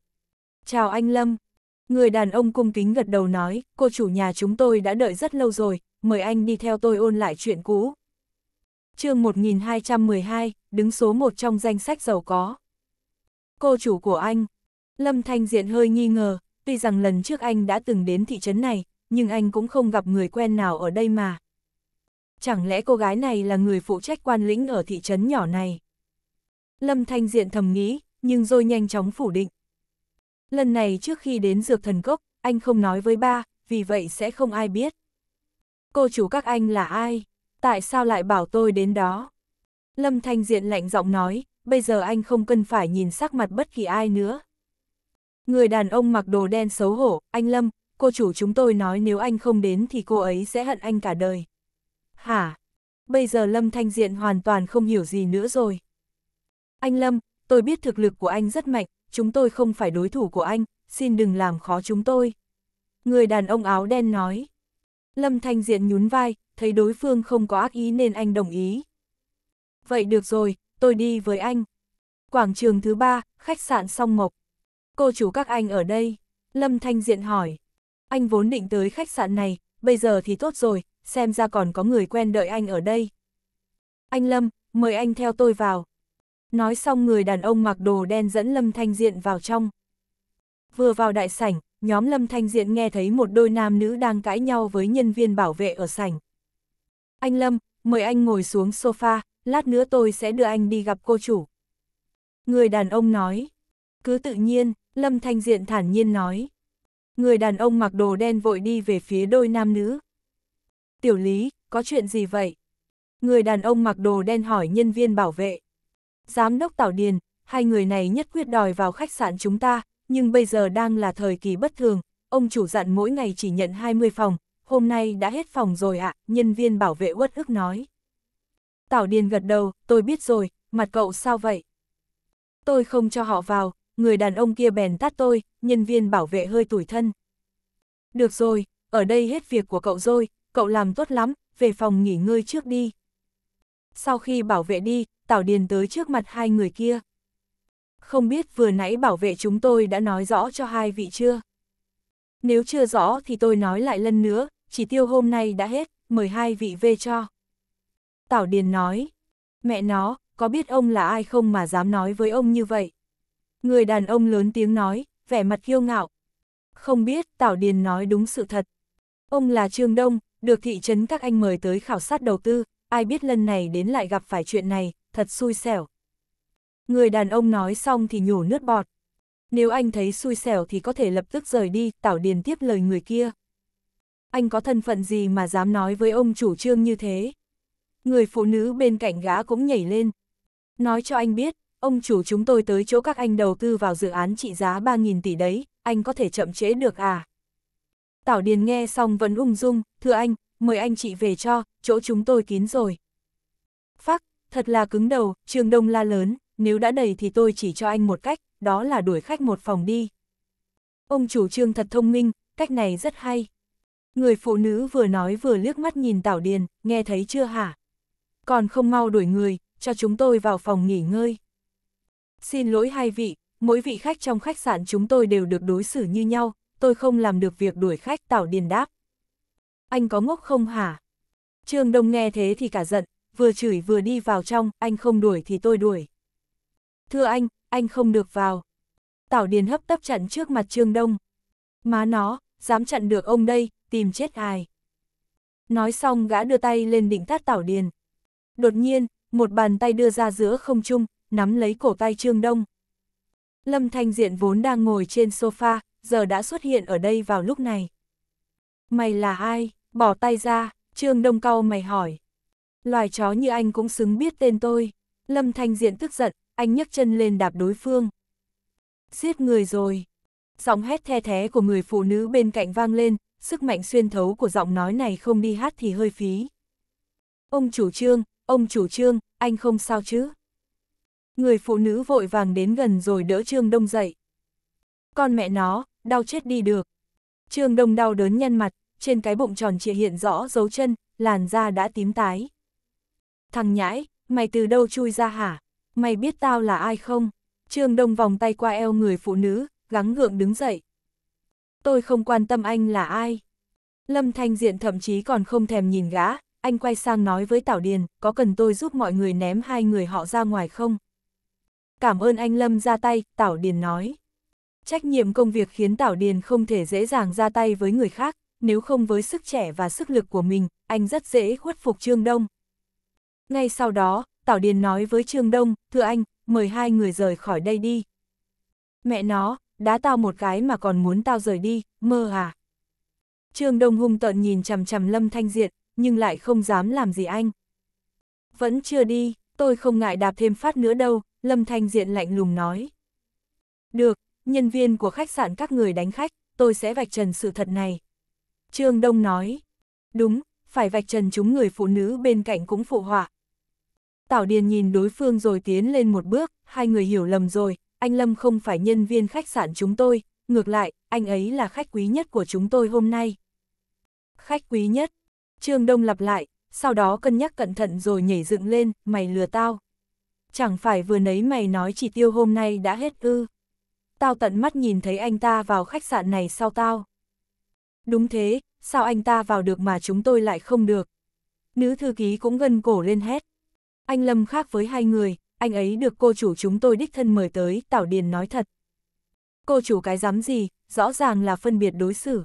Chào anh Lâm. Người đàn ông cung kính gật đầu nói, cô chủ nhà chúng tôi đã đợi rất lâu rồi, mời anh đi theo tôi ôn lại chuyện cũ. chương 1212, đứng số 1 trong danh sách giàu có. Cô chủ của anh. Lâm Thanh Diện hơi nghi ngờ, tuy rằng lần trước anh đã từng đến thị trấn này, nhưng anh cũng không gặp người quen nào ở đây mà. Chẳng lẽ cô gái này là người phụ trách quan lĩnh ở thị trấn nhỏ này? Lâm Thanh Diện thầm nghĩ, nhưng rồi nhanh chóng phủ định lần này trước khi đến dược thần cốc, anh không nói với ba, vì vậy sẽ không ai biết. Cô chủ các anh là ai? Tại sao lại bảo tôi đến đó? Lâm Thanh Diện lạnh giọng nói, bây giờ anh không cần phải nhìn sắc mặt bất kỳ ai nữa. Người đàn ông mặc đồ đen xấu hổ, anh Lâm, cô chủ chúng tôi nói nếu anh không đến thì cô ấy sẽ hận anh cả đời. Hả? Bây giờ Lâm Thanh Diện hoàn toàn không hiểu gì nữa rồi. Anh Lâm, tôi biết thực lực của anh rất mạnh, chúng tôi không phải đối thủ của anh, xin đừng làm khó chúng tôi. Người đàn ông áo đen nói. Lâm Thanh Diện nhún vai, thấy đối phương không có ác ý nên anh đồng ý. Vậy được rồi, tôi đi với anh. Quảng trường thứ ba, khách sạn song mộc. Cô chủ các anh ở đây. Lâm Thanh Diện hỏi. Anh vốn định tới khách sạn này, bây giờ thì tốt rồi, xem ra còn có người quen đợi anh ở đây. Anh Lâm, mời anh theo tôi vào. Nói xong người đàn ông mặc đồ đen dẫn Lâm Thanh Diện vào trong. Vừa vào đại sảnh, nhóm Lâm Thanh Diện nghe thấy một đôi nam nữ đang cãi nhau với nhân viên bảo vệ ở sảnh. Anh Lâm, mời anh ngồi xuống sofa, lát nữa tôi sẽ đưa anh đi gặp cô chủ. Người đàn ông nói. Cứ tự nhiên, Lâm Thanh Diện thản nhiên nói. Người đàn ông mặc đồ đen vội đi về phía đôi nam nữ. Tiểu Lý, có chuyện gì vậy? Người đàn ông mặc đồ đen hỏi nhân viên bảo vệ. Giám đốc Tảo Điền, hai người này nhất quyết đòi vào khách sạn chúng ta, nhưng bây giờ đang là thời kỳ bất thường, ông chủ dặn mỗi ngày chỉ nhận 20 phòng, hôm nay đã hết phòng rồi ạ, nhân viên bảo vệ uất ức nói. Tảo Điền gật đầu, tôi biết rồi, mặt cậu sao vậy? Tôi không cho họ vào, người đàn ông kia bèn tát tôi, nhân viên bảo vệ hơi tủi thân. Được rồi, ở đây hết việc của cậu rồi, cậu làm tốt lắm, về phòng nghỉ ngơi trước đi. Sau khi bảo vệ đi, Tảo Điền tới trước mặt hai người kia. Không biết vừa nãy bảo vệ chúng tôi đã nói rõ cho hai vị chưa? Nếu chưa rõ thì tôi nói lại lần nữa, chỉ tiêu hôm nay đã hết, mời hai vị về cho. Tảo Điền nói, mẹ nó, có biết ông là ai không mà dám nói với ông như vậy? Người đàn ông lớn tiếng nói, vẻ mặt kiêu ngạo. Không biết, Tảo Điền nói đúng sự thật. Ông là Trương Đông, được thị trấn các anh mời tới khảo sát đầu tư, ai biết lần này đến lại gặp phải chuyện này, thật xui xẻo. Người đàn ông nói xong thì nhổ nước bọt. Nếu anh thấy xui xẻo thì có thể lập tức rời đi, Tảo Điền tiếp lời người kia. Anh có thân phận gì mà dám nói với ông chủ trương như thế? Người phụ nữ bên cạnh gã cũng nhảy lên. Nói cho anh biết, ông chủ chúng tôi tới chỗ các anh đầu tư vào dự án trị giá 3.000 tỷ đấy, anh có thể chậm trễ được à? Tảo Điền nghe xong vẫn ung dung, thưa anh, mời anh chị về cho, chỗ chúng tôi kín rồi. Phác, thật là cứng đầu, trương đông la lớn, nếu đã đầy thì tôi chỉ cho anh một cách, đó là đuổi khách một phòng đi. Ông chủ trương thật thông minh, cách này rất hay. Người phụ nữ vừa nói vừa liếc mắt nhìn Tảo Điền, nghe thấy chưa hả? Còn không mau đuổi người, cho chúng tôi vào phòng nghỉ ngơi. Xin lỗi hai vị, mỗi vị khách trong khách sạn chúng tôi đều được đối xử như nhau, tôi không làm được việc đuổi khách Tảo Điền đáp anh có ngốc không hả? Trương Đông nghe thế thì cả giận, vừa chửi vừa đi vào trong, anh không đuổi thì tôi đuổi. Thưa anh, anh không được vào. Tảo Điền hấp tấp chặn trước mặt Trương Đông. Má nó, dám chặn được ông đây, tìm chết ai. Nói xong gã đưa tay lên định tát Tảo Điền. Đột nhiên, một bàn tay đưa ra giữa không trung, nắm lấy cổ tay Trương Đông. Lâm Thanh Diện vốn đang ngồi trên sofa, giờ đã xuất hiện ở đây vào lúc này. Mày là ai? Bỏ tay ra, Trương Đông cao mày hỏi. Loài chó như anh cũng xứng biết tên tôi. Lâm Thanh Diện tức giận, anh nhấc chân lên đạp đối phương. Giết người rồi. Giọng hét the thé của người phụ nữ bên cạnh vang lên, sức mạnh xuyên thấu của giọng nói này không đi hát thì hơi phí. Ông chủ trương, ông chủ trương, anh không sao chứ? Người phụ nữ vội vàng đến gần rồi đỡ Trương Đông dậy. Con mẹ nó, đau chết đi được. Trương Đông đau đớn nhăn mặt, trên cái bụng tròn trịa hiện rõ dấu chân, làn da đã tím tái. Thằng nhãi, mày từ đâu chui ra hả? Mày biết tao là ai không? Trương Đông vòng tay qua eo người phụ nữ, gắng gượng đứng dậy. Tôi không quan tâm anh là ai. Lâm Thanh Diện thậm chí còn không thèm nhìn gã, anh quay sang nói với Tảo Điền, có cần tôi giúp mọi người ném hai người họ ra ngoài không? Cảm ơn anh Lâm ra tay, Tảo Điền nói. Trách nhiệm công việc khiến Tảo Điền không thể dễ dàng ra tay với người khác, nếu không với sức trẻ và sức lực của mình, anh rất dễ khuất phục Trương Đông. Ngay sau đó, Tảo Điền nói với Trương Đông, thưa anh, mời hai người rời khỏi đây đi. Mẹ nó, đá tao một cái mà còn muốn tao rời đi, mơ à. Trương Đông hung tợn nhìn chằm chằm Lâm Thanh Diệt, nhưng lại không dám làm gì anh. Vẫn chưa đi, tôi không ngại đạp thêm phát nữa đâu, Lâm Thanh Diện lạnh lùng nói. Được, nhân viên của khách sạn các người đánh khách, tôi sẽ vạch trần sự thật này. Trương Đông nói, đúng, phải vạch trần chúng người phụ nữ bên cạnh cũng phụ họa. Tảo Điền nhìn đối phương rồi tiến lên một bước, hai người hiểu lầm rồi, anh Lâm không phải nhân viên khách sạn chúng tôi, ngược lại, anh ấy là khách quý nhất của chúng tôi hôm nay. Khách quý nhất, Trương Đông lặp lại, sau đó cân nhắc cẩn thận rồi nhảy dựng lên, mày lừa tao. Chẳng phải vừa nấy mày nói chỉ tiêu hôm nay đã hết ư. Tao tận mắt nhìn thấy anh ta vào khách sạn này sau tao. Đúng thế, sao anh ta vào được mà chúng tôi lại không được? Nữ thư ký cũng gân cổ lên hét. Anh Lâm khác với hai người, anh ấy được cô chủ chúng tôi đích thân mời tới, Tảo Điền nói thật. Cô chủ cái dám gì, rõ ràng là phân biệt đối xử.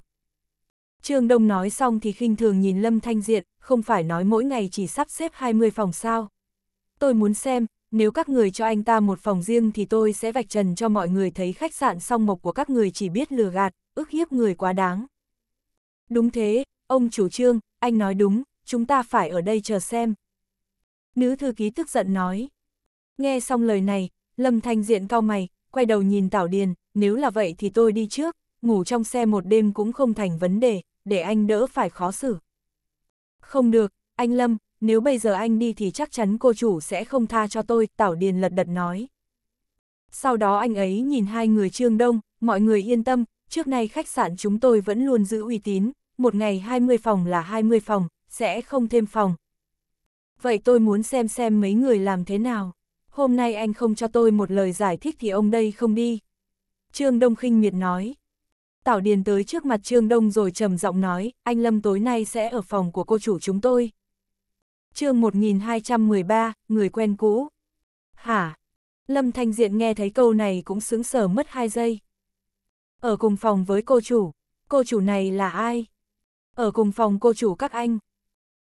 Trương Đông nói xong thì khinh thường nhìn Lâm Thanh Diện, không phải nói mỗi ngày chỉ sắp xếp 20 phòng sao. Tôi muốn xem, nếu các người cho anh ta một phòng riêng thì tôi sẽ vạch trần cho mọi người thấy khách sạn song mộc của các người chỉ biết lừa gạt, ức hiếp người quá đáng. Đúng thế, ông chủ trương, anh nói đúng, chúng ta phải ở đây chờ xem. Nữ thư ký tức giận nói. Nghe xong lời này, Lâm Thanh Diện cao mày, quay đầu nhìn Tảo Điền, nếu là vậy thì tôi đi trước, ngủ trong xe một đêm cũng không thành vấn đề, để anh đỡ phải khó xử. Không được, anh Lâm, nếu bây giờ anh đi thì chắc chắn cô chủ sẽ không tha cho tôi, Tảo Điền lật đật nói. Sau đó anh ấy nhìn hai người Trương Đông, mọi người yên tâm, trước nay khách sạn chúng tôi vẫn luôn giữ uy tín, một ngày 20 phòng là 20 phòng, sẽ không thêm phòng. Vậy tôi muốn xem xem mấy người làm thế nào. Hôm nay anh không cho tôi một lời giải thích thì ông đây không đi. Trương Đông khinh miệt nói. Tảo Điền tới trước mặt Trương Đông rồi trầm giọng nói, anh Lâm tối nay sẽ ở phòng của cô chủ chúng tôi. chương 1213, người quen cũ. Hả? Lâm Thanh Diện nghe thấy câu này cũng sướng sờ mất hai giây. Ở cùng phòng với cô chủ, cô chủ này là ai? Ở cùng phòng cô chủ các anh.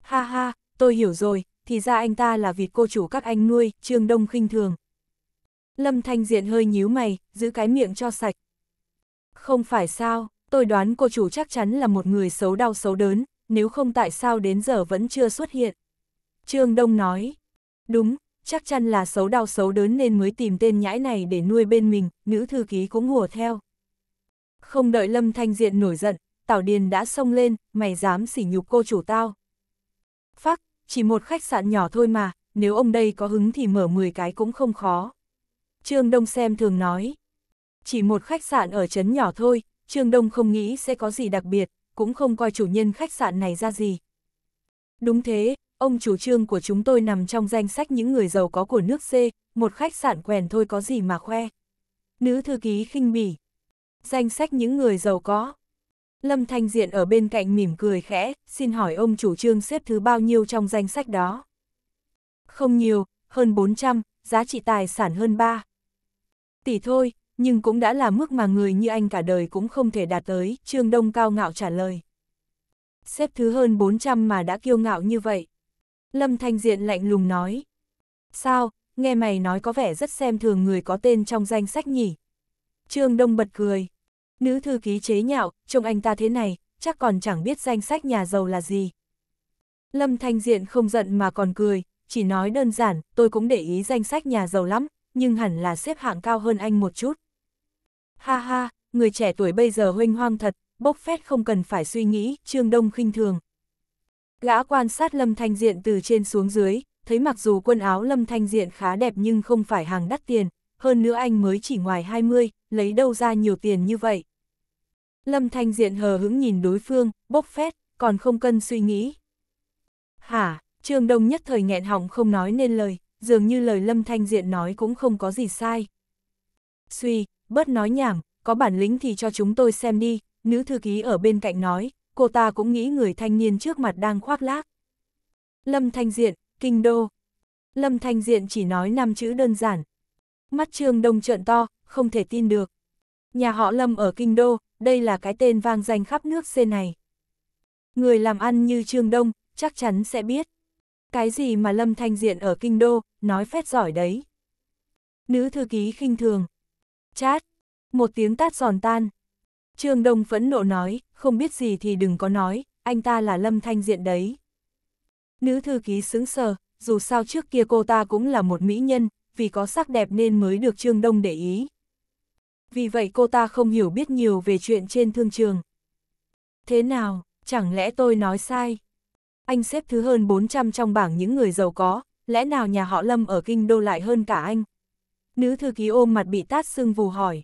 Ha ha, tôi hiểu rồi, thì ra anh ta là vịt cô chủ các anh nuôi, Trương Đông khinh thường. Lâm Thanh Diện hơi nhíu mày, giữ cái miệng cho sạch. Không phải sao, tôi đoán cô chủ chắc chắn là một người xấu đau xấu đớn, nếu không tại sao đến giờ vẫn chưa xuất hiện. Trương Đông nói, đúng, chắc chắn là xấu đau xấu đớn nên mới tìm tên nhãi này để nuôi bên mình, nữ thư ký cũng hùa theo. Không đợi Lâm Thanh Diện nổi giận, Tảo Điền đã xông lên, mày dám sỉ nhục cô chủ tao. Phác, chỉ một khách sạn nhỏ thôi mà, nếu ông đây có hứng thì mở 10 cái cũng không khó. Trương Đông xem thường nói, chỉ một khách sạn ở trấn nhỏ thôi, Trương Đông không nghĩ sẽ có gì đặc biệt, cũng không coi chủ nhân khách sạn này ra gì. Đúng thế, ông chủ trương của chúng tôi nằm trong danh sách những người giàu có của nước C, một khách sạn quèn thôi có gì mà khoe. Nữ thư ký khinh bỉ, danh sách những người giàu có. Lâm Thanh Diện ở bên cạnh mỉm cười khẽ, xin hỏi ông chủ trương xếp thứ bao nhiêu trong danh sách đó? Không nhiều, hơn 400, giá trị tài sản hơn 3. Tỷ thôi, nhưng cũng đã là mức mà người như anh cả đời cũng không thể đạt tới, Trương Đông cao ngạo trả lời. Xếp thứ hơn 400 mà đã kiêu ngạo như vậy. Lâm Thanh Diện lạnh lùng nói. Sao, nghe mày nói có vẻ rất xem thường người có tên trong danh sách nhỉ? Trương Đông bật cười. Nữ thư ký chế nhạo, trông anh ta thế này, chắc còn chẳng biết danh sách nhà giàu là gì. Lâm Thanh Diện không giận mà còn cười, chỉ nói đơn giản, tôi cũng để ý danh sách nhà giàu lắm, nhưng hẳn là xếp hạng cao hơn anh một chút. Ha ha, người trẻ tuổi bây giờ huynh hoang thật, bốc phét không cần phải suy nghĩ, Trương Đông khinh thường. Gã quan sát Lâm Thanh Diện từ trên xuống dưới, thấy mặc dù quần áo Lâm Thanh Diện khá đẹp nhưng không phải hàng đắt tiền, hơn nữa anh mới chỉ ngoài 20, lấy đâu ra nhiều tiền như vậy. Lâm Thanh Diện hờ hững nhìn đối phương, bốc phét, còn không cân suy nghĩ. Hả, Trương Đông nhất thời nghẹn họng không nói nên lời, dường như lời Lâm Thanh Diện nói cũng không có gì sai. Suy, bớt nói nhảm, có bản lĩnh thì cho chúng tôi xem đi, nữ thư ký ở bên cạnh nói, cô ta cũng nghĩ người thanh niên trước mặt đang khoác lác. Lâm Thanh Diện, Kinh Đô. Lâm Thanh Diện chỉ nói năm chữ đơn giản, Mắt Trương Đông trợn to, không thể tin được. Nhà họ Lâm ở Kinh Đô, đây là cái tên vang danh khắp nước C này. Người làm ăn như Trương Đông, chắc chắn sẽ biết. Cái gì mà Lâm Thanh Diện ở Kinh Đô, nói phét giỏi đấy. Nữ thư ký khinh thường. Chát, một tiếng tát giòn tan. Trương Đông phẫn nộ nói, không biết gì thì đừng có nói, anh ta là Lâm Thanh Diện đấy. Nữ thư ký sững sờ, dù sao trước kia cô ta cũng là một mỹ nhân, vì có sắc đẹp nên mới được Trương Đông để ý. Vì vậy cô ta không hiểu biết nhiều về chuyện trên thương trường. Thế nào, chẳng lẽ tôi nói sai? Anh xếp thứ hơn 400 trong bảng những người giàu có, lẽ nào nhà họ Lâm ở Kinh Đô lại hơn cả anh? Nữ thư ký ôm mặt bị tát sưng vù hỏi.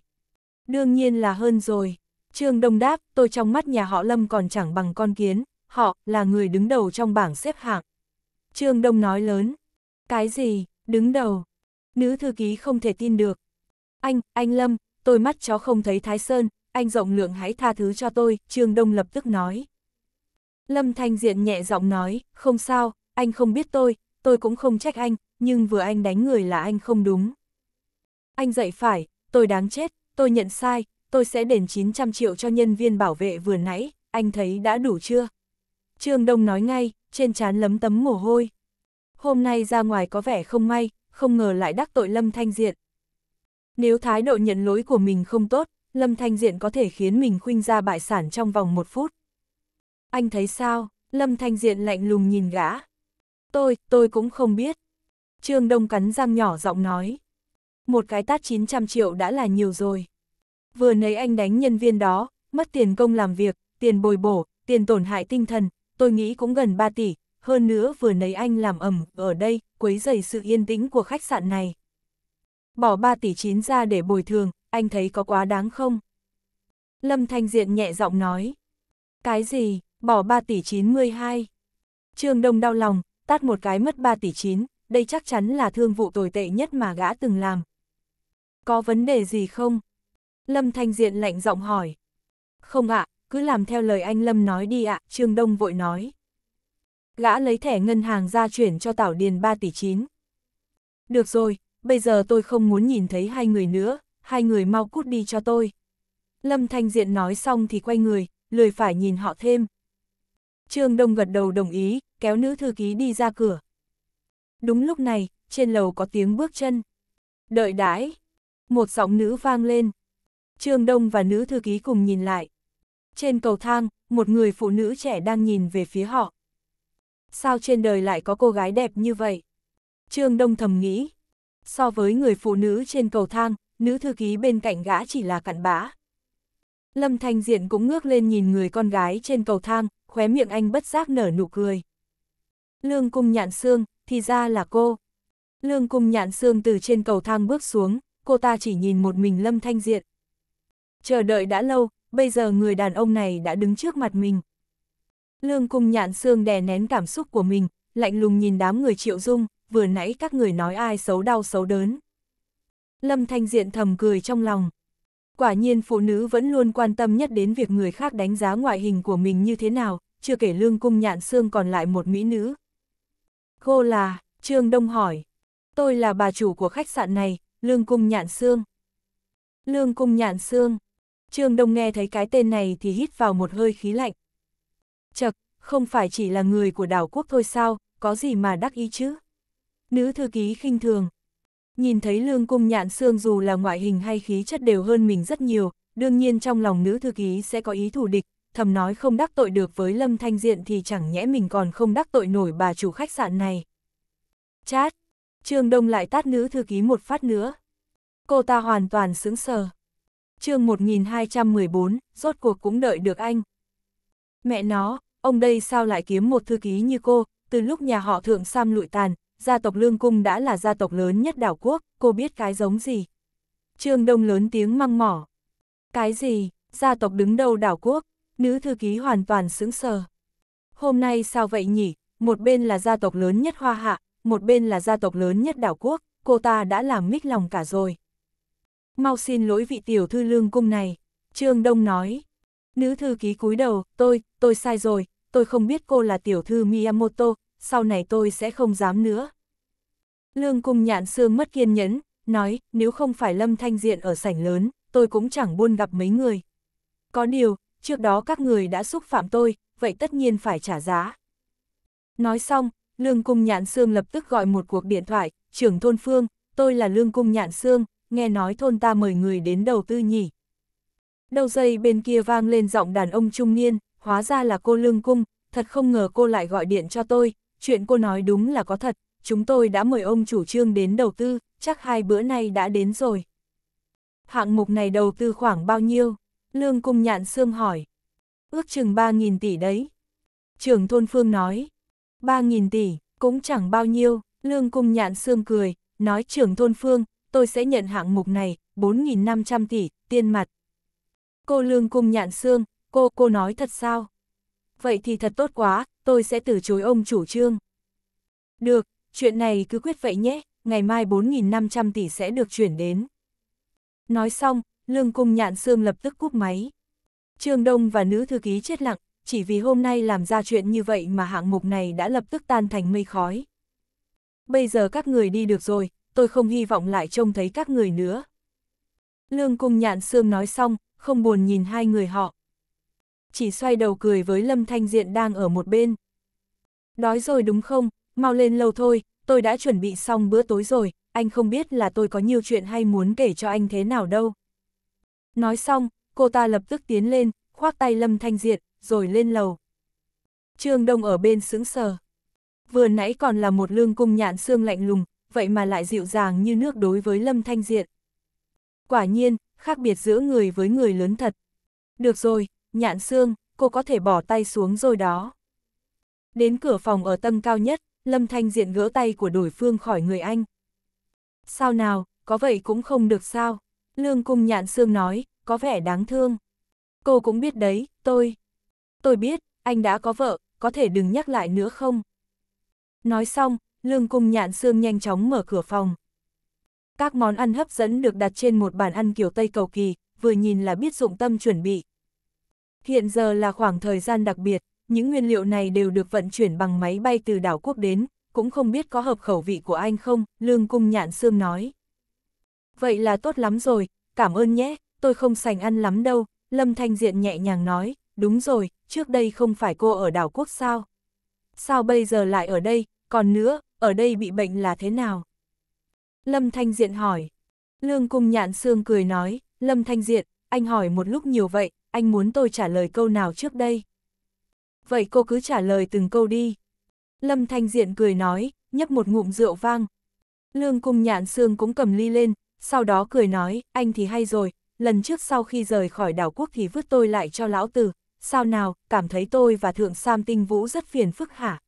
Đương nhiên là hơn rồi. Trương Đông đáp, tôi trong mắt nhà họ Lâm còn chẳng bằng con kiến, họ là người đứng đầu trong bảng xếp hạng. Trương Đông nói lớn. Cái gì, đứng đầu, Nữ thư ký không thể tin được. Anh, anh Lâm, tôi mắt chó không thấy Thái Sơn, anh rộng lượng hãy tha thứ cho tôi, Trương Đông lập tức nói. Lâm Thanh Diện nhẹ giọng nói, không sao, anh không biết tôi, tôi cũng không trách anh, nhưng vừa anh đánh người là anh không đúng. Anh dạy phải, tôi đáng chết, tôi nhận sai, tôi sẽ đền 900 triệu cho nhân viên bảo vệ vừa nãy, anh thấy đã đủ chưa? Trương Đông nói ngay, trên trán lấm tấm mồ hôi. Hôm nay ra ngoài có vẻ không may, không ngờ lại đắc tội Lâm Thanh Diện. Nếu thái độ nhận lỗi của mình không tốt, Lâm Thanh Diện có thể khiến mình khuynh ra bại sản trong vòng một phút. Anh thấy sao? Lâm Thanh Diện lạnh lùng nhìn gã. Tôi, tôi cũng không biết. Trương Đông cắn răng nhỏ giọng nói. Một cái tát 900 triệu đã là nhiều rồi. Vừa nấy anh đánh nhân viên đó, mất tiền công làm việc, tiền bồi bổ, tiền tổn hại tinh thần, tôi nghĩ cũng gần 3 tỷ, hơn nữa vừa nấy anh làm ẩm ở đây, quấy dày sự yên tĩnh của khách sạn này. Bỏ 3 tỷ 9 ra để bồi thường, anh thấy có quá đáng không? Lâm Thanh Diện nhẹ giọng nói. Cái gì, bỏ 3 tỷ 92? Trương Đông đau lòng, tát một cái mất 3 tỷ 9, đây chắc chắn là thương vụ tồi tệ nhất mà gã từng làm. Có vấn đề gì không? Lâm Thanh Diện lạnh giọng hỏi. Không ạ, à, cứ làm theo lời anh Lâm nói đi ạ, à, Trương Đông vội nói gã lấy thẻ ngân hàng ra chuyển cho Tảo Điền 3 tỷ 9. Được rồi, bây giờ tôi không muốn nhìn thấy hai người nữa, hai người mau cút đi cho tôi. Lâm Thanh Diện nói xong thì quay người, lười phải nhìn họ thêm. Trương Đông gật đầu đồng ý, kéo nữ thư ký đi ra cửa. Đúng lúc này, trên lầu có tiếng bước chân. Đợi đãi, một giọng nữ vang lên. Trương Đông và nữ thư ký cùng nhìn lại. Trên cầu thang, một người phụ nữ trẻ đang nhìn về phía họ. Sao trên đời lại có cô gái đẹp như vậy? Trương Đông thầm nghĩ. So với người phụ nữ trên cầu thang, nữ thư ký bên cạnh gã chỉ là cặn bã. Lâm Thanh Diện cũng ngước lên nhìn người con gái trên cầu thang, khóe miệng anh bất giác nở nụ cười. Lương cung nhạn xương, thì ra là cô. Lương cung nhạn xương từ trên cầu thang bước xuống, cô ta chỉ nhìn một mình Lâm Thanh Diện. Chờ đợi đã lâu, bây giờ người đàn ông này đã đứng trước mặt mình. Lương cung nhạn xương đè nén cảm xúc của mình, lạnh lùng nhìn đám người triệu dung, vừa nãy các người nói ai xấu đau xấu đớn. Lâm Thanh Diện thầm cười trong lòng. Quả nhiên phụ nữ vẫn luôn quan tâm nhất đến việc người khác đánh giá ngoại hình của mình như thế nào, chưa kể lương cung nhạn xương còn lại một mỹ nữ. Cô là, Trương Đông hỏi. Tôi là bà chủ của khách sạn này, lương cung nhạn xương. Lương cung nhạn xương. Trương Đông nghe thấy cái tên này thì hít vào một hơi khí lạnh, Chật, không phải chỉ là người của đảo quốc thôi sao, có gì mà đắc ý chứ? Nữ thư ký khinh thường. Nhìn thấy lương cung nhạn xương dù là ngoại hình hay khí chất đều hơn mình rất nhiều, đương nhiên trong lòng nữ thư ký sẽ có ý thù địch, thầm nói không đắc tội được với Lâm Thanh Diện thì chẳng nhẽ mình còn không đắc tội nổi bà chủ khách sạn này. Chát! Trương Đông lại tát nữ thư ký một phát nữa. Cô ta hoàn toàn sững sờ. chương 1214, rốt cuộc cũng đợi được anh. Mẹ nó, ông đây sao lại kiếm một thư ký như cô, từ lúc nhà họ thượng Sam lụi tàn, gia tộc Lương Cung đã là gia tộc lớn nhất đảo quốc, cô biết cái giống gì. Trương Đông lớn tiếng măng mỏ. Cái gì, gia tộc đứng đầu đảo quốc, nữ thư ký hoàn toàn sững sờ. Hôm nay sao vậy nhỉ, một bên là gia tộc lớn nhất Hoa Hạ, một bên là gia tộc lớn nhất đảo quốc, cô ta đã làm mít lòng cả rồi. Mau xin lỗi vị tiểu thư Lương Cung này, Trương Đông nói. Nữ thư ký cúi đầu, tôi, tôi sai rồi, tôi không biết cô là tiểu thư Miyamoto, sau này tôi sẽ không dám nữa. Lương cung nhạn xương mất kiên nhẫn, nói, nếu không phải Lâm Thanh Diện ở sảnh lớn, tôi cũng chẳng buôn gặp mấy người. Có điều, trước đó các người đã xúc phạm tôi, vậy tất nhiên phải trả giá. Nói xong, Lương Cung Nhạn Sương lập tức gọi một cuộc điện thoại, trưởng thôn Phương, tôi là Lương Cung Nhạn Sương, nghe nói thôn ta mời người đến đầu tư nhỉ. Đầu dây bên kia vang lên giọng đàn ông trung niên, hóa ra là cô Lương Cung, thật không ngờ cô lại gọi điện cho tôi, chuyện cô nói đúng là có thật, chúng tôi đã mời ông chủ trương đến đầu tư, chắc hai bữa nay đã đến rồi. Hạng mục này đầu tư khoảng bao nhiêu? Lương Cung nhạn xương hỏi. Ước chừng 3.000 tỷ đấy. Trưởng thôn Phương nói. 3.000 tỷ, cũng chẳng bao nhiêu, Lương Cung nhạn xương cười, nói trưởng thôn Phương, tôi sẽ nhận hạng mục này, 4.500 tỷ, tiền mặt. Cô Lương Cung nhạn xương, cô cô nói thật sao? Vậy thì thật tốt quá, tôi sẽ từ chối ông chủ trương. Được, chuyện này cứ quyết vậy nhé, ngày mai 4.500 tỷ sẽ được chuyển đến. Nói xong, lương cung nhạn xương lập tức cúp máy. Trương Đông và nữ thư ký chết lặng, chỉ vì hôm nay làm ra chuyện như vậy mà hạng mục này đã lập tức tan thành mây khói. Bây giờ các người đi được rồi, tôi không hy vọng lại trông thấy các người nữa. Lương cung nhạn xương nói xong, không buồn nhìn hai người họ chỉ xoay đầu cười với Lâm Thanh Diện đang ở một bên. Đói rồi đúng không, mau lên lâu thôi, tôi đã chuẩn bị xong bữa tối rồi, anh không biết là tôi có nhiều chuyện hay muốn kể cho anh thế nào đâu. Nói xong, cô ta lập tức tiến lên, khoác tay Lâm Thanh Diện, rồi lên lầu. Trương Đông ở bên sững sờ. Vừa nãy còn là một lương cung nhạn xương lạnh lùng, vậy mà lại dịu dàng như nước đối với Lâm Thanh Diện. Quả nhiên, khác biệt giữa người với người lớn thật. Được rồi, nhạn xương, cô có thể bỏ tay xuống rồi đó. Đến cửa phòng ở tầng cao nhất, Lâm Thanh Diện gỡ tay của đổi phương khỏi người anh. Sao nào, có vậy cũng không được sao. Lương cung nhạn xương nói, có vẻ đáng thương. Cô cũng biết đấy, tôi. Tôi biết, anh đã có vợ, có thể đừng nhắc lại nữa không? Nói xong, lương cung nhạn xương nhanh chóng mở cửa phòng. Các món ăn hấp dẫn được đặt trên một bàn ăn kiểu Tây cầu kỳ, vừa nhìn là biết dụng tâm chuẩn bị, Hiện giờ là khoảng thời gian đặc biệt, những nguyên liệu này đều được vận chuyển bằng máy bay từ đảo quốc đến, cũng không biết có hợp khẩu vị của anh không, Lương Cung Nhạn Sương nói. Vậy là tốt lắm rồi, cảm ơn nhé, tôi không sành ăn lắm đâu, Lâm Thanh Diện nhẹ nhàng nói, đúng rồi, trước đây không phải cô ở đảo quốc sao? Sao bây giờ lại ở đây, còn nữa, ở đây bị bệnh là thế nào? Lâm Thanh Diện hỏi. Lương Cung Nhạn Sương cười nói, Lâm Thanh Diện, anh hỏi một lúc nhiều vậy, anh muốn tôi trả lời câu nào trước đây? Vậy cô cứ trả lời từng câu đi. Lâm Thanh Diện cười nói, nhấp một ngụm rượu vang. Lương cung nhạn xương cũng cầm ly lên, sau đó cười nói, anh thì hay rồi, lần trước sau khi rời khỏi đảo quốc thì vứt tôi lại cho lão tử, sao nào, cảm thấy tôi và thượng Sam Tinh Vũ rất phiền phức hả?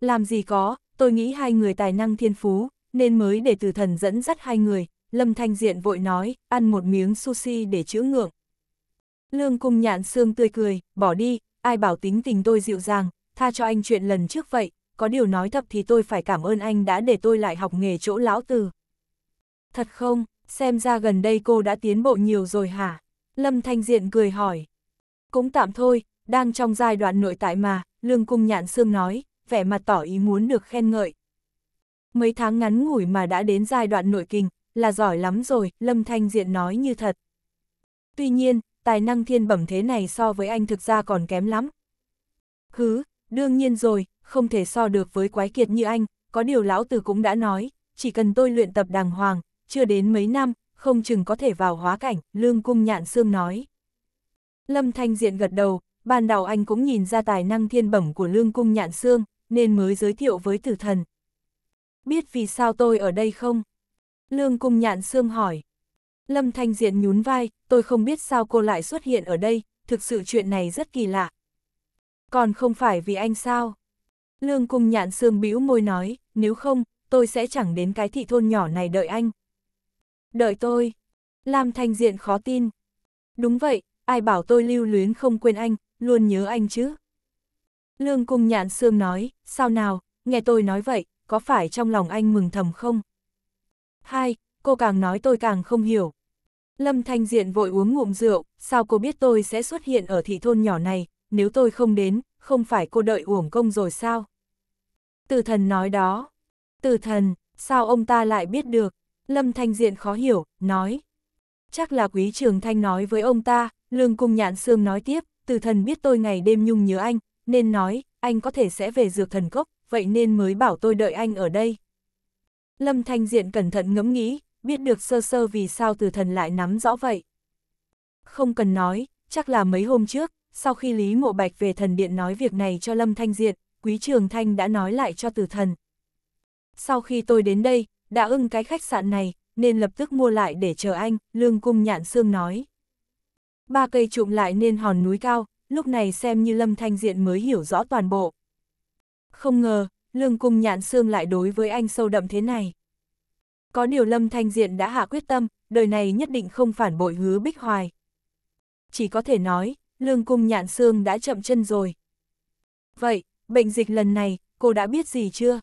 Làm gì có, tôi nghĩ hai người tài năng thiên phú, nên mới để từ thần dẫn dắt hai người, Lâm Thanh Diện vội nói, ăn một miếng sushi để chữa ngượng. Lương cung nhạn xương tươi cười, bỏ đi, ai bảo tính tình tôi dịu dàng, tha cho anh chuyện lần trước vậy, có điều nói thật thì tôi phải cảm ơn anh đã để tôi lại học nghề chỗ lão từ. Thật không, xem ra gần đây cô đã tiến bộ nhiều rồi hả? Lâm Thanh Diện cười hỏi. Cũng tạm thôi, đang trong giai đoạn nội tại mà, Lương Cung Nhạn xương nói, vẻ mặt tỏ ý muốn được khen ngợi. Mấy tháng ngắn ngủi mà đã đến giai đoạn nội kinh, là giỏi lắm rồi, Lâm Thanh Diện nói như thật. Tuy nhiên, tài năng thiên bẩm thế này so với anh thực ra còn kém lắm. Hứ, đương nhiên rồi, không thể so được với quái kiệt như anh, có điều lão tử cũng đã nói, chỉ cần tôi luyện tập đàng hoàng, chưa đến mấy năm, không chừng có thể vào hóa cảnh, lương cung nhạn xương nói. Lâm Thanh Diện gật đầu, ban đầu anh cũng nhìn ra tài năng thiên bẩm của lương cung nhạn xương, nên mới giới thiệu với tử thần. Biết vì sao tôi ở đây không? Lương cung nhạn xương hỏi. Lâm Thanh Diện nhún vai, tôi không biết sao cô lại xuất hiện ở đây, thực sự chuyện này rất kỳ lạ. Còn không phải vì anh sao? Lương Cung Nhạn Sương bĩu môi nói, nếu không, tôi sẽ chẳng đến cái thị thôn nhỏ này đợi anh. Đợi tôi. Lâm Thanh Diện khó tin. Đúng vậy, ai bảo tôi lưu luyến không quên anh, luôn nhớ anh chứ. Lương Cung Nhạn Sương nói, sao nào, nghe tôi nói vậy, có phải trong lòng anh mừng thầm không? Hai, cô càng nói tôi càng không hiểu, Lâm Thanh Diện vội uống ngụm rượu, sao cô biết tôi sẽ xuất hiện ở thị thôn nhỏ này, nếu tôi không đến, không phải cô đợi uổng công rồi sao? Từ thần nói đó. Từ thần, sao ông ta lại biết được? Lâm Thanh Diện khó hiểu, nói. Chắc là quý trường thanh nói với ông ta, lương cung nhạn xương nói tiếp, từ thần biết tôi ngày đêm nhung nhớ anh, nên nói, anh có thể sẽ về dược thần cốc, vậy nên mới bảo tôi đợi anh ở đây. Lâm Thanh Diện cẩn thận ngẫm nghĩ, biết được sơ sơ vì sao từ thần lại nắm rõ vậy. Không cần nói, chắc là mấy hôm trước, sau khi Lý Mộ Bạch về thần điện nói việc này cho Lâm Thanh Diện, Quý Trường Thanh đã nói lại cho từ thần. Sau khi tôi đến đây, đã ưng cái khách sạn này, nên lập tức mua lại để chờ anh, Lương Cung Nhạn Sương nói. Ba cây trụm lại nên hòn núi cao, lúc này xem như Lâm Thanh Diện mới hiểu rõ toàn bộ. Không ngờ, Lương Cung Nhạn Sương lại đối với anh sâu đậm thế này. Có điều Lâm Thanh Diện đã hạ quyết tâm, đời này nhất định không phản bội hứa Bích Hoài. Chỉ có thể nói, lương cung nhạn xương đã chậm chân rồi. Vậy, bệnh dịch lần này, cô đã biết gì chưa?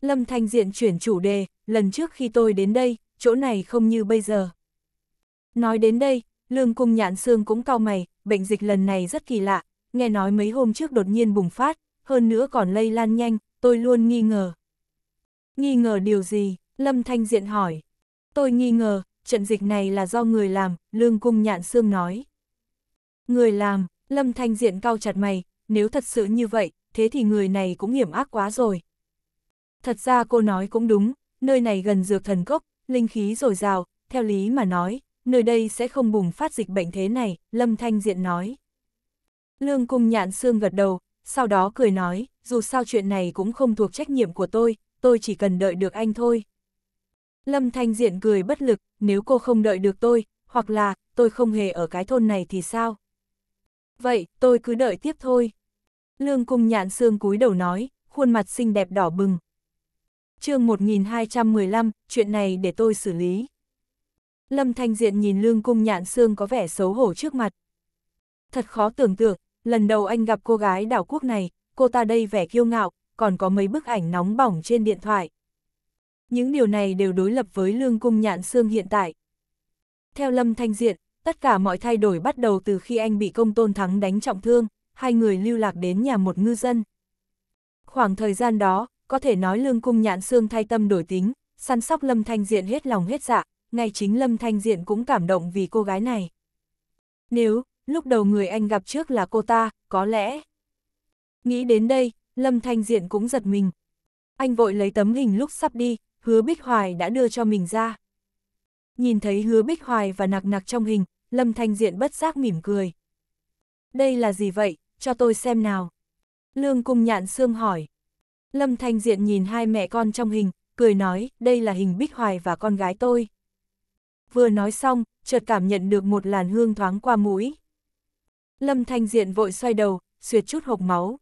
Lâm Thanh Diện chuyển chủ đề, lần trước khi tôi đến đây, chỗ này không như bây giờ. Nói đến đây, lương cung nhạn xương cũng cau mày, bệnh dịch lần này rất kỳ lạ, nghe nói mấy hôm trước đột nhiên bùng phát, hơn nữa còn lây lan nhanh, tôi luôn nghi ngờ. Nghi ngờ điều gì? Lâm Thanh Diện hỏi. Tôi nghi ngờ, trận dịch này là do người làm, Lương Cung Nhạn Sương nói. Người làm, Lâm Thanh Diện cau chặt mày, nếu thật sự như vậy, thế thì người này cũng hiểm ác quá rồi. Thật ra cô nói cũng đúng, nơi này gần dược thần cốc, linh khí dồi dào, theo lý mà nói, nơi đây sẽ không bùng phát dịch bệnh thế này, Lâm Thanh Diện nói. Lương Cung Nhạn Sương gật đầu, sau đó cười nói, dù sao chuyện này cũng không thuộc trách nhiệm của tôi, tôi chỉ cần đợi được anh thôi. Lâm Thanh Diện cười bất lực, nếu cô không đợi được tôi, hoặc là tôi không hề ở cái thôn này thì sao? Vậy, tôi cứ đợi tiếp thôi. Lương Cung Nhạn Sương cúi đầu nói, khuôn mặt xinh đẹp đỏ bừng. chương 1215, chuyện này để tôi xử lý. Lâm Thanh Diện nhìn Lương Cung Nhạn Sương có vẻ xấu hổ trước mặt. Thật khó tưởng tượng, lần đầu anh gặp cô gái đảo quốc này, cô ta đây vẻ kiêu ngạo, còn có mấy bức ảnh nóng bỏng trên điện thoại những điều này đều đối lập với lương cung nhạn xương hiện tại. Theo Lâm Thanh Diện, tất cả mọi thay đổi bắt đầu từ khi anh bị công tôn thắng đánh trọng thương, hai người lưu lạc đến nhà một ngư dân. Khoảng thời gian đó, có thể nói lương cung nhạn xương thay tâm đổi tính, săn sóc Lâm Thanh Diện hết lòng hết dạ, ngay chính Lâm Thanh Diện cũng cảm động vì cô gái này. Nếu, lúc đầu người anh gặp trước là cô ta, có lẽ... Nghĩ đến đây, Lâm Thanh Diện cũng giật mình. Anh vội lấy tấm hình lúc sắp đi, hứa Bích Hoài đã đưa cho mình ra. Nhìn thấy hứa Bích Hoài và nặc nặc trong hình, Lâm Thanh Diện bất giác mỉm cười. Đây là gì vậy, cho tôi xem nào. Lương Cung Nhạn Sương hỏi. Lâm Thanh Diện nhìn hai mẹ con trong hình, cười nói, đây là hình Bích Hoài và con gái tôi. Vừa nói xong, chợt cảm nhận được một làn hương thoáng qua mũi. Lâm Thanh Diện vội xoay đầu, suyệt chút hộp máu.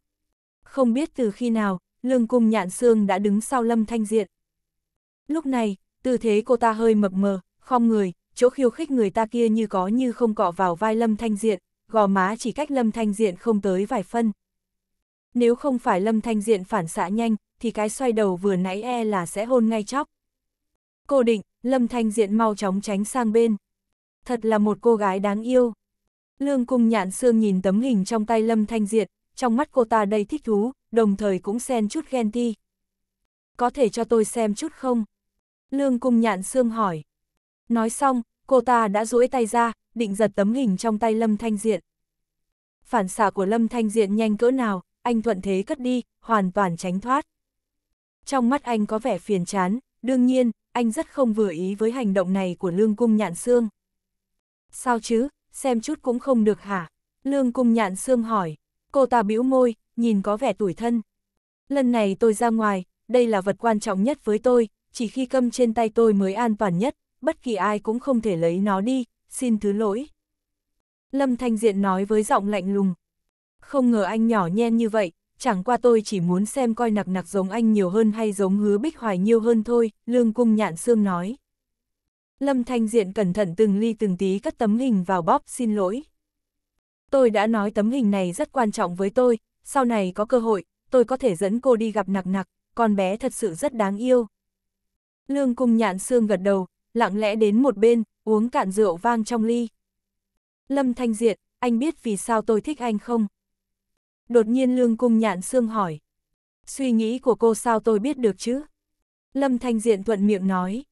Không biết từ khi nào, Lương Cung Nhạn Sương đã đứng sau Lâm Thanh Diện. Lúc này, tư thế cô ta hơi mập mờ, khom người, chỗ khiêu khích người ta kia như có như không cọ vào vai Lâm Thanh Diện, gò má chỉ cách Lâm Thanh Diện không tới vài phân. Nếu không phải Lâm Thanh Diện phản xạ nhanh, thì cái xoay đầu vừa nãy e là sẽ hôn ngay chóc. Cô định, Lâm Thanh Diện mau chóng tránh sang bên. Thật là một cô gái đáng yêu. Lương Cung Nhạn Sương nhìn tấm hình trong tay Lâm Thanh Diện, trong mắt cô ta đầy thích thú, đồng thời cũng xen chút ghen ti. Có thể cho tôi xem chút không? Lương cung nhạn Sương hỏi. Nói xong, cô ta đã duỗi tay ra, định giật tấm hình trong tay Lâm Thanh Diện. Phản xạ của Lâm Thanh Diện nhanh cỡ nào, anh thuận thế cất đi, hoàn toàn tránh thoát. Trong mắt anh có vẻ phiền chán, đương nhiên, anh rất không vừa ý với hành động này của Lương Cung Nhạn Sương. Sao chứ, xem chút cũng không được hả? Lương Cung Nhạn Sương hỏi, cô ta bĩu môi, nhìn có vẻ tủi thân. Lần này tôi ra ngoài, đây là vật quan trọng nhất với tôi, chỉ khi cầm trên tay tôi mới an toàn nhất, bất kỳ ai cũng không thể lấy nó đi, xin thứ lỗi. Lâm Thanh Diện nói với giọng lạnh lùng. Không ngờ anh nhỏ nhen như vậy, chẳng qua tôi chỉ muốn xem coi nặc nặc giống anh nhiều hơn hay giống hứa bích hoài nhiều hơn thôi, Lương Cung Nhạn Sương nói. Lâm Thanh Diện cẩn thận từng ly từng tí cất tấm hình vào bóp xin lỗi. Tôi đã nói tấm hình này rất quan trọng với tôi, sau này có cơ hội, tôi có thể dẫn cô đi gặp nặc nặc, con bé thật sự rất đáng yêu. Lương cung nhạn xương gật đầu, lặng lẽ đến một bên, uống cạn rượu vang trong ly. Lâm Thanh Diệt, anh biết vì sao tôi thích anh không? Đột nhiên Lương cung nhạn xương hỏi. Suy nghĩ của cô sao tôi biết được chứ? Lâm Thanh Diện thuận miệng nói.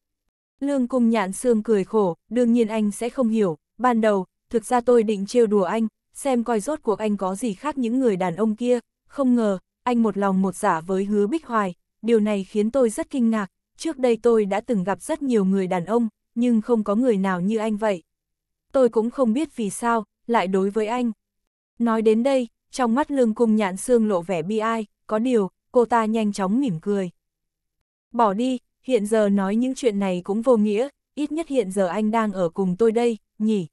Lương cung nhạn xương cười khổ, đương nhiên anh sẽ không hiểu, ban đầu, thực ra tôi định trêu đùa anh, xem coi rốt cuộc anh có gì khác những người đàn ông kia, không ngờ, anh một lòng một giả dạ với hứa Bích Hoài, điều này khiến tôi rất kinh ngạc, trước đây tôi đã từng gặp rất nhiều người đàn ông, nhưng không có người nào như anh vậy. Tôi cũng không biết vì sao, lại đối với anh. Nói đến đây, trong mắt lương cung nhạn xương lộ vẻ bi ai, có điều, cô ta nhanh chóng mỉm cười. Bỏ đi, hiện giờ nói những chuyện này cũng vô nghĩa, ít nhất hiện giờ anh đang ở cùng tôi đây, nhỉ.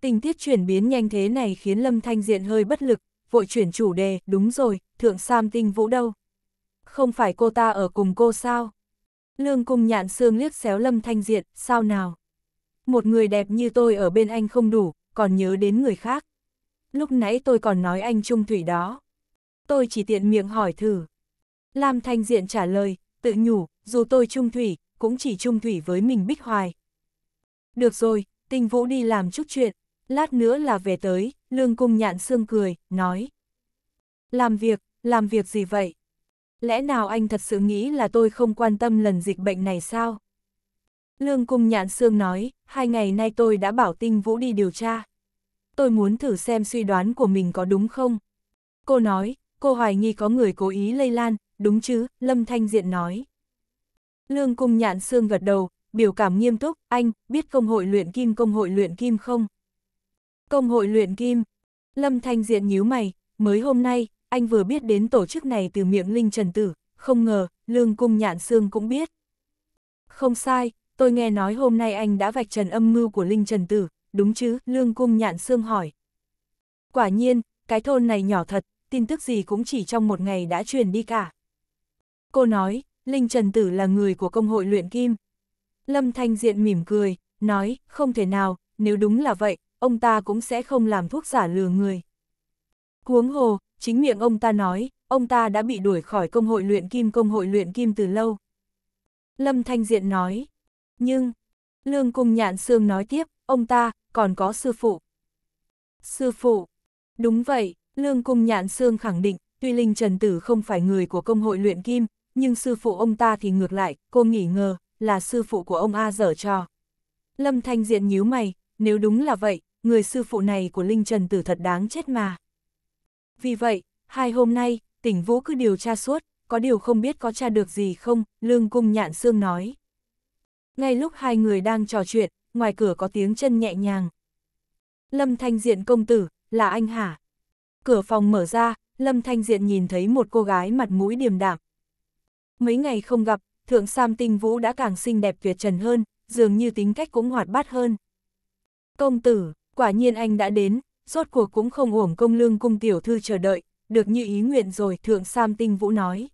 Tình tiết chuyển biến nhanh thế này khiến Lâm Thanh Diện hơi bất lực, vội chuyển chủ đề, đúng rồi, thượng Sam Tinh Vũ đâu? Không phải cô ta ở cùng cô sao? Lương cung nhạn xương liếc xéo lâm thanh diệt, sao nào? Một người đẹp như tôi ở bên anh không đủ, còn nhớ đến người khác. Lúc nãy tôi còn nói anh trung thủy đó. Tôi chỉ tiện miệng hỏi thử. Lam thanh diện trả lời, tự nhủ, dù tôi trung thủy, cũng chỉ trung thủy với mình bích hoài. Được rồi, tình vũ đi làm chút chuyện, lát nữa là về tới, lương cung nhạn xương cười, nói. Làm việc, làm việc gì vậy? Lẽ nào anh thật sự nghĩ là tôi không quan tâm lần dịch bệnh này sao? Lương Cung Nhạn Sương nói, hai ngày nay tôi đã bảo Tinh Vũ đi điều tra. Tôi muốn thử xem suy đoán của mình có đúng không? Cô nói, cô hoài nghi có người cố ý lây lan, đúng chứ, Lâm Thanh Diện nói. Lương Cung Nhạn Sương gật đầu, biểu cảm nghiêm túc, anh, biết công hội luyện kim công hội luyện kim không? Công hội luyện kim, Lâm Thanh Diện nhíu mày, mới hôm nay, anh vừa biết đến tổ chức này từ miệng Linh Trần Tử, không ngờ, Lương Cung Nhạn Sương cũng biết. Không sai, tôi nghe nói hôm nay anh đã vạch trần âm mưu của Linh Trần Tử, đúng chứ, Lương Cung Nhạn Sương hỏi. Quả nhiên, cái thôn này nhỏ thật, tin tức gì cũng chỉ trong một ngày đã truyền đi cả. Cô nói, Linh Trần Tử là người của công hội luyện kim. Lâm Thanh Diện mỉm cười, nói, không thể nào, nếu đúng là vậy, ông ta cũng sẽ không làm thuốc giả lừa người. Huống hồ, chính miệng ông ta nói, ông ta đã bị đuổi khỏi công hội luyện kim công hội luyện kim từ lâu. Lâm Thanh Diện nói, nhưng, Lương Cung Nhạn Sương nói tiếp, ông ta, còn có sư phụ. Sư phụ, đúng vậy, Lương Cung Nhạn Sương khẳng định, tuy Linh Trần Tử không phải người của công hội luyện kim, nhưng sư phụ ông ta thì ngược lại, cô nghỉ ngờ, là sư phụ của ông A dở trò. Lâm Thanh Diện nhíu mày, nếu đúng là vậy, người sư phụ này của Linh Trần Tử thật đáng chết mà. Vì vậy, hai hôm nay, tỉnh Vũ cứ điều tra suốt, có điều không biết có tra được gì không, Lương Cung Nhạn Sương nói. Ngay lúc hai người đang trò chuyện, ngoài cửa có tiếng chân nhẹ nhàng. Lâm Thanh Diện công tử, là anh hả? Cửa phòng mở ra, Lâm Thanh Diện nhìn thấy một cô gái mặt mũi điềm đạm. Mấy ngày không gặp, Thượng Sam Tinh Vũ đã càng xinh đẹp tuyệt trần hơn, dường như tính cách cũng hoạt bát hơn. Công tử, quả nhiên anh đã đến, rốt cuộc cũng không uổng công lương cung tiểu thư chờ đợi, được như ý nguyện rồi thượng Sam Tinh Vũ nói.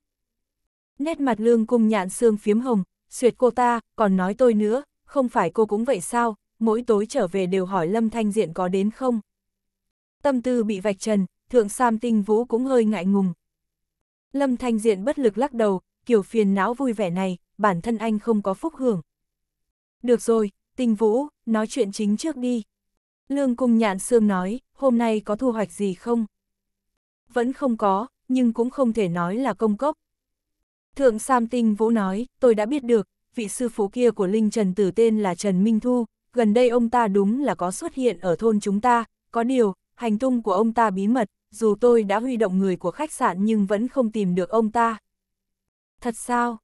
Nét mặt lương cung nhạn xương phiếm hồng, suyệt cô ta, còn nói tôi nữa, không phải cô cũng vậy sao, mỗi tối trở về đều hỏi Lâm Thanh Diện có đến không. Tâm tư bị vạch trần, thượng Sam Tinh Vũ cũng hơi ngại ngùng. Lâm Thanh Diện bất lực lắc đầu, kiểu phiền não vui vẻ này, bản thân anh không có phúc hưởng. Được rồi, Tinh Vũ, nói chuyện chính trước đi, Lương Cung Nhạn Sương nói, hôm nay có thu hoạch gì không? Vẫn không có, nhưng cũng không thể nói là công cốc. Thượng Sam Tinh Vũ nói, tôi đã biết được, vị sư phụ kia của Linh Trần Tử tên là Trần Minh Thu, gần đây ông ta đúng là có xuất hiện ở thôn chúng ta, có điều, hành tung của ông ta bí mật, dù tôi đã huy động người của khách sạn nhưng vẫn không tìm được ông ta. Thật sao?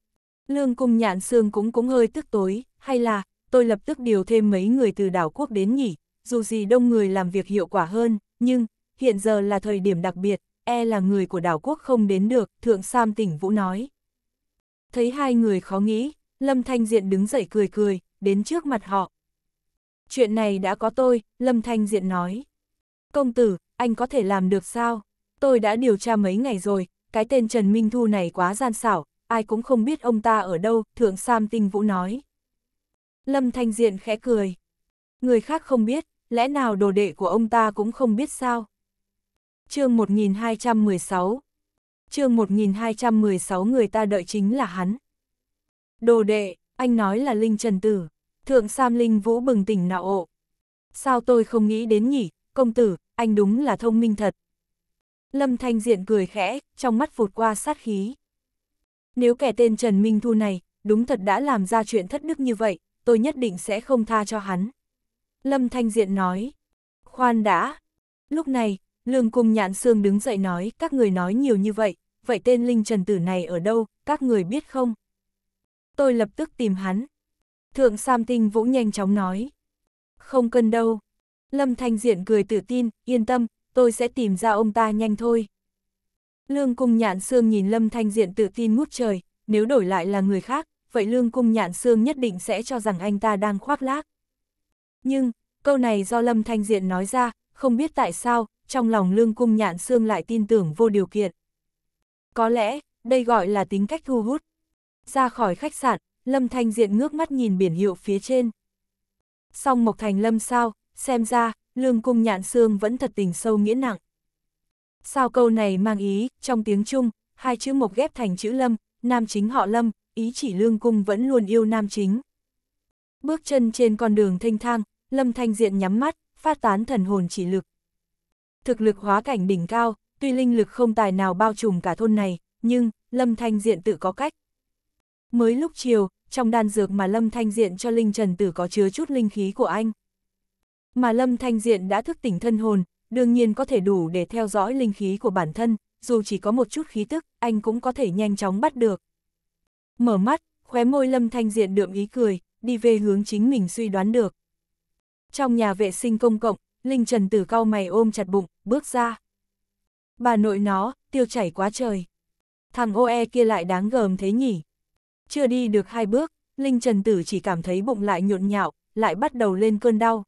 Lương Cung Nhạn Sương cũng cũng hơi tức tối, hay là, tôi lập tức điều thêm mấy người từ đảo quốc đến nhỉ? dù gì đông người làm việc hiệu quả hơn, nhưng, hiện giờ là thời điểm đặc biệt, e là người của đảo quốc không đến được, Thượng Sam tỉnh Vũ nói. Thấy hai người khó nghĩ, Lâm Thanh Diện đứng dậy cười cười, đến trước mặt họ. Chuyện này đã có tôi, Lâm Thanh Diện nói. Công tử, anh có thể làm được sao? Tôi đã điều tra mấy ngày rồi, cái tên Trần Minh Thu này quá gian xảo, ai cũng không biết ông ta ở đâu, Thượng Sam Tinh Vũ nói. Lâm Thanh Diện khẽ cười. Người khác không biết, lẽ nào đồ đệ của ông ta cũng không biết sao? chương 1216 chương 1216 người ta đợi chính là hắn. Đồ đệ, anh nói là Linh Trần Tử, thượng Sam Linh Vũ bừng tỉnh nạo ộ. Sao tôi không nghĩ đến nhỉ, công tử, anh đúng là thông minh thật. Lâm Thanh Diện cười khẽ, trong mắt vụt qua sát khí. Nếu kẻ tên Trần Minh Thu này, đúng thật đã làm ra chuyện thất đức như vậy, tôi nhất định sẽ không tha cho hắn. Lâm Thanh Diện nói. Khoan đã. Lúc này, Lương Cung Nhạn Sương đứng dậy nói, các người nói nhiều như vậy, vậy tên Linh Trần Tử này ở đâu, các người biết không? Tôi lập tức tìm hắn. Thượng Sam Tinh Vũ nhanh chóng nói. Không cần đâu. Lâm Thanh Diện cười tự tin, yên tâm, tôi sẽ tìm ra ông ta nhanh thôi. Lương Cung Nhạn Sương nhìn Lâm Thanh Diện tự tin ngút trời, nếu đổi lại là người khác, vậy Lương Cung Nhạn Sương nhất định sẽ cho rằng anh ta đang khoác lác. Nhưng, câu này do Lâm Thanh Diện nói ra, không biết tại sao, trong lòng lương cung nhạn xương lại tin tưởng vô điều kiện. Có lẽ, đây gọi là tính cách thu hút. Ra khỏi khách sạn, Lâm Thanh Diện ngước mắt nhìn biển hiệu phía trên. Song Mộc Thành Lâm sao, xem ra, lương cung nhạn xương vẫn thật tình sâu nghĩa nặng. Sao câu này mang ý, trong tiếng Trung, hai chữ mộc ghép thành chữ lâm, nam chính họ lâm, ý chỉ lương cung vẫn luôn yêu nam chính. Bước chân trên con đường thanh thang, Lâm Thanh Diện nhắm mắt, phát tán thần hồn chỉ lực. Thực lực hóa cảnh đỉnh cao, tuy linh lực không tài nào bao trùm cả thôn này, nhưng, Lâm Thanh Diện tự có cách. Mới lúc chiều, trong đan dược mà Lâm Thanh Diện cho Linh Trần Tử có chứa chút linh khí của anh. Mà Lâm Thanh Diện đã thức tỉnh thân hồn, đương nhiên có thể đủ để theo dõi linh khí của bản thân, dù chỉ có một chút khí tức, anh cũng có thể nhanh chóng bắt được. Mở mắt, khóe môi Lâm Thanh Diện đượm ý cười, đi về hướng chính mình suy đoán được. Trong nhà vệ sinh công cộng, Linh Trần Tử cau mày ôm chặt bụng, bước ra. Bà nội nó, tiêu chảy quá trời. Thằng OE kia lại đáng gờm thế nhỉ. Chưa đi được hai bước, Linh Trần Tử chỉ cảm thấy bụng lại nhộn nhạo, lại bắt đầu lên cơn đau.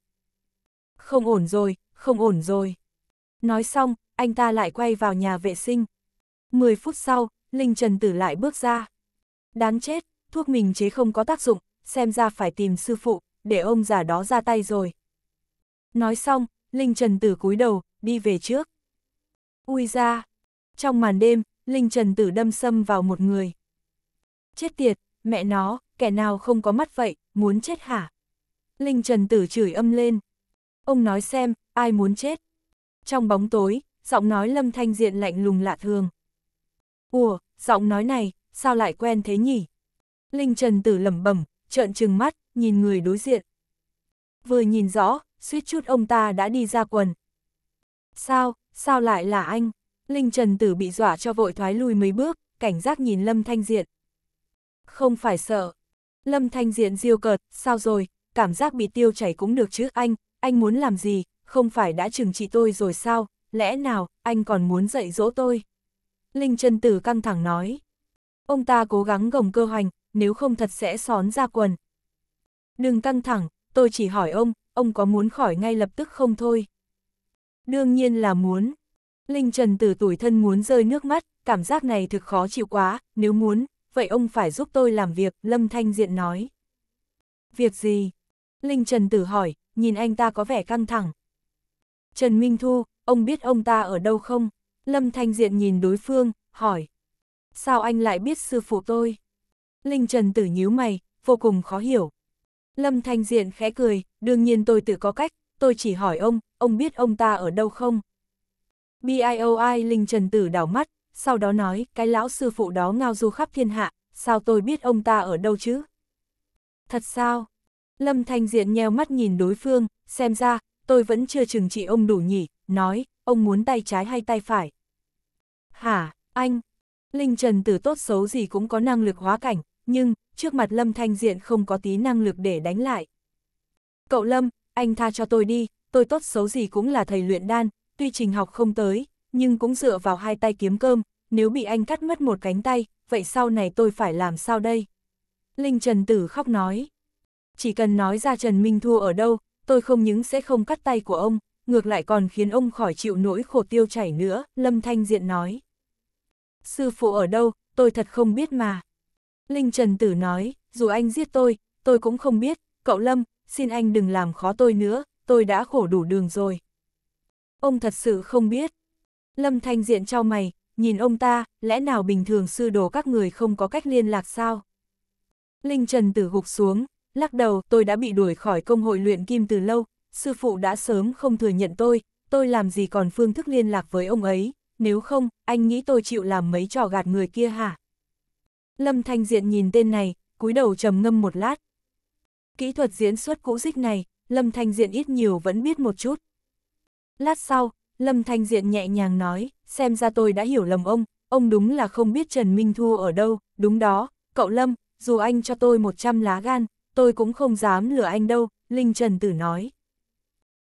Không ổn rồi, không ổn rồi. Nói xong, anh ta lại quay vào nhà vệ sinh. Mười phút sau, Linh Trần Tử lại bước ra. Đáng chết, thuốc mình chế không có tác dụng, xem ra phải tìm sư phụ, để ông già đó ra tay rồi. Nói xong, Linh Trần Tử cúi đầu, đi về trước. Ui ra! Trong màn đêm, Linh Trần Tử đâm xâm vào một người. Chết tiệt, mẹ nó, kẻ nào không có mắt vậy, muốn chết hả? Linh Trần Tử chửi âm lên. Ông nói xem, ai muốn chết? Trong bóng tối, giọng nói Lâm Thanh Diện lạnh lùng lạ thường. Ủa, giọng nói này, sao lại quen thế nhỉ? Linh Trần Tử lẩm bẩm, trợn trừng mắt, nhìn người đối diện. Vừa nhìn rõ, suýt chút ông ta đã đi ra quần. Sao, sao lại là anh? Linh Trần Tử bị dọa cho vội thoái lui mấy bước, cảnh giác nhìn Lâm Thanh Diện. Không phải sợ. Lâm Thanh Diện diêu cợt, sao rồi, cảm giác bị tiêu chảy cũng được chứ anh, anh muốn làm gì, không phải đã trừng trị tôi rồi sao, lẽ nào, anh còn muốn dạy dỗ tôi? Linh Trần Tử căng thẳng nói. Ông ta cố gắng gồng cơ hoành, nếu không thật sẽ xón ra quần. Đừng căng thẳng, tôi chỉ hỏi ông, ông có muốn khỏi ngay lập tức không thôi? Đương nhiên là muốn. Linh Trần từ tuổi thân muốn rơi nước mắt, cảm giác này thực khó chịu quá, nếu muốn, vậy ông phải giúp tôi làm việc, Lâm Thanh Diện nói. Việc gì? Linh Trần Tử hỏi, nhìn anh ta có vẻ căng thẳng. Trần Minh Thu, ông biết ông ta ở đâu không? Lâm Thanh Diện nhìn đối phương, hỏi. Sao anh lại biết sư phụ tôi? Linh Trần Tử nhíu mày, vô cùng khó hiểu. Lâm Thanh Diện khẽ cười, đương nhiên tôi tự có cách, tôi chỉ hỏi ông, ông biết ông ta ở đâu không? BIOI Linh Trần Tử đảo mắt, sau đó nói, cái lão sư phụ đó ngao du khắp thiên hạ, sao tôi biết ông ta ở đâu chứ? Thật sao? Lâm Thanh Diện nheo mắt nhìn đối phương, xem ra, tôi vẫn chưa chừng trị ông đủ nhỉ, nói, ông muốn tay trái hay tay phải? Hả, anh? Linh Trần Tử tốt xấu gì cũng có năng lực hóa cảnh, nhưng, trước mặt Lâm Thanh Diện không có tí năng lực để đánh lại. Cậu Lâm, anh tha cho tôi đi, tôi tốt xấu gì cũng là thầy luyện đan, tuy trình học không tới, nhưng cũng dựa vào hai tay kiếm cơm, nếu bị anh cắt mất một cánh tay, vậy sau này tôi phải làm sao đây? Linh Trần Tử khóc nói. Chỉ cần nói ra Trần Minh Thua ở đâu, tôi không những sẽ không cắt tay của ông, ngược lại còn khiến ông khỏi chịu nỗi khổ tiêu chảy nữa, Lâm Thanh Diện nói. Sư phụ ở đâu, tôi thật không biết mà. Linh Trần Tử nói, dù anh giết tôi, tôi cũng không biết, cậu Lâm, xin anh đừng làm khó tôi nữa, tôi đã khổ đủ đường rồi. Ông thật sự không biết. Lâm Thanh Diện trao mày, nhìn ông ta, lẽ nào bình thường sư đồ các người không có cách liên lạc sao? Linh Trần Tử gục xuống, lắc đầu tôi đã bị đuổi khỏi công hội luyện kim từ lâu, sư phụ đã sớm không thừa nhận tôi, tôi làm gì còn phương thức liên lạc với ông ấy, nếu không, anh nghĩ tôi chịu làm mấy trò gạt người kia hả? Lâm Thanh Diện nhìn tên này, cúi đầu trầm ngâm một lát. Kỹ thuật diễn xuất cũ dích này, Lâm Thanh Diện ít nhiều vẫn biết một chút. Lát sau, Lâm Thanh Diện nhẹ nhàng nói, xem ra tôi đã hiểu lầm ông, ông đúng là không biết Trần Minh Thu ở đâu, đúng đó, cậu Lâm, dù anh cho tôi 100 lá gan, tôi cũng không dám lừa anh đâu, Linh Trần Tử nói.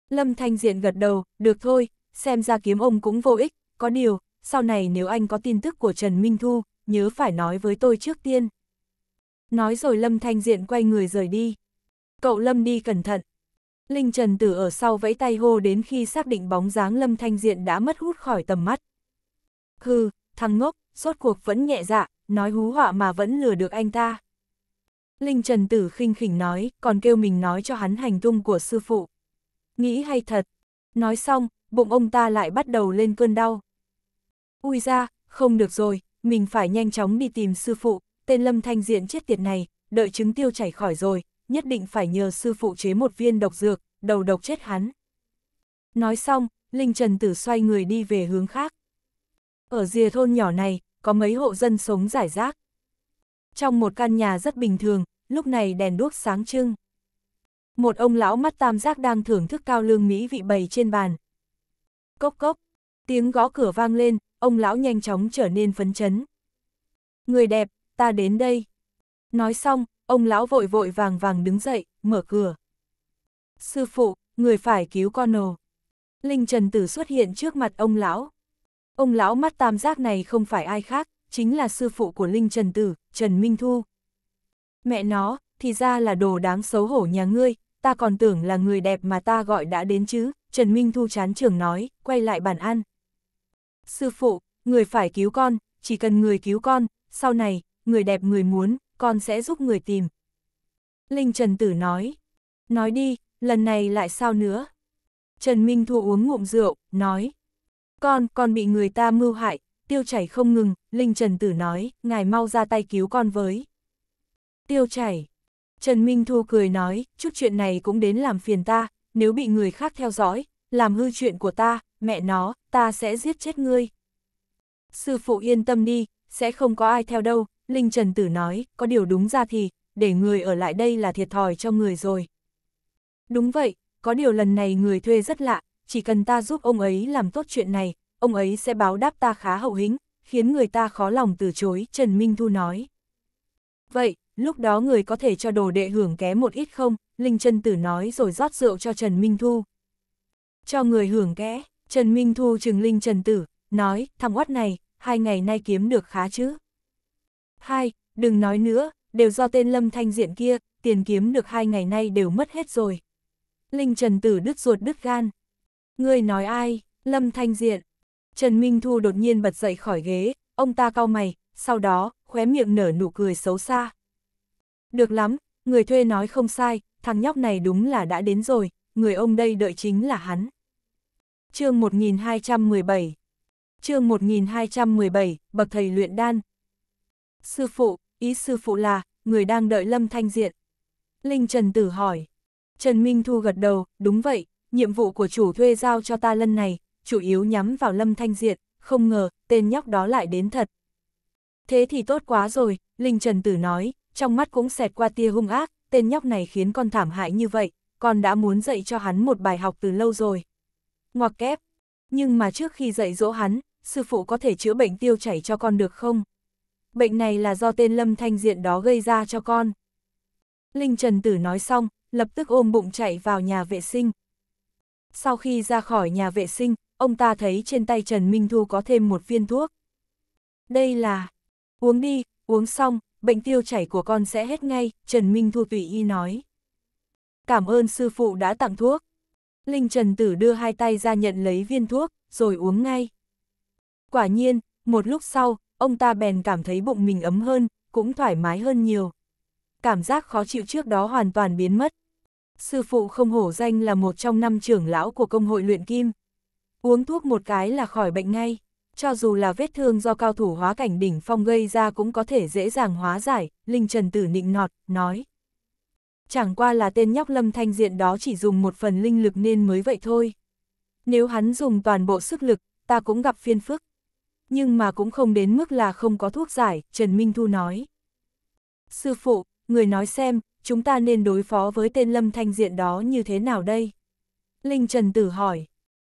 Lâm Thanh Diện gật đầu, được thôi, xem ra kiếm ông cũng vô ích, có điều, sau này nếu anh có tin tức của Trần Minh Thu, nhớ phải nói với tôi trước tiên. Nói rồi Lâm Thanh Diện quay người rời đi. Cậu Lâm đi cẩn thận. Linh Trần Tử ở sau vẫy tay hô đến khi xác định bóng dáng Lâm Thanh Diện đã mất hút khỏi tầm mắt. Hừ, thằng ngốc, sốt cuộc vẫn nhẹ dạ, nói hú họa mà vẫn lừa được anh ta. Linh Trần Tử khinh khỉnh nói, còn kêu mình nói cho hắn hành tung của sư phụ. Nghĩ hay thật. Nói xong, bụng ông ta lại bắt đầu lên cơn đau. Ui ra, không được rồi, mình phải nhanh chóng đi tìm sư phụ, tên lâm thanh diện chết tiệt này, đợi chứng tiêu chảy khỏi rồi, nhất định phải nhờ sư phụ chế một viên độc dược, đầu độc chết hắn. Nói xong, Linh Trần Tử xoay người đi về hướng khác. Ở rìa thôn nhỏ này, có mấy hộ dân sống giải rác. Trong một căn nhà rất bình thường, lúc này đèn đuốc sáng trưng. Một ông lão mắt tam giác đang thưởng thức cao lương Mỹ vị bày trên bàn. Cốc cốc, tiếng gõ cửa vang lên, ông lão nhanh chóng trở nên phấn chấn. Người đẹp, ta đến đây. Nói xong, ông lão vội vội vàng vàng đứng dậy, mở cửa. Sư phụ, người phải cứu con nồ. Linh Trần Tử xuất hiện trước mặt ông lão. Ông lão mắt tam giác này không phải ai khác, chính là sư phụ của Linh Trần Tử, Trần Minh Thu. Mẹ nó, thì ra là đồ đáng xấu hổ nhà ngươi, ta còn tưởng là người đẹp mà ta gọi đã đến chứ, Trần Minh Thu chán trường nói, quay lại bàn ăn. Sư phụ, người phải cứu con, chỉ cần người cứu con, sau này, người đẹp người muốn, con sẽ giúp người tìm. Linh Trần Tử nói, nói đi, lần này lại sao nữa? Trần Minh Thu uống ngụm rượu, nói, con, con bị người ta mưu hại, tiêu chảy không ngừng, Linh Trần Tử nói, ngài mau ra tay cứu con với. Tiêu chảy. Trần Minh Thu cười nói, chút chuyện này cũng đến làm phiền ta, nếu bị người khác theo dõi, làm hư chuyện của ta, mẹ nó, ta sẽ giết chết ngươi. Sư phụ yên tâm đi, sẽ không có ai theo đâu, Linh Trần Tử nói, có điều đúng ra thì, để người ở lại đây là thiệt thòi cho người rồi. Đúng vậy, có điều lần này người thuê rất lạ, chỉ cần ta giúp ông ấy làm tốt chuyện này, ông ấy sẽ báo đáp ta khá hậu hĩnh, khiến người ta khó lòng từ chối, Trần Minh Thu nói. Vậy, lúc đó người có thể cho đồ đệ hưởng ké một ít không? Linh trần Tử nói rồi rót rượu cho Trần Minh Thu. Cho người hưởng ké. Trần Minh Thu trừng linh Trần Tử, nói, thằng oát này, hai ngày nay kiếm được khá chứ. Hai, đừng nói nữa, đều do tên Lâm Thanh Diện kia, tiền kiếm được hai ngày nay đều mất hết rồi. Linh Trần Tử đứt ruột đứt gan. Ngươi nói ai, Lâm Thanh Diện. Trần Minh Thu đột nhiên bật dậy khỏi ghế, ông ta cau mày, sau đó, khóe miệng nở nụ cười xấu xa. Được lắm, người thuê nói không sai, thằng nhóc này đúng là đã đến rồi, người ông đây đợi chính là hắn chương 1217 chương 1217, bậc thầy luyện đan. Sư phụ, ý sư phụ là, người đang đợi Lâm Thanh Diện. Linh Trần Tử hỏi. Trần Minh Thu gật đầu, đúng vậy, nhiệm vụ của chủ thuê giao cho ta lần này, chủ yếu nhắm vào Lâm Thanh Diện, không ngờ, tên nhóc đó lại đến thật. Thế thì tốt quá rồi, Linh Trần Tử nói, trong mắt cũng xẹt qua tia hung ác, tên nhóc này khiến con thảm hại như vậy, con đã muốn dạy cho hắn một bài học từ lâu rồi ngoặc kép. Nhưng mà trước khi dạy dỗ hắn, sư phụ có thể chữa bệnh tiêu chảy cho con được không? Bệnh này là do tên lâm thanh diện đó gây ra cho con. Linh Trần Tử nói xong, lập tức ôm bụng chạy vào nhà vệ sinh. Sau khi ra khỏi nhà vệ sinh, ông ta thấy trên tay Trần Minh Thu có thêm một viên thuốc. Đây là... Uống đi, uống xong, bệnh tiêu chảy của con sẽ hết ngay, Trần Minh Thu tùy y nói. Cảm ơn sư phụ đã tặng thuốc. Linh Trần Tử đưa hai tay ra nhận lấy viên thuốc, rồi uống ngay. Quả nhiên, một lúc sau, ông ta bèn cảm thấy bụng mình ấm hơn, cũng thoải mái hơn nhiều. Cảm giác khó chịu trước đó hoàn toàn biến mất. Sư phụ không hổ danh là một trong năm trưởng lão của công hội luyện kim. Uống thuốc một cái là khỏi bệnh ngay, cho dù là vết thương do cao thủ hóa cảnh đỉnh phong gây ra cũng có thể dễ dàng hóa giải, Linh Trần Tử nịnh nọt, nói chẳng qua là tên nhóc lâm thanh diện đó chỉ dùng một phần linh lực nên mới vậy thôi. Nếu hắn dùng toàn bộ sức lực, ta cũng gặp phiên phức. Nhưng mà cũng không đến mức là không có thuốc giải, Trần Minh Thu nói. Sư phụ, người nói xem, chúng ta nên đối phó với tên lâm thanh diện đó như thế nào đây? Linh Trần Tử hỏi.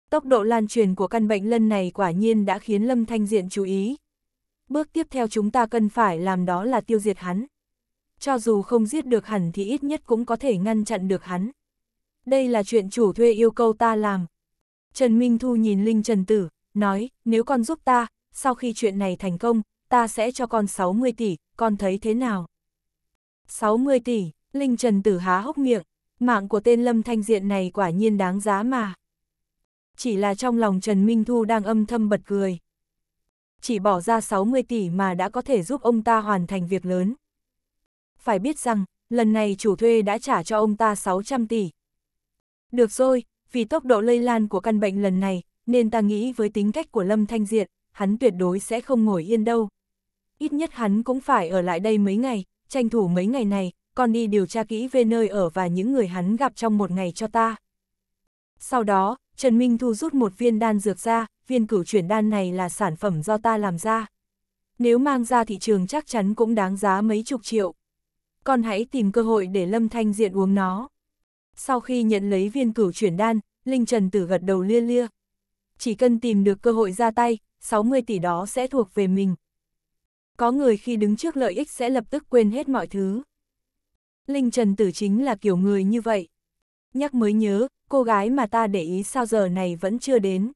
Tốc độ lan truyền của căn bệnh lần này quả nhiên đã khiến lâm thanh diện chú ý. Bước tiếp theo chúng ta cần phải làm đó là tiêu diệt hắn cho dù không giết được hẳn thì ít nhất cũng có thể ngăn chặn được hắn. Đây là chuyện chủ thuê yêu cầu ta làm. Trần Minh Thu nhìn Linh Trần Tử, nói, nếu con giúp ta, sau khi chuyện này thành công, ta sẽ cho con 60 tỷ, con thấy thế nào? 60 tỷ, Linh Trần Tử há hốc miệng, mạng của tên Lâm Thanh Diện này quả nhiên đáng giá mà. Chỉ là trong lòng Trần Minh Thu đang âm thầm bật cười. Chỉ bỏ ra 60 tỷ mà đã có thể giúp ông ta hoàn thành việc lớn phải biết rằng, lần này chủ thuê đã trả cho ông ta 600 tỷ. Được rồi, vì tốc độ lây lan của căn bệnh lần này, nên ta nghĩ với tính cách của Lâm Thanh diện hắn tuyệt đối sẽ không ngồi yên đâu. Ít nhất hắn cũng phải ở lại đây mấy ngày, tranh thủ mấy ngày này, còn đi điều tra kỹ về nơi ở và những người hắn gặp trong một ngày cho ta. Sau đó, Trần Minh Thu rút một viên đan dược ra, viên cửu chuyển đan này là sản phẩm do ta làm ra. Nếu mang ra thị trường chắc chắn cũng đáng giá mấy chục triệu con hãy tìm cơ hội để Lâm Thanh Diện uống nó. Sau khi nhận lấy viên cửu chuyển đan, Linh Trần Tử gật đầu lia lia. Chỉ cần tìm được cơ hội ra tay, 60 tỷ đó sẽ thuộc về mình. Có người khi đứng trước lợi ích sẽ lập tức quên hết mọi thứ. Linh Trần Tử chính là kiểu người như vậy. Nhắc mới nhớ, cô gái mà ta để ý sao giờ này vẫn chưa đến.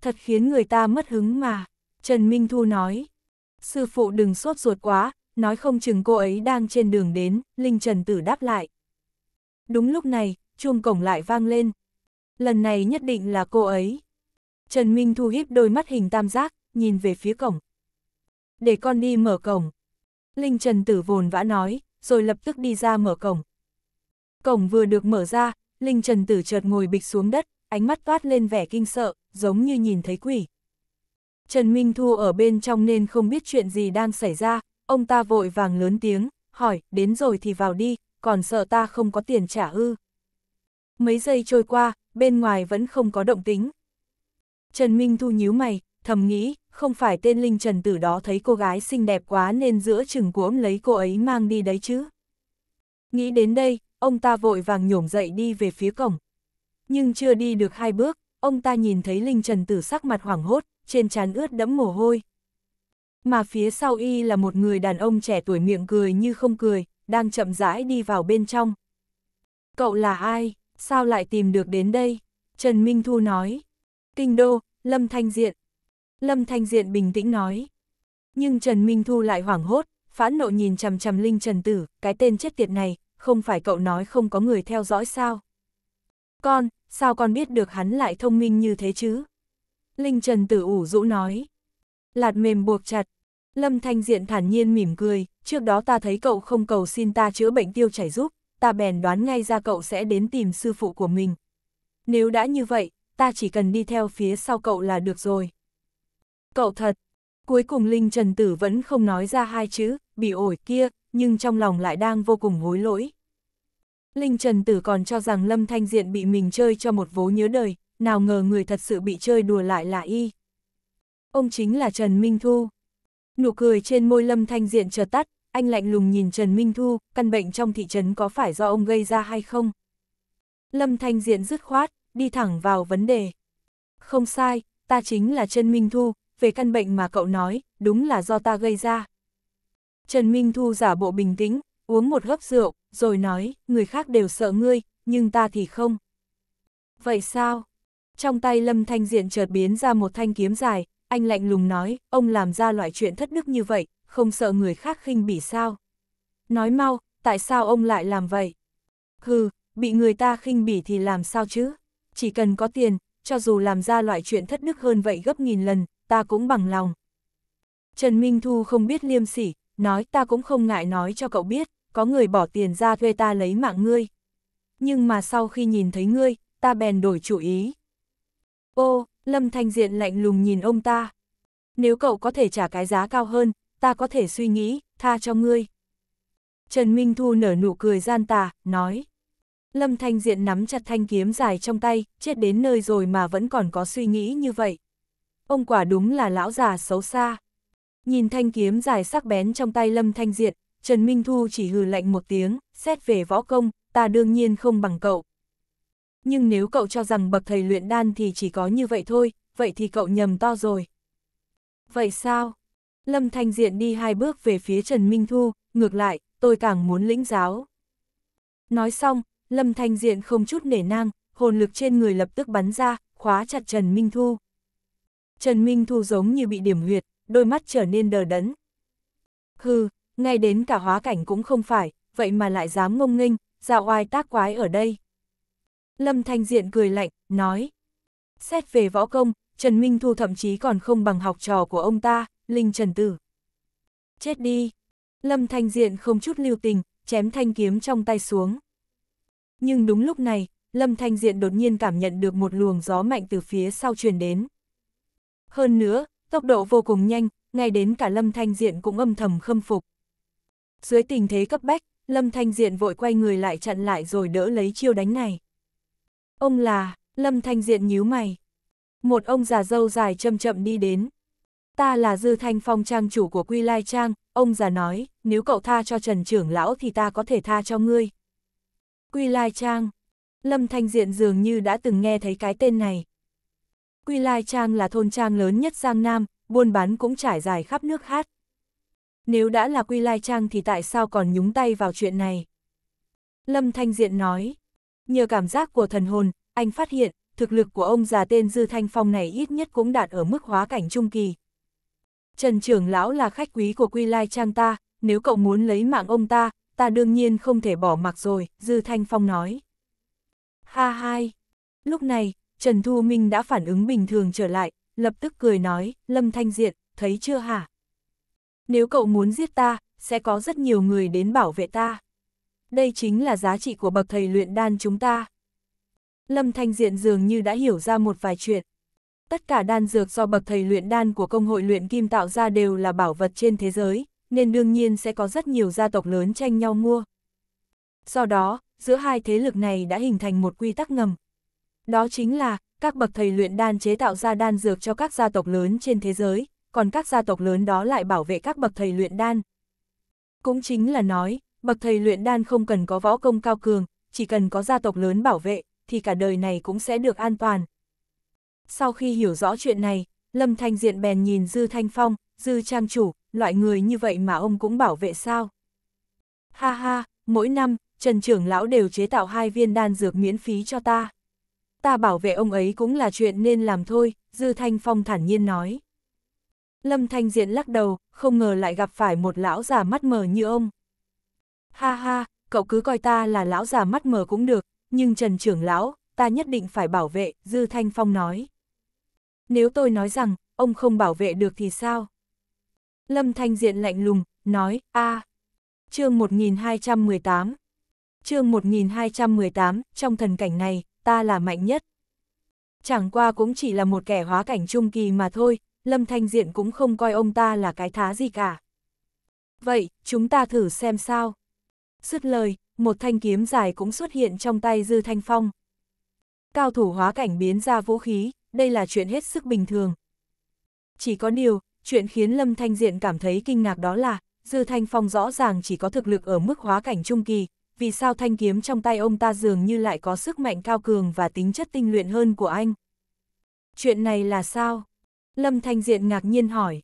Thật khiến người ta mất hứng mà, Trần Minh Thu nói. Sư phụ đừng sốt ruột quá, nói không chừng cô ấy đang trên đường đến, Linh Trần Tử đáp lại. Đúng lúc này, chuông cổng lại vang lên. Lần này nhất định là cô ấy. Trần Minh thu híp đôi mắt hình tam giác, nhìn về phía cổng. Để con đi mở cổng. Linh Trần Tử vồn vã nói, rồi lập tức đi ra mở cổng. Cổng vừa được mở ra, Linh Trần Tử chợt ngồi bịch xuống đất, ánh mắt toát lên vẻ kinh sợ, giống như nhìn thấy quỷ. Trần Minh Thu ở bên trong nên không biết chuyện gì đang xảy ra, Ông ta vội vàng lớn tiếng, hỏi, đến rồi thì vào đi, còn sợ ta không có tiền trả ư. Mấy giây trôi qua, bên ngoài vẫn không có động tính. Trần Minh Thu nhíu mày, thầm nghĩ, không phải tên Linh Trần Tử đó thấy cô gái xinh đẹp quá nên giữa chừng cuỗm lấy cô ấy mang đi đấy chứ. Nghĩ đến đây, ông ta vội vàng nhổm dậy đi về phía cổng. Nhưng chưa đi được hai bước, ông ta nhìn thấy Linh Trần Tử sắc mặt hoảng hốt, trên trán ướt đẫm mồ hôi, mà phía sau y là một người đàn ông trẻ tuổi miệng cười như không cười, đang chậm rãi đi vào bên trong. Cậu là ai? Sao lại tìm được đến đây? Trần Minh Thu nói. Kinh đô, Lâm Thanh Diện. Lâm Thanh Diện bình tĩnh nói. Nhưng Trần Minh Thu lại hoảng hốt, phán nộ nhìn chằm chằm Linh Trần Tử, cái tên chết tiệt này, không phải cậu nói không có người theo dõi sao? Con, sao con biết được hắn lại thông minh như thế chứ? Linh Trần Tử ủ rũ nói lạt mềm buộc chặt. Lâm Thanh Diện thản nhiên mỉm cười, trước đó ta thấy cậu không cầu xin ta chữa bệnh tiêu chảy giúp, ta bèn đoán ngay ra cậu sẽ đến tìm sư phụ của mình. Nếu đã như vậy, ta chỉ cần đi theo phía sau cậu là được rồi. Cậu thật, cuối cùng Linh Trần Tử vẫn không nói ra hai chữ, bị ổi kia, nhưng trong lòng lại đang vô cùng hối lỗi. Linh Trần Tử còn cho rằng Lâm Thanh Diện bị mình chơi cho một vố nhớ đời, nào ngờ người thật sự bị chơi đùa lại là y ông chính là Trần Minh Thu. Nụ cười trên môi Lâm Thanh Diện chợt tắt, anh lạnh lùng nhìn Trần Minh Thu, căn bệnh trong thị trấn có phải do ông gây ra hay không? Lâm Thanh Diện dứt khoát, đi thẳng vào vấn đề. Không sai, ta chính là Trần Minh Thu, về căn bệnh mà cậu nói, đúng là do ta gây ra. Trần Minh Thu giả bộ bình tĩnh, uống một hớp rượu, rồi nói, người khác đều sợ ngươi, nhưng ta thì không. Vậy sao? Trong tay Lâm Thanh Diện chợt biến ra một thanh kiếm dài, anh lạnh lùng nói, ông làm ra loại chuyện thất đức như vậy, không sợ người khác khinh bỉ sao. Nói mau, tại sao ông lại làm vậy? Hừ, bị người ta khinh bỉ thì làm sao chứ? Chỉ cần có tiền, cho dù làm ra loại chuyện thất đức hơn vậy gấp nghìn lần, ta cũng bằng lòng. Trần Minh Thu không biết liêm sỉ, nói ta cũng không ngại nói cho cậu biết, có người bỏ tiền ra thuê ta lấy mạng ngươi. Nhưng mà sau khi nhìn thấy ngươi, ta bèn đổi chủ ý. Ô, Lâm Thanh Diện lạnh lùng nhìn ông ta. Nếu cậu có thể trả cái giá cao hơn, ta có thể suy nghĩ, tha cho ngươi. Trần Minh Thu nở nụ cười gian tà, nói. Lâm Thanh Diện nắm chặt thanh kiếm dài trong tay, chết đến nơi rồi mà vẫn còn có suy nghĩ như vậy. Ông quả đúng là lão già xấu xa. Nhìn thanh kiếm dài sắc bén trong tay Lâm Thanh Diện, Trần Minh Thu chỉ hừ lạnh một tiếng, xét về võ công, ta đương nhiên không bằng cậu. Nhưng nếu cậu cho rằng bậc thầy luyện đan thì chỉ có như vậy thôi, vậy thì cậu nhầm to rồi. Vậy sao? Lâm Thanh Diện đi hai bước về phía Trần Minh Thu, ngược lại, tôi càng muốn lĩnh giáo. Nói xong, Lâm Thanh Diện không chút nể nang, hồn lực trên người lập tức bắn ra, khóa chặt Trần Minh Thu. Trần Minh Thu giống như bị điểm huyệt, đôi mắt trở nên đờ đẫn. Hừ, ngay đến cả hóa cảnh cũng không phải, vậy mà lại dám ngông nghênh, dạo oai tác quái ở đây. Lâm Thanh Diện cười lạnh, nói. Xét về võ công, Trần Minh Thu thậm chí còn không bằng học trò của ông ta, Linh Trần Tử. Chết đi! Lâm Thanh Diện không chút lưu tình, chém thanh kiếm trong tay xuống. Nhưng đúng lúc này, Lâm Thanh Diện đột nhiên cảm nhận được một luồng gió mạnh từ phía sau truyền đến. Hơn nữa, tốc độ vô cùng nhanh, ngay đến cả Lâm Thanh Diện cũng âm thầm khâm phục. Dưới tình thế cấp bách, Lâm Thanh Diện vội quay người lại chặn lại rồi đỡ lấy chiêu đánh này. Ông là, Lâm Thanh Diện nhíu mày. Một ông già dâu dài chậm chậm đi đến. Ta là Dư Thanh Phong trang chủ của Quy Lai Trang, ông già nói, nếu cậu tha cho Trần Trưởng Lão thì ta có thể tha cho ngươi. Quy Lai Trang. Lâm Thanh Diện dường như đã từng nghe thấy cái tên này. Quy Lai Trang là thôn trang lớn nhất Giang Nam, buôn bán cũng trải dài khắp nước hát. Nếu đã là Quy Lai Trang thì tại sao còn nhúng tay vào chuyện này? Lâm Thanh Diện nói, Nhờ cảm giác của thần hồn, anh phát hiện, thực lực của ông già tên Dư Thanh Phong này ít nhất cũng đạt ở mức hóa cảnh trung kỳ. Trần trưởng lão là khách quý của Quy Lai Trang ta, nếu cậu muốn lấy mạng ông ta, ta đương nhiên không thể bỏ mặc rồi, Dư Thanh Phong nói. Ha hai. Lúc này, Trần Thu Minh đã phản ứng bình thường trở lại, lập tức cười nói, Lâm Thanh Diện, thấy chưa hả? Nếu cậu muốn giết ta, sẽ có rất nhiều người đến bảo vệ ta đây chính là giá trị của bậc thầy luyện đan chúng ta. Lâm Thanh Diện dường như đã hiểu ra một vài chuyện. Tất cả đan dược do bậc thầy luyện đan của công hội luyện kim tạo ra đều là bảo vật trên thế giới, nên đương nhiên sẽ có rất nhiều gia tộc lớn tranh nhau mua. Do đó, giữa hai thế lực này đã hình thành một quy tắc ngầm. Đó chính là, các bậc thầy luyện đan chế tạo ra đan dược cho các gia tộc lớn trên thế giới, còn các gia tộc lớn đó lại bảo vệ các bậc thầy luyện đan. Cũng chính là nói, Bậc thầy luyện đan không cần có võ công cao cường, chỉ cần có gia tộc lớn bảo vệ, thì cả đời này cũng sẽ được an toàn. Sau khi hiểu rõ chuyện này, Lâm Thanh Diện bèn nhìn Dư Thanh Phong, Dư Trang Chủ, loại người như vậy mà ông cũng bảo vệ sao? Ha ha, mỗi năm, Trần Trưởng Lão đều chế tạo hai viên đan dược miễn phí cho ta. Ta bảo vệ ông ấy cũng là chuyện nên làm thôi, Dư Thanh Phong thản nhiên nói. Lâm Thanh Diện lắc đầu, không ngờ lại gặp phải một lão già mắt mờ như ông. Ha ha, cậu cứ coi ta là lão già mắt mờ cũng được, nhưng Trần trưởng lão, ta nhất định phải bảo vệ, Dư Thanh Phong nói. Nếu tôi nói rằng, ông không bảo vệ được thì sao? Lâm Thanh Diện lạnh lùng, nói, a à, chương 1218. chương 1218, trong thần cảnh này, ta là mạnh nhất. Chẳng qua cũng chỉ là một kẻ hóa cảnh trung kỳ mà thôi, Lâm Thanh Diện cũng không coi ông ta là cái thá gì cả. Vậy, chúng ta thử xem sao xuất lời, một thanh kiếm dài cũng xuất hiện trong tay Dư Thanh Phong. Cao thủ hóa cảnh biến ra vũ khí, đây là chuyện hết sức bình thường. Chỉ có điều, chuyện khiến Lâm Thanh Diện cảm thấy kinh ngạc đó là, Dư Thanh Phong rõ ràng chỉ có thực lực ở mức hóa cảnh trung kỳ, vì sao thanh kiếm trong tay ông ta dường như lại có sức mạnh cao cường và tính chất tinh luyện hơn của anh. Chuyện này là sao? Lâm Thanh Diện ngạc nhiên hỏi.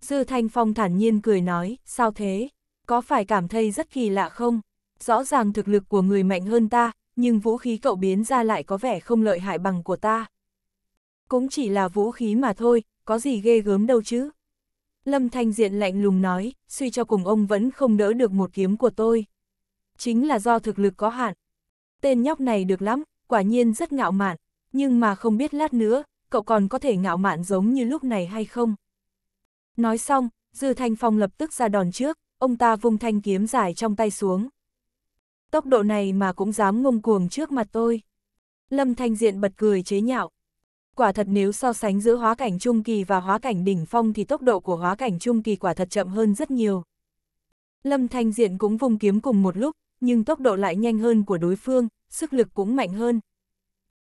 Dư Thanh Phong thản nhiên cười nói, sao thế? có phải cảm thấy rất kỳ lạ không? Rõ ràng thực lực của người mạnh hơn ta, nhưng vũ khí cậu biến ra lại có vẻ không lợi hại bằng của ta. Cũng chỉ là vũ khí mà thôi, có gì ghê gớm đâu chứ. Lâm Thanh Diện lạnh lùng nói, suy cho cùng ông vẫn không đỡ được một kiếm của tôi. Chính là do thực lực có hạn. Tên nhóc này được lắm, quả nhiên rất ngạo mạn, nhưng mà không biết lát nữa, cậu còn có thể ngạo mạn giống như lúc này hay không. Nói xong, Dư Thanh Phong lập tức ra đòn trước, ông ta vung thanh kiếm dài trong tay xuống. Tốc độ này mà cũng dám ngông cuồng trước mặt tôi. Lâm Thanh Diện bật cười chế nhạo. Quả thật nếu so sánh giữa hóa cảnh trung kỳ và hóa cảnh đỉnh phong thì tốc độ của hóa cảnh trung kỳ quả thật chậm hơn rất nhiều. Lâm Thanh Diện cũng vung kiếm cùng một lúc, nhưng tốc độ lại nhanh hơn của đối phương, sức lực cũng mạnh hơn.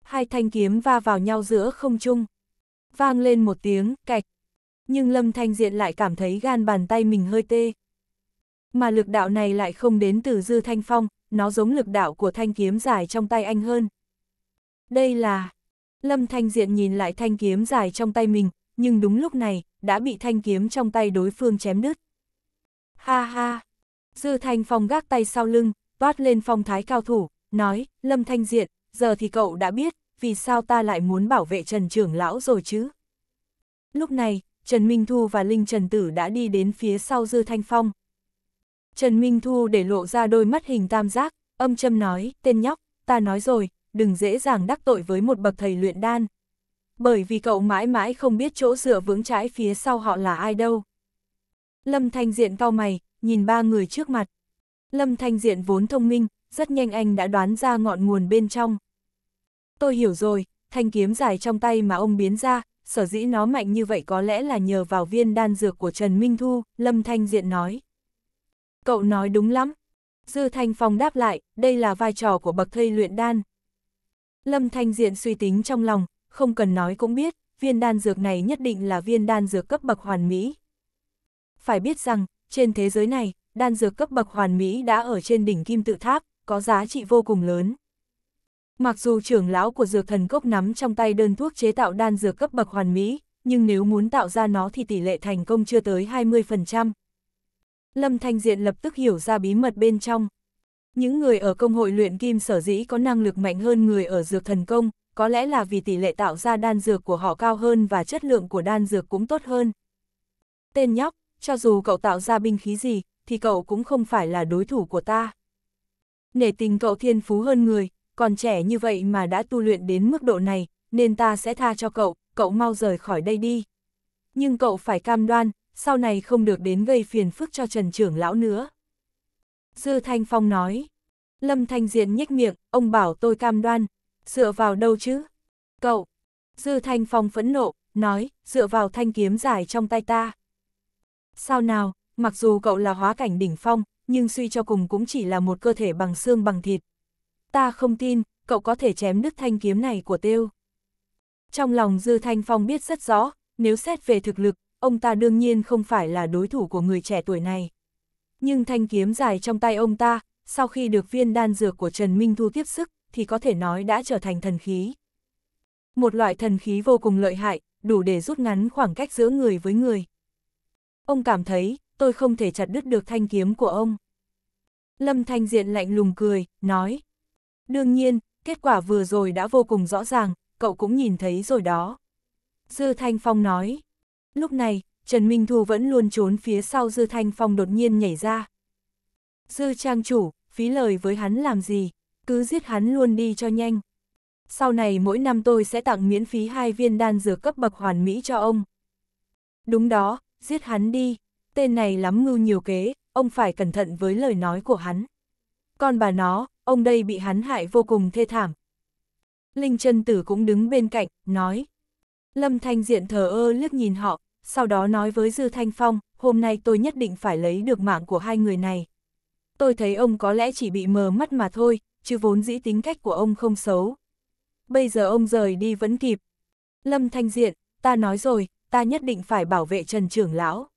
Hai thanh kiếm va vào nhau giữa không trung. Vang lên một tiếng, cạch. Nhưng Lâm Thanh Diện lại cảm thấy gan bàn tay mình hơi tê mà lực đạo này lại không đến từ dư thanh phong, nó giống lực đạo của thanh kiếm dài trong tay anh hơn. Đây là... Lâm Thanh Diện nhìn lại thanh kiếm dài trong tay mình, nhưng đúng lúc này, đã bị thanh kiếm trong tay đối phương chém đứt. Ha ha! Dư Thanh Phong gác tay sau lưng, toát lên phong thái cao thủ, nói, Lâm Thanh Diện, giờ thì cậu đã biết, vì sao ta lại muốn bảo vệ Trần Trưởng Lão rồi chứ? Lúc này, Trần Minh Thu và Linh Trần Tử đã đi đến phía sau Dư Thanh Phong. Trần Minh Thu để lộ ra đôi mắt hình tam giác, âm châm nói, tên nhóc, ta nói rồi, đừng dễ dàng đắc tội với một bậc thầy luyện đan. Bởi vì cậu mãi mãi không biết chỗ dựa vững trái phía sau họ là ai đâu. Lâm Thanh Diện cau mày, nhìn ba người trước mặt. Lâm Thanh Diện vốn thông minh, rất nhanh anh đã đoán ra ngọn nguồn bên trong. Tôi hiểu rồi, thanh kiếm dài trong tay mà ông biến ra, sở dĩ nó mạnh như vậy có lẽ là nhờ vào viên đan dược của Trần Minh Thu, Lâm Thanh Diện nói. Cậu nói đúng lắm. Dư Thanh Phong đáp lại, đây là vai trò của bậc thầy luyện đan. Lâm Thanh Diện suy tính trong lòng, không cần nói cũng biết, viên đan dược này nhất định là viên đan dược cấp bậc hoàn mỹ. Phải biết rằng, trên thế giới này, đan dược cấp bậc hoàn mỹ đã ở trên đỉnh kim tự tháp, có giá trị vô cùng lớn. Mặc dù trưởng lão của dược thần cốc nắm trong tay đơn thuốc chế tạo đan dược cấp bậc hoàn mỹ, nhưng nếu muốn tạo ra nó thì tỷ lệ thành công chưa tới 20%. Lâm Thanh Diện lập tức hiểu ra bí mật bên trong. Những người ở công hội luyện kim sở dĩ có năng lực mạnh hơn người ở dược thần công, có lẽ là vì tỷ lệ tạo ra đan dược của họ cao hơn và chất lượng của đan dược cũng tốt hơn. Tên nhóc, cho dù cậu tạo ra binh khí gì, thì cậu cũng không phải là đối thủ của ta. Nể tình cậu thiên phú hơn người, còn trẻ như vậy mà đã tu luyện đến mức độ này, nên ta sẽ tha cho cậu, cậu mau rời khỏi đây đi. Nhưng cậu phải cam đoan, sau này không được đến gây phiền phức cho Trần trưởng lão nữa. Dư Thanh Phong nói, Lâm Thanh Diện nhếch miệng, ông bảo tôi cam đoan, dựa vào đâu chứ? Cậu, Dư Thanh Phong phẫn nộ, nói, dựa vào thanh kiếm dài trong tay ta. Sao nào, mặc dù cậu là hóa cảnh đỉnh phong, nhưng suy cho cùng cũng chỉ là một cơ thể bằng xương bằng thịt. Ta không tin, cậu có thể chém đứt thanh kiếm này của tiêu. Trong lòng Dư Thanh Phong biết rất rõ, nếu xét về thực lực, ông ta đương nhiên không phải là đối thủ của người trẻ tuổi này. Nhưng thanh kiếm dài trong tay ông ta, sau khi được viên đan dược của Trần Minh Thu tiếp sức, thì có thể nói đã trở thành thần khí. Một loại thần khí vô cùng lợi hại, đủ để rút ngắn khoảng cách giữa người với người. Ông cảm thấy, tôi không thể chặt đứt được thanh kiếm của ông. Lâm Thanh Diện lạnh lùng cười, nói. Đương nhiên, kết quả vừa rồi đã vô cùng rõ ràng, cậu cũng nhìn thấy rồi đó. Dư Thanh Phong nói. Lúc này, Trần Minh Thu vẫn luôn trốn phía sau Dư Thanh Phong đột nhiên nhảy ra. Dư trang chủ, phí lời với hắn làm gì, cứ giết hắn luôn đi cho nhanh. Sau này mỗi năm tôi sẽ tặng miễn phí hai viên đan dược cấp bậc hoàn mỹ cho ông. Đúng đó, giết hắn đi, tên này lắm ngưu nhiều kế, ông phải cẩn thận với lời nói của hắn. Còn bà nó, ông đây bị hắn hại vô cùng thê thảm. Linh chân Tử cũng đứng bên cạnh, nói. Lâm Thanh Diện thờ ơ liếc nhìn họ, sau đó nói với Dư Thanh Phong, hôm nay tôi nhất định phải lấy được mạng của hai người này. Tôi thấy ông có lẽ chỉ bị mờ mắt mà thôi, chứ vốn dĩ tính cách của ông không xấu. Bây giờ ông rời đi vẫn kịp. Lâm Thanh Diện, ta nói rồi, ta nhất định phải bảo vệ Trần Trưởng Lão.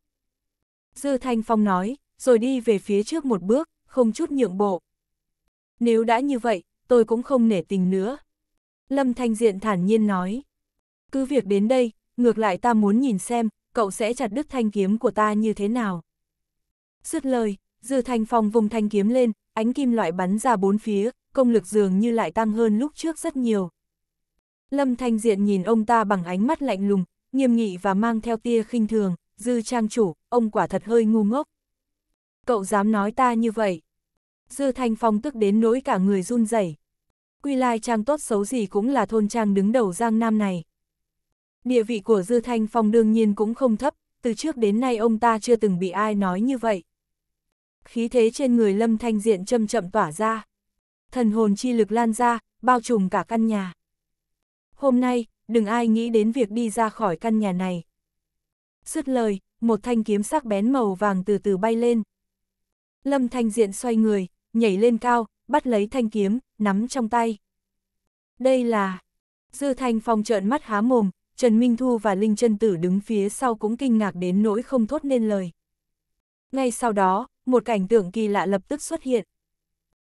Dư Thanh Phong nói, rồi đi về phía trước một bước, không chút nhượng bộ. Nếu đã như vậy, tôi cũng không nể tình nữa. Lâm Thanh Diện thản nhiên nói. Cứ việc đến đây, ngược lại ta muốn nhìn xem, cậu sẽ chặt đứt thanh kiếm của ta như thế nào. Dứt lời, Dư Thanh Phong vùng thanh kiếm lên, ánh kim loại bắn ra bốn phía, công lực dường như lại tăng hơn lúc trước rất nhiều. Lâm Thanh Diện nhìn ông ta bằng ánh mắt lạnh lùng, nghiêm nghị và mang theo tia khinh thường, Dư Trang chủ, ông quả thật hơi ngu ngốc. Cậu dám nói ta như vậy. Dư Thanh Phong tức đến nỗi cả người run rẩy. Quy Lai Trang tốt xấu gì cũng là thôn Trang đứng đầu Giang Nam này. Địa vị của Dư Thanh Phong đương nhiên cũng không thấp, từ trước đến nay ông ta chưa từng bị ai nói như vậy. Khí thế trên người Lâm Thanh Diện chậm chậm tỏa ra. Thần hồn chi lực lan ra, bao trùm cả căn nhà. Hôm nay, đừng ai nghĩ đến việc đi ra khỏi căn nhà này. sứt lời, một thanh kiếm sắc bén màu vàng từ từ bay lên. Lâm Thanh Diện xoay người, nhảy lên cao, bắt lấy thanh kiếm, nắm trong tay. Đây là... Dư Thanh Phong trợn mắt há mồm, Trần Minh Thu và Linh Trân Tử đứng phía sau cũng kinh ngạc đến nỗi không thốt nên lời. Ngay sau đó, một cảnh tượng kỳ lạ lập tức xuất hiện.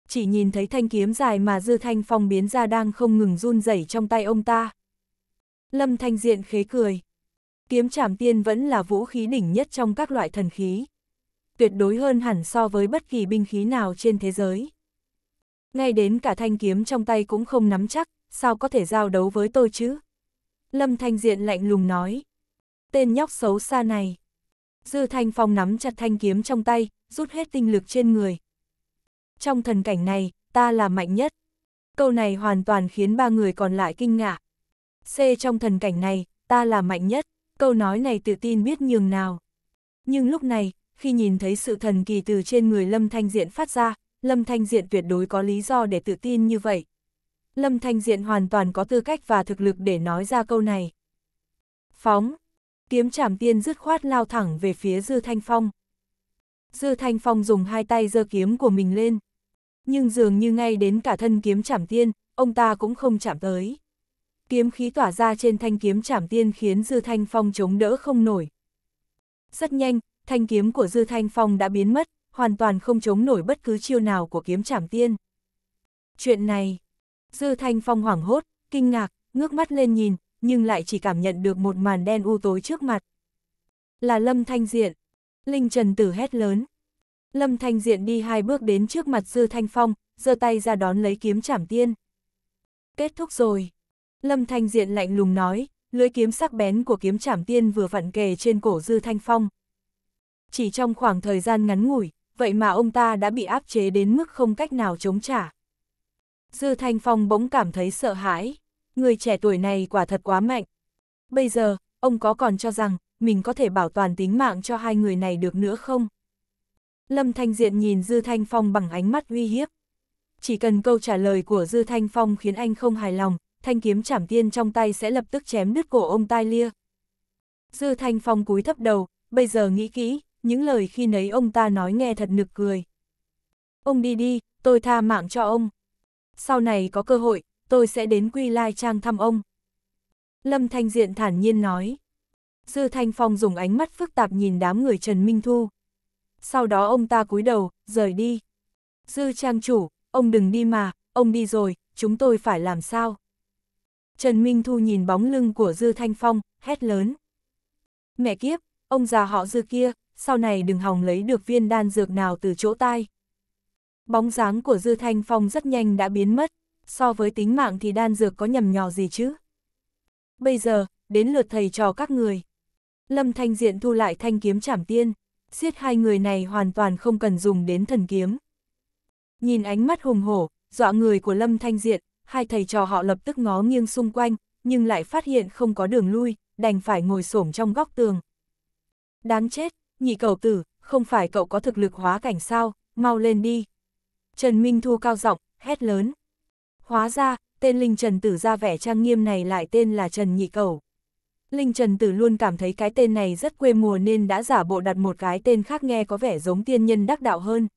Chỉ nhìn thấy thanh kiếm dài mà Dư Thanh Phong biến ra đang không ngừng run rẩy trong tay ông ta. Lâm Thanh Diện khế cười. Kiếm trảm tiên vẫn là vũ khí đỉnh nhất trong các loại thần khí. Tuyệt đối hơn hẳn so với bất kỳ binh khí nào trên thế giới. Ngay đến cả thanh kiếm trong tay cũng không nắm chắc, sao có thể giao đấu với tôi chứ? Lâm Thanh Diện lạnh lùng nói. Tên nhóc xấu xa này. Dư Thanh Phong nắm chặt thanh kiếm trong tay, rút hết tinh lực trên người. Trong thần cảnh này, ta là mạnh nhất. Câu này hoàn toàn khiến ba người còn lại kinh ngạc. C trong thần cảnh này, ta là mạnh nhất. Câu nói này tự tin biết nhường nào. Nhưng lúc này, khi nhìn thấy sự thần kỳ từ trên người Lâm Thanh Diện phát ra, Lâm Thanh Diện tuyệt đối có lý do để tự tin như vậy, Lâm Thanh Diện hoàn toàn có tư cách và thực lực để nói ra câu này. Phóng! Kiếm chảm tiên dứt khoát lao thẳng về phía Dư Thanh Phong. Dư Thanh Phong dùng hai tay giơ kiếm của mình lên. Nhưng dường như ngay đến cả thân kiếm chảm tiên, ông ta cũng không chạm tới. Kiếm khí tỏa ra trên thanh kiếm chảm tiên khiến Dư Thanh Phong chống đỡ không nổi. Rất nhanh, thanh kiếm của Dư Thanh Phong đã biến mất, hoàn toàn không chống nổi bất cứ chiêu nào của kiếm chảm tiên. Chuyện này, Dư Thanh Phong hoảng hốt, kinh ngạc, ngước mắt lên nhìn, nhưng lại chỉ cảm nhận được một màn đen u tối trước mặt. Là Lâm Thanh Diện. Linh Trần Tử hét lớn. Lâm Thanh Diện đi hai bước đến trước mặt Dư Thanh Phong, giơ tay ra đón lấy kiếm chảm tiên. Kết thúc rồi. Lâm Thanh Diện lạnh lùng nói, lưỡi kiếm sắc bén của kiếm chảm tiên vừa vặn kề trên cổ Dư Thanh Phong. Chỉ trong khoảng thời gian ngắn ngủi, vậy mà ông ta đã bị áp chế đến mức không cách nào chống trả. Dư Thanh Phong bỗng cảm thấy sợ hãi, người trẻ tuổi này quả thật quá mạnh. Bây giờ, ông có còn cho rằng, mình có thể bảo toàn tính mạng cho hai người này được nữa không? Lâm Thanh Diện nhìn Dư Thanh Phong bằng ánh mắt uy hiếp. Chỉ cần câu trả lời của Dư Thanh Phong khiến anh không hài lòng, thanh kiếm chảm tiên trong tay sẽ lập tức chém đứt cổ ông tai lia. Dư Thanh Phong cúi thấp đầu, bây giờ nghĩ kỹ, những lời khi nấy ông ta nói nghe thật nực cười. Ông đi đi, tôi tha mạng cho ông sau này có cơ hội, tôi sẽ đến Quy Lai Trang thăm ông. Lâm Thanh Diện thản nhiên nói. Dư Thanh Phong dùng ánh mắt phức tạp nhìn đám người Trần Minh Thu. Sau đó ông ta cúi đầu, rời đi. Dư Trang chủ, ông đừng đi mà, ông đi rồi, chúng tôi phải làm sao? Trần Minh Thu nhìn bóng lưng của Dư Thanh Phong, hét lớn. Mẹ kiếp, ông già họ Dư kia, sau này đừng hòng lấy được viên đan dược nào từ chỗ tai. Bóng dáng của Dư Thanh Phong rất nhanh đã biến mất, so với tính mạng thì đan dược có nhầm nhò gì chứ. Bây giờ, đến lượt thầy trò các người. Lâm Thanh Diện thu lại thanh kiếm trảm tiên, giết hai người này hoàn toàn không cần dùng đến thần kiếm. Nhìn ánh mắt hùng hổ, dọa người của Lâm Thanh Diện, hai thầy trò họ lập tức ngó nghiêng xung quanh, nhưng lại phát hiện không có đường lui, đành phải ngồi xổm trong góc tường. Đáng chết, nhị cầu tử, không phải cậu có thực lực hóa cảnh sao, mau lên đi, Trần Minh Thu cao giọng hét lớn. Hóa ra, tên Linh Trần Tử ra vẻ trang nghiêm này lại tên là Trần Nhị Cầu. Linh Trần Tử luôn cảm thấy cái tên này rất quê mùa nên đã giả bộ đặt một cái tên khác nghe có vẻ giống tiên nhân đắc đạo hơn.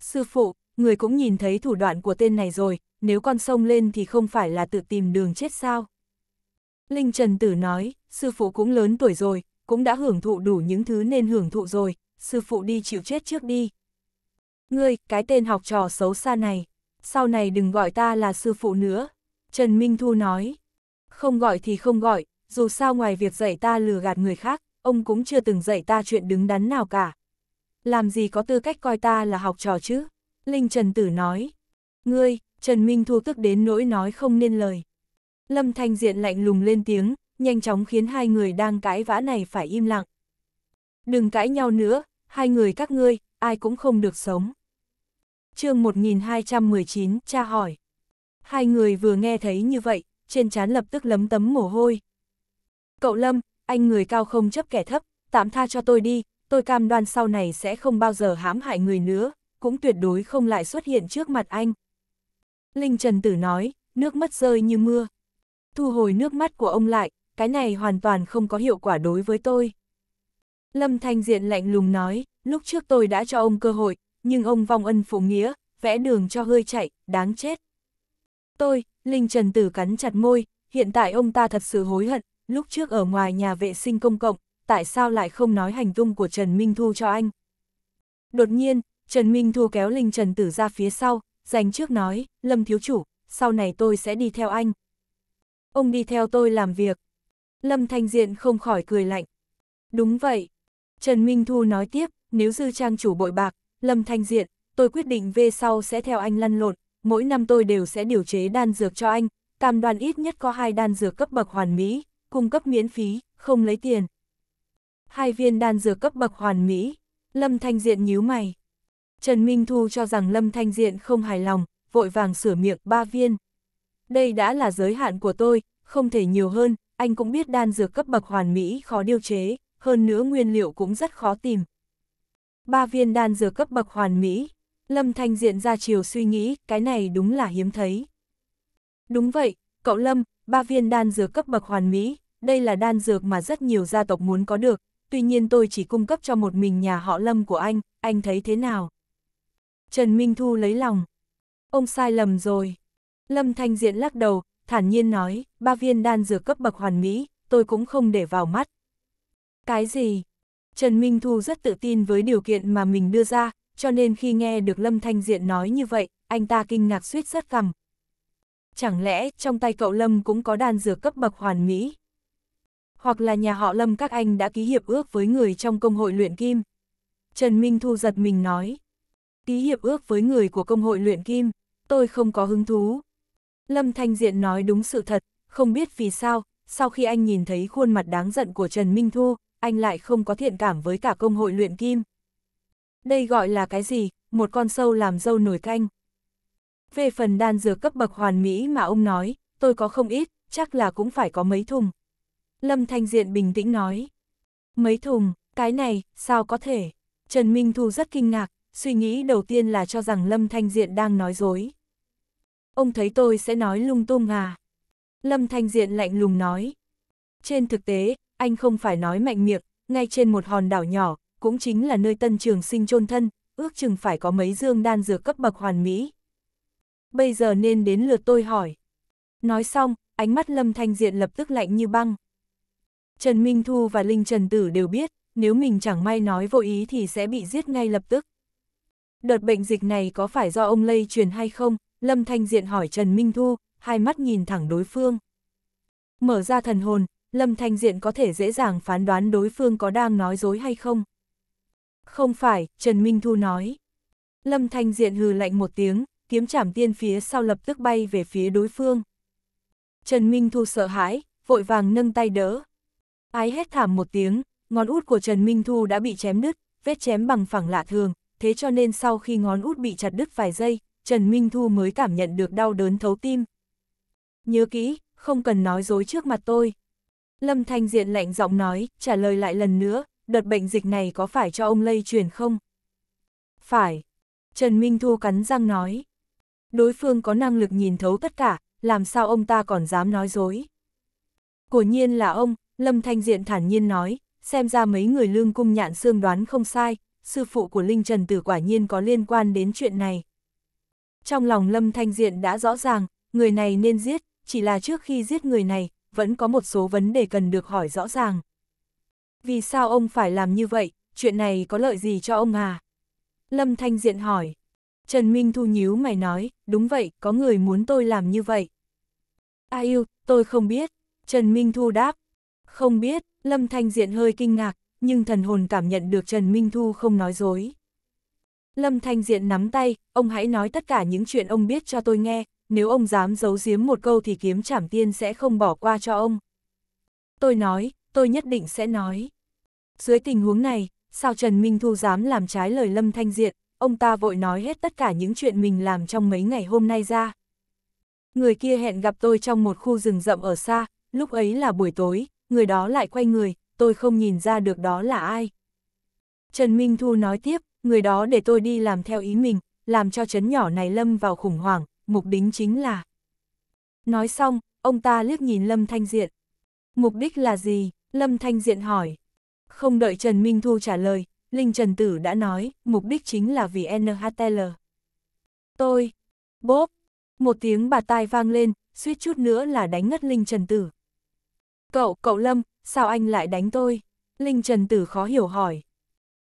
Sư phụ, người cũng nhìn thấy thủ đoạn của tên này rồi, nếu con sông lên thì không phải là tự tìm đường chết sao. Linh Trần Tử nói, sư phụ cũng lớn tuổi rồi, cũng đã hưởng thụ đủ những thứ nên hưởng thụ rồi, sư phụ đi chịu chết trước đi. Ngươi, cái tên học trò xấu xa này, sau này đừng gọi ta là sư phụ nữa. Trần Minh Thu nói, không gọi thì không gọi, dù sao ngoài việc dạy ta lừa gạt người khác, ông cũng chưa từng dạy ta chuyện đứng đắn nào cả. Làm gì có tư cách coi ta là học trò chứ? Linh Trần Tử nói, ngươi, Trần Minh Thu tức đến nỗi nói không nên lời. Lâm Thanh Diện lạnh lùng lên tiếng, nhanh chóng khiến hai người đang cãi vã này phải im lặng. Đừng cãi nhau nữa, hai người các ngươi, ai cũng không được sống chương 1219, cha hỏi. Hai người vừa nghe thấy như vậy, trên trán lập tức lấm tấm mồ hôi. Cậu Lâm, anh người cao không chấp kẻ thấp, tạm tha cho tôi đi, tôi cam đoan sau này sẽ không bao giờ hãm hại người nữa, cũng tuyệt đối không lại xuất hiện trước mặt anh. Linh Trần Tử nói, nước mắt rơi như mưa. Thu hồi nước mắt của ông lại, cái này hoàn toàn không có hiệu quả đối với tôi. Lâm Thanh Diện lạnh lùng nói, lúc trước tôi đã cho ông cơ hội, nhưng ông vong ân phụ nghĩa, vẽ đường cho hơi chạy, đáng chết. Tôi, Linh Trần Tử cắn chặt môi, hiện tại ông ta thật sự hối hận, lúc trước ở ngoài nhà vệ sinh công cộng, tại sao lại không nói hành tung của Trần Minh Thu cho anh. Đột nhiên, Trần Minh Thu kéo Linh Trần Tử ra phía sau, dành trước nói, Lâm Thiếu Chủ, sau này tôi sẽ đi theo anh. Ông đi theo tôi làm việc. Lâm Thanh Diện không khỏi cười lạnh. Đúng vậy. Trần Minh Thu nói tiếp, nếu dư trang chủ bội bạc, Lâm Thanh Diện, tôi quyết định về sau sẽ theo anh lăn lộn, mỗi năm tôi đều sẽ điều chế đan dược cho anh, cam đoan ít nhất có hai đan dược cấp bậc hoàn mỹ, cung cấp miễn phí, không lấy tiền. Hai viên đan dược cấp bậc hoàn mỹ, Lâm Thanh Diện nhíu mày. Trần Minh Thu cho rằng Lâm Thanh Diện không hài lòng, vội vàng sửa miệng ba viên. Đây đã là giới hạn của tôi, không thể nhiều hơn, anh cũng biết đan dược cấp bậc hoàn mỹ khó điều chế, hơn nữa nguyên liệu cũng rất khó tìm, ba viên đan dược cấp bậc hoàn mỹ. Lâm Thanh Diện ra chiều suy nghĩ, cái này đúng là hiếm thấy. Đúng vậy, cậu Lâm, ba viên đan dược cấp bậc hoàn mỹ, đây là đan dược mà rất nhiều gia tộc muốn có được, tuy nhiên tôi chỉ cung cấp cho một mình nhà họ Lâm của anh, anh thấy thế nào? Trần Minh Thu lấy lòng. Ông sai lầm rồi. Lâm Thanh Diện lắc đầu, thản nhiên nói, ba viên đan dược cấp bậc hoàn mỹ, tôi cũng không để vào mắt. Cái gì? Trần Minh Thu rất tự tin với điều kiện mà mình đưa ra, cho nên khi nghe được Lâm Thanh Diện nói như vậy, anh ta kinh ngạc suýt rất cầm. Chẳng lẽ trong tay cậu Lâm cũng có đan dược cấp bậc hoàn mỹ? Hoặc là nhà họ Lâm các anh đã ký hiệp ước với người trong công hội luyện kim? Trần Minh Thu giật mình nói. Ký hiệp ước với người của công hội luyện kim, tôi không có hứng thú. Lâm Thanh Diện nói đúng sự thật, không biết vì sao, sau khi anh nhìn thấy khuôn mặt đáng giận của Trần Minh Thu, anh lại không có thiện cảm với cả công hội luyện kim. Đây gọi là cái gì, một con sâu làm dâu nổi canh. Về phần đan dược cấp bậc hoàn mỹ mà ông nói, tôi có không ít, chắc là cũng phải có mấy thùng. Lâm Thanh Diện bình tĩnh nói. Mấy thùng, cái này, sao có thể? Trần Minh Thu rất kinh ngạc, suy nghĩ đầu tiên là cho rằng Lâm Thanh Diện đang nói dối. Ông thấy tôi sẽ nói lung tung à? Lâm Thanh Diện lạnh lùng nói. Trên thực tế, anh không phải nói mạnh miệng, ngay trên một hòn đảo nhỏ, cũng chính là nơi tân trường sinh chôn thân, ước chừng phải có mấy dương đan dược cấp bậc hoàn mỹ. Bây giờ nên đến lượt tôi hỏi. Nói xong, ánh mắt Lâm Thanh Diện lập tức lạnh như băng. Trần Minh Thu và Linh Trần Tử đều biết, nếu mình chẳng may nói vô ý thì sẽ bị giết ngay lập tức. Đợt bệnh dịch này có phải do ông lây truyền hay không? Lâm Thanh Diện hỏi Trần Minh Thu, hai mắt nhìn thẳng đối phương. Mở ra thần hồn, Lâm Thanh Diện có thể dễ dàng phán đoán đối phương có đang nói dối hay không. Không phải, Trần Minh Thu nói. Lâm Thanh Diện hừ lạnh một tiếng, kiếm chảm tiên phía sau lập tức bay về phía đối phương. Trần Minh Thu sợ hãi, vội vàng nâng tay đỡ. Ái hét thảm một tiếng, ngón út của Trần Minh Thu đã bị chém đứt, vết chém bằng phẳng lạ thường, thế cho nên sau khi ngón út bị chặt đứt vài giây, Trần Minh Thu mới cảm nhận được đau đớn thấu tim. Nhớ kỹ, không cần nói dối trước mặt tôi. Lâm Thanh Diện lạnh giọng nói, trả lời lại lần nữa, đợt bệnh dịch này có phải cho ông lây truyền không? Phải. Trần Minh Thu cắn răng nói. Đối phương có năng lực nhìn thấu tất cả, làm sao ông ta còn dám nói dối? Của nhiên là ông, Lâm Thanh Diện thản nhiên nói, xem ra mấy người lương cung nhạn xương đoán không sai, sư phụ của Linh Trần Tử quả nhiên có liên quan đến chuyện này. Trong lòng Lâm Thanh Diện đã rõ ràng, người này nên giết, chỉ là trước khi giết người này, vẫn có một số vấn đề cần được hỏi rõ ràng. Vì sao ông phải làm như vậy, chuyện này có lợi gì cho ông à? Lâm Thanh Diện hỏi. Trần Minh Thu nhíu mày nói, đúng vậy, có người muốn tôi làm như vậy. ai yêu, tôi không biết. Trần Minh Thu đáp. Không biết, Lâm Thanh Diện hơi kinh ngạc, nhưng thần hồn cảm nhận được Trần Minh Thu không nói dối. Lâm Thanh Diện nắm tay, ông hãy nói tất cả những chuyện ông biết cho tôi nghe, nếu ông dám giấu giếm một câu thì kiếm trảm tiên sẽ không bỏ qua cho ông. Tôi nói, tôi nhất định sẽ nói. Dưới tình huống này, sao Trần Minh Thu dám làm trái lời Lâm Thanh Diện, ông ta vội nói hết tất cả những chuyện mình làm trong mấy ngày hôm nay ra. Người kia hẹn gặp tôi trong một khu rừng rậm ở xa, lúc ấy là buổi tối, người đó lại quay người, tôi không nhìn ra được đó là ai. Trần Minh Thu nói tiếp, người đó để tôi đi làm theo ý mình, làm cho chấn nhỏ này lâm vào khủng hoảng, mục đích chính là... Nói xong, ông ta liếc nhìn Lâm Thanh Diện. Mục đích là gì? Lâm Thanh Diện hỏi. Không đợi Trần Minh Thu trả lời, Linh Trần Tử đã nói, mục đích chính là vì NHTL. Tôi, bốp, một tiếng bà tai vang lên, suýt chút nữa là đánh ngất Linh Trần Tử. Cậu, cậu Lâm, sao anh lại đánh tôi? Linh Trần Tử khó hiểu hỏi.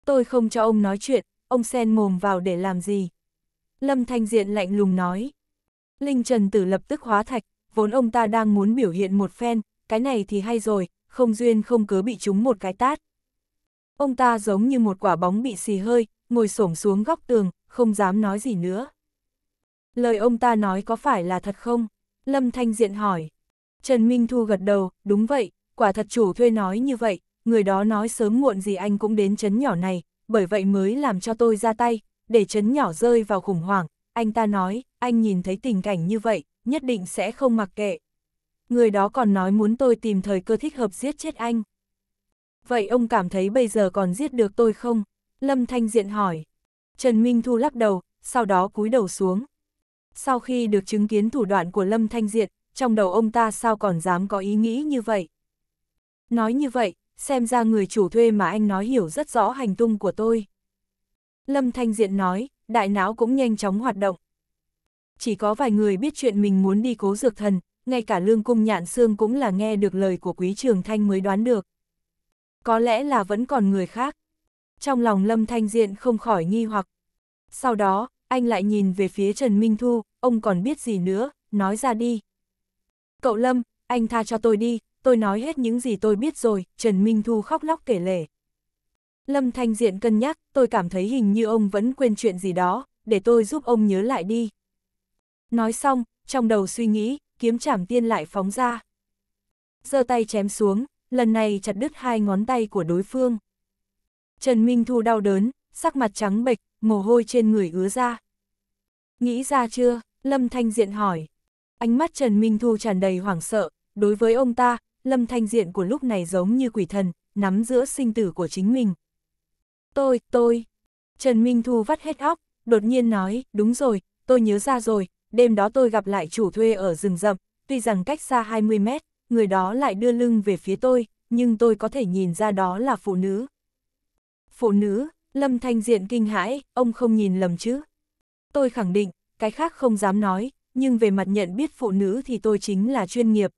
Tôi không cho ông nói chuyện, ông sen mồm vào để làm gì? Lâm Thanh Diện lạnh lùng nói, Linh Trần Tử lập tức hóa thạch, vốn ông ta đang muốn biểu hiện một phen, cái này thì hay rồi, không duyên không cớ bị trúng một cái tát. Ông ta giống như một quả bóng bị xì hơi, ngồi xổm xuống góc tường, không dám nói gì nữa. Lời ông ta nói có phải là thật không? Lâm Thanh Diện hỏi. Trần Minh Thu gật đầu, đúng vậy, quả thật chủ thuê nói như vậy, người đó nói sớm muộn gì anh cũng đến chấn nhỏ này, bởi vậy mới làm cho tôi ra tay, để chấn nhỏ rơi vào khủng hoảng, anh ta nói, anh nhìn thấy tình cảnh như vậy, nhất định sẽ không mặc kệ. Người đó còn nói muốn tôi tìm thời cơ thích hợp giết chết anh. Vậy ông cảm thấy bây giờ còn giết được tôi không? Lâm Thanh Diện hỏi. Trần Minh Thu lắc đầu, sau đó cúi đầu xuống. Sau khi được chứng kiến thủ đoạn của Lâm Thanh Diện, trong đầu ông ta sao còn dám có ý nghĩ như vậy? Nói như vậy, xem ra người chủ thuê mà anh nói hiểu rất rõ hành tung của tôi. Lâm Thanh Diện nói, đại não cũng nhanh chóng hoạt động. Chỉ có vài người biết chuyện mình muốn đi cố dược thần, ngay cả lương cung nhạn xương cũng là nghe được lời của quý trường thanh mới đoán được. Có lẽ là vẫn còn người khác. Trong lòng lâm thanh diện không khỏi nghi hoặc. Sau đó, anh lại nhìn về phía Trần Minh Thu, ông còn biết gì nữa, nói ra đi. Cậu Lâm, anh tha cho tôi đi, tôi nói hết những gì tôi biết rồi, Trần Minh Thu khóc lóc kể lể. Lâm Thanh Diện cân nhắc, tôi cảm thấy hình như ông vẫn quên chuyện gì đó, để tôi giúp ông nhớ lại đi. Nói xong, trong đầu suy nghĩ, kiếm chảm tiên lại phóng ra. giơ tay chém xuống, lần này chặt đứt hai ngón tay của đối phương. Trần Minh Thu đau đớn, sắc mặt trắng bệch, mồ hôi trên người ứa ra. Nghĩ ra chưa? Lâm Thanh Diện hỏi. Ánh mắt Trần Minh Thu tràn đầy hoảng sợ, đối với ông ta, Lâm Thanh Diện của lúc này giống như quỷ thần, nắm giữa sinh tử của chính mình. Tôi, tôi. Trần Minh Thu vắt hết óc, đột nhiên nói, đúng rồi, tôi nhớ ra rồi, đêm đó tôi gặp lại chủ thuê ở rừng rậm, tuy rằng cách xa 20 mét, người đó lại đưa lưng về phía tôi, nhưng tôi có thể nhìn ra đó là phụ nữ. Phụ nữ, Lâm Thanh Diện kinh hãi, ông không nhìn lầm chứ. Tôi khẳng định, cái khác không dám nói, nhưng về mặt nhận biết phụ nữ thì tôi chính là chuyên nghiệp.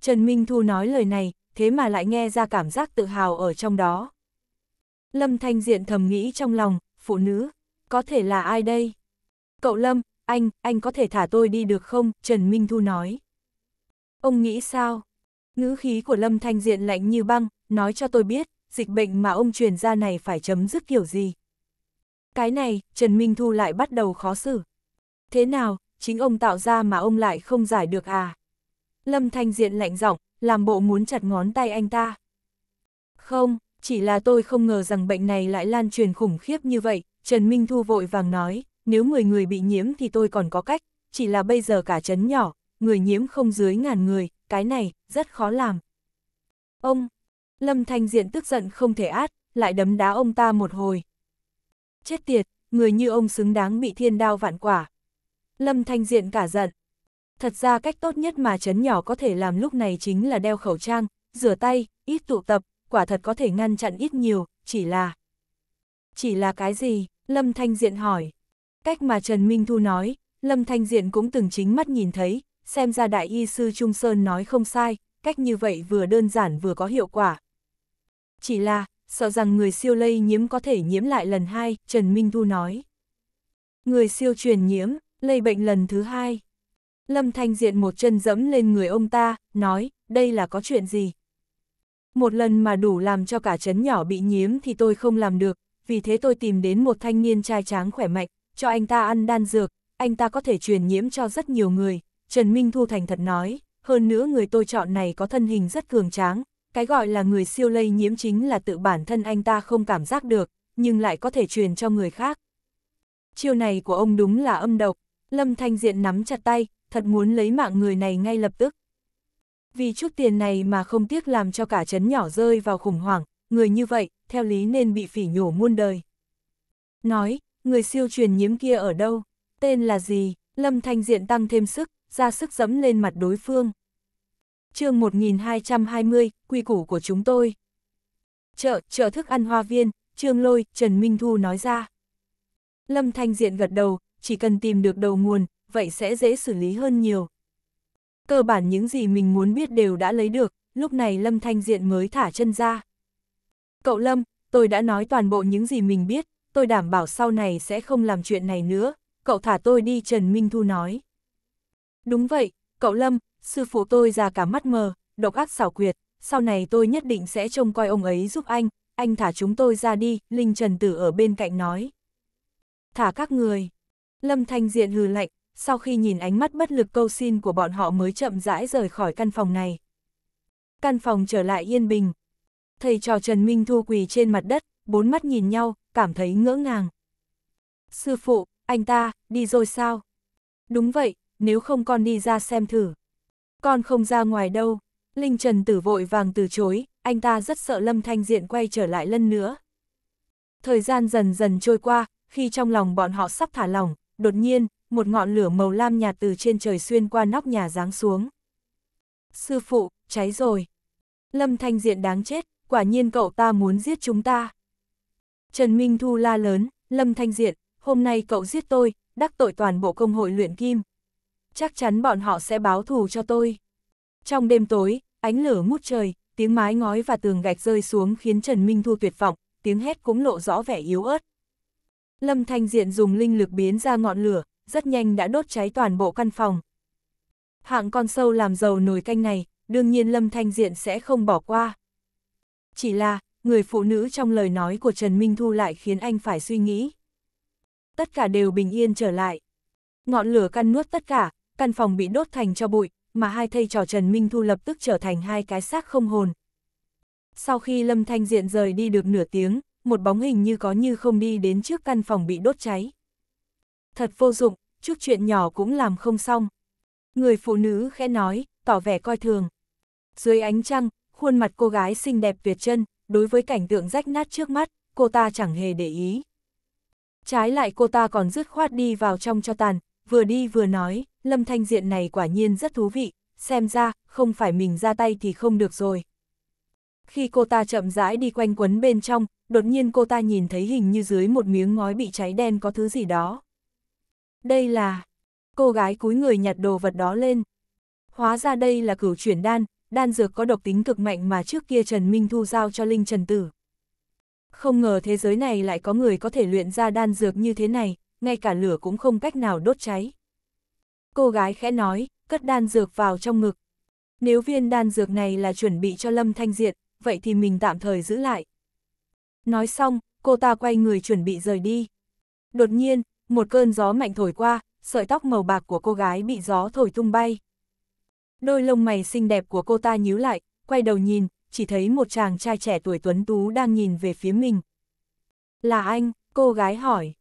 Trần Minh Thu nói lời này, thế mà lại nghe ra cảm giác tự hào ở trong đó. Lâm Thanh Diện thầm nghĩ trong lòng, phụ nữ, có thể là ai đây? Cậu Lâm, anh, anh có thể thả tôi đi được không? Trần Minh Thu nói. Ông nghĩ sao? Ngữ khí của Lâm Thanh Diện lạnh như băng, nói cho tôi biết, dịch bệnh mà ông truyền ra này phải chấm dứt kiểu gì. Cái này, Trần Minh Thu lại bắt đầu khó xử. Thế nào, chính ông tạo ra mà ông lại không giải được à? Lâm Thanh Diện lạnh giọng, làm bộ muốn chặt ngón tay anh ta. Không, chỉ là tôi không ngờ rằng bệnh này lại lan truyền khủng khiếp như vậy, Trần Minh Thu vội vàng nói, nếu 10 người bị nhiễm thì tôi còn có cách, chỉ là bây giờ cả chấn nhỏ, người nhiễm không dưới ngàn người, cái này, rất khó làm. Ông, Lâm Thanh Diện tức giận không thể át, lại đấm đá ông ta một hồi. Chết tiệt, người như ông xứng đáng bị thiên đao vạn quả. Lâm Thanh Diện cả giận. Thật ra cách tốt nhất mà chấn nhỏ có thể làm lúc này chính là đeo khẩu trang, rửa tay, ít tụ tập, quả thật có thể ngăn chặn ít nhiều, chỉ là... Chỉ là cái gì? Lâm Thanh Diện hỏi. Cách mà Trần Minh Thu nói, Lâm Thanh Diện cũng từng chính mắt nhìn thấy, xem ra Đại Y Sư Trung Sơn nói không sai, cách như vậy vừa đơn giản vừa có hiệu quả. Chỉ là, sợ rằng người siêu lây nhiễm có thể nhiễm lại lần hai, Trần Minh Thu nói. Người siêu truyền nhiễm, lây bệnh lần thứ hai. Lâm Thanh Diện một chân dẫm lên người ông ta, nói, đây là có chuyện gì, một lần mà đủ làm cho cả chấn nhỏ bị nhiễm thì tôi không làm được, vì thế tôi tìm đến một thanh niên trai tráng khỏe mạnh, cho anh ta ăn đan dược, anh ta có thể truyền nhiễm cho rất nhiều người. Trần Minh Thu Thành thật nói, hơn nữa người tôi chọn này có thân hình rất cường tráng, cái gọi là người siêu lây nhiễm chính là tự bản thân anh ta không cảm giác được, nhưng lại có thể truyền cho người khác. Chiêu này của ông đúng là âm độc, Lâm Thanh Diện nắm chặt tay, thật muốn lấy mạng người này ngay lập tức vì chút tiền này mà không tiếc làm cho cả chấn nhỏ rơi vào khủng hoảng, người như vậy, theo lý nên bị phỉ nhổ muôn đời. Nói, người siêu truyền nhiễm kia ở đâu, tên là gì, Lâm Thanh Diện tăng thêm sức, ra sức dẫm lên mặt đối phương. chương 1220, quy củ của chúng tôi. Chợ, chợ thức ăn hoa viên, Trương Lôi, Trần Minh Thu nói ra. Lâm Thanh Diện gật đầu, chỉ cần tìm được đầu nguồn, vậy sẽ dễ xử lý hơn nhiều, Cơ bản những gì mình muốn biết đều đã lấy được, lúc này Lâm Thanh Diện mới thả chân ra. Cậu Lâm, tôi đã nói toàn bộ những gì mình biết, tôi đảm bảo sau này sẽ không làm chuyện này nữa, cậu thả tôi đi Trần Minh Thu nói. Đúng vậy, cậu Lâm, sư phụ tôi già cả mắt mờ, độc ác xảo quyệt, sau này tôi nhất định sẽ trông coi ông ấy giúp anh, anh thả chúng tôi ra đi, Linh Trần Tử ở bên cạnh nói. Thả các người. Lâm Thanh Diện hừ lạnh, sau khi nhìn ánh mắt bất lực câu xin của bọn họ mới chậm rãi rời khỏi căn phòng này. Căn phòng trở lại yên bình. Thầy trò Trần Minh Thu quỳ trên mặt đất, bốn mắt nhìn nhau, cảm thấy ngỡ ngàng. Sư phụ, anh ta, đi rồi sao? Đúng vậy, nếu không con đi ra xem thử. Con không ra ngoài đâu. Linh Trần tử vội vàng từ chối, anh ta rất sợ Lâm Thanh Diện quay trở lại lần nữa. Thời gian dần dần trôi qua, khi trong lòng bọn họ sắp thả lỏng, đột nhiên, một ngọn lửa màu lam nhạt từ trên trời xuyên qua nóc nhà giáng xuống. Sư phụ, cháy rồi. Lâm Thanh Diện đáng chết, quả nhiên cậu ta muốn giết chúng ta. Trần Minh Thu la lớn, Lâm Thanh Diện, hôm nay cậu giết tôi, đắc tội toàn bộ công hội luyện kim. Chắc chắn bọn họ sẽ báo thù cho tôi. Trong đêm tối, ánh lửa mút trời, tiếng mái ngói và tường gạch rơi xuống khiến Trần Minh Thu tuyệt vọng, tiếng hét cũng lộ rõ vẻ yếu ớt. Lâm Thanh Diện dùng linh lực biến ra ngọn lửa, rất nhanh đã đốt cháy toàn bộ căn phòng. Hạng con sâu làm giàu nồi canh này, đương nhiên Lâm Thanh Diện sẽ không bỏ qua. Chỉ là, người phụ nữ trong lời nói của Trần Minh Thu lại khiến anh phải suy nghĩ. Tất cả đều bình yên trở lại. Ngọn lửa căn nuốt tất cả, căn phòng bị đốt thành cho bụi, mà hai thây trò Trần Minh Thu lập tức trở thành hai cái xác không hồn. Sau khi Lâm Thanh Diện rời đi được nửa tiếng, một bóng hình như có như không đi đến trước căn phòng bị đốt cháy. Thật vô dụng, chút chuyện nhỏ cũng làm không xong. Người phụ nữ khẽ nói, tỏ vẻ coi thường. Dưới ánh trăng, khuôn mặt cô gái xinh đẹp việt chân, đối với cảnh tượng rách nát trước mắt, cô ta chẳng hề để ý. Trái lại cô ta còn dứt khoát đi vào trong cho tàn, vừa đi vừa nói, lâm thanh diện này quả nhiên rất thú vị, xem ra, không phải mình ra tay thì không được rồi. Khi cô ta chậm rãi đi quanh quấn bên trong, đột nhiên cô ta nhìn thấy hình như dưới một miếng ngói bị cháy đen có thứ gì đó. Đây là... Cô gái cúi người nhặt đồ vật đó lên. Hóa ra đây là cửu chuyển đan, đan dược có độc tính cực mạnh mà trước kia Trần Minh Thu giao cho Linh Trần Tử. Không ngờ thế giới này lại có người có thể luyện ra đan dược như thế này, ngay cả lửa cũng không cách nào đốt cháy. Cô gái khẽ nói, cất đan dược vào trong ngực. Nếu viên đan dược này là chuẩn bị cho Lâm Thanh Diệt, vậy thì mình tạm thời giữ lại. Nói xong, cô ta quay người chuẩn bị rời đi. Đột nhiên, một cơn gió mạnh thổi qua, sợi tóc màu bạc của cô gái bị gió thổi tung bay. Đôi lông mày xinh đẹp của cô ta nhíu lại, quay đầu nhìn, chỉ thấy một chàng trai trẻ tuổi tuấn tú đang nhìn về phía mình. Là anh, cô gái hỏi.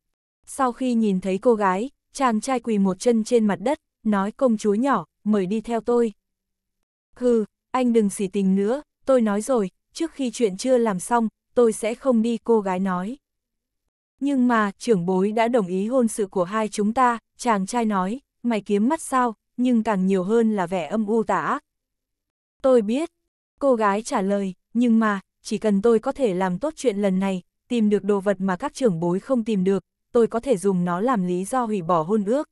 Sau khi nhìn thấy cô gái, chàng trai quỳ một chân trên mặt đất, nói công chúa nhỏ, mời đi theo tôi. Hừ, anh đừng xỉ tình nữa, tôi nói rồi, trước khi chuyện chưa làm xong, tôi sẽ không đi cô gái nói. Nhưng mà, trưởng bối đã đồng ý hôn sự của hai chúng ta, chàng trai nói, mày kiếm mắt sao, nhưng càng nhiều hơn là vẻ âm u tả ác. Tôi biết, cô gái trả lời, nhưng mà, chỉ cần tôi có thể làm tốt chuyện lần này, tìm được đồ vật mà các trưởng bối không tìm được, tôi có thể dùng nó làm lý do hủy bỏ hôn ước.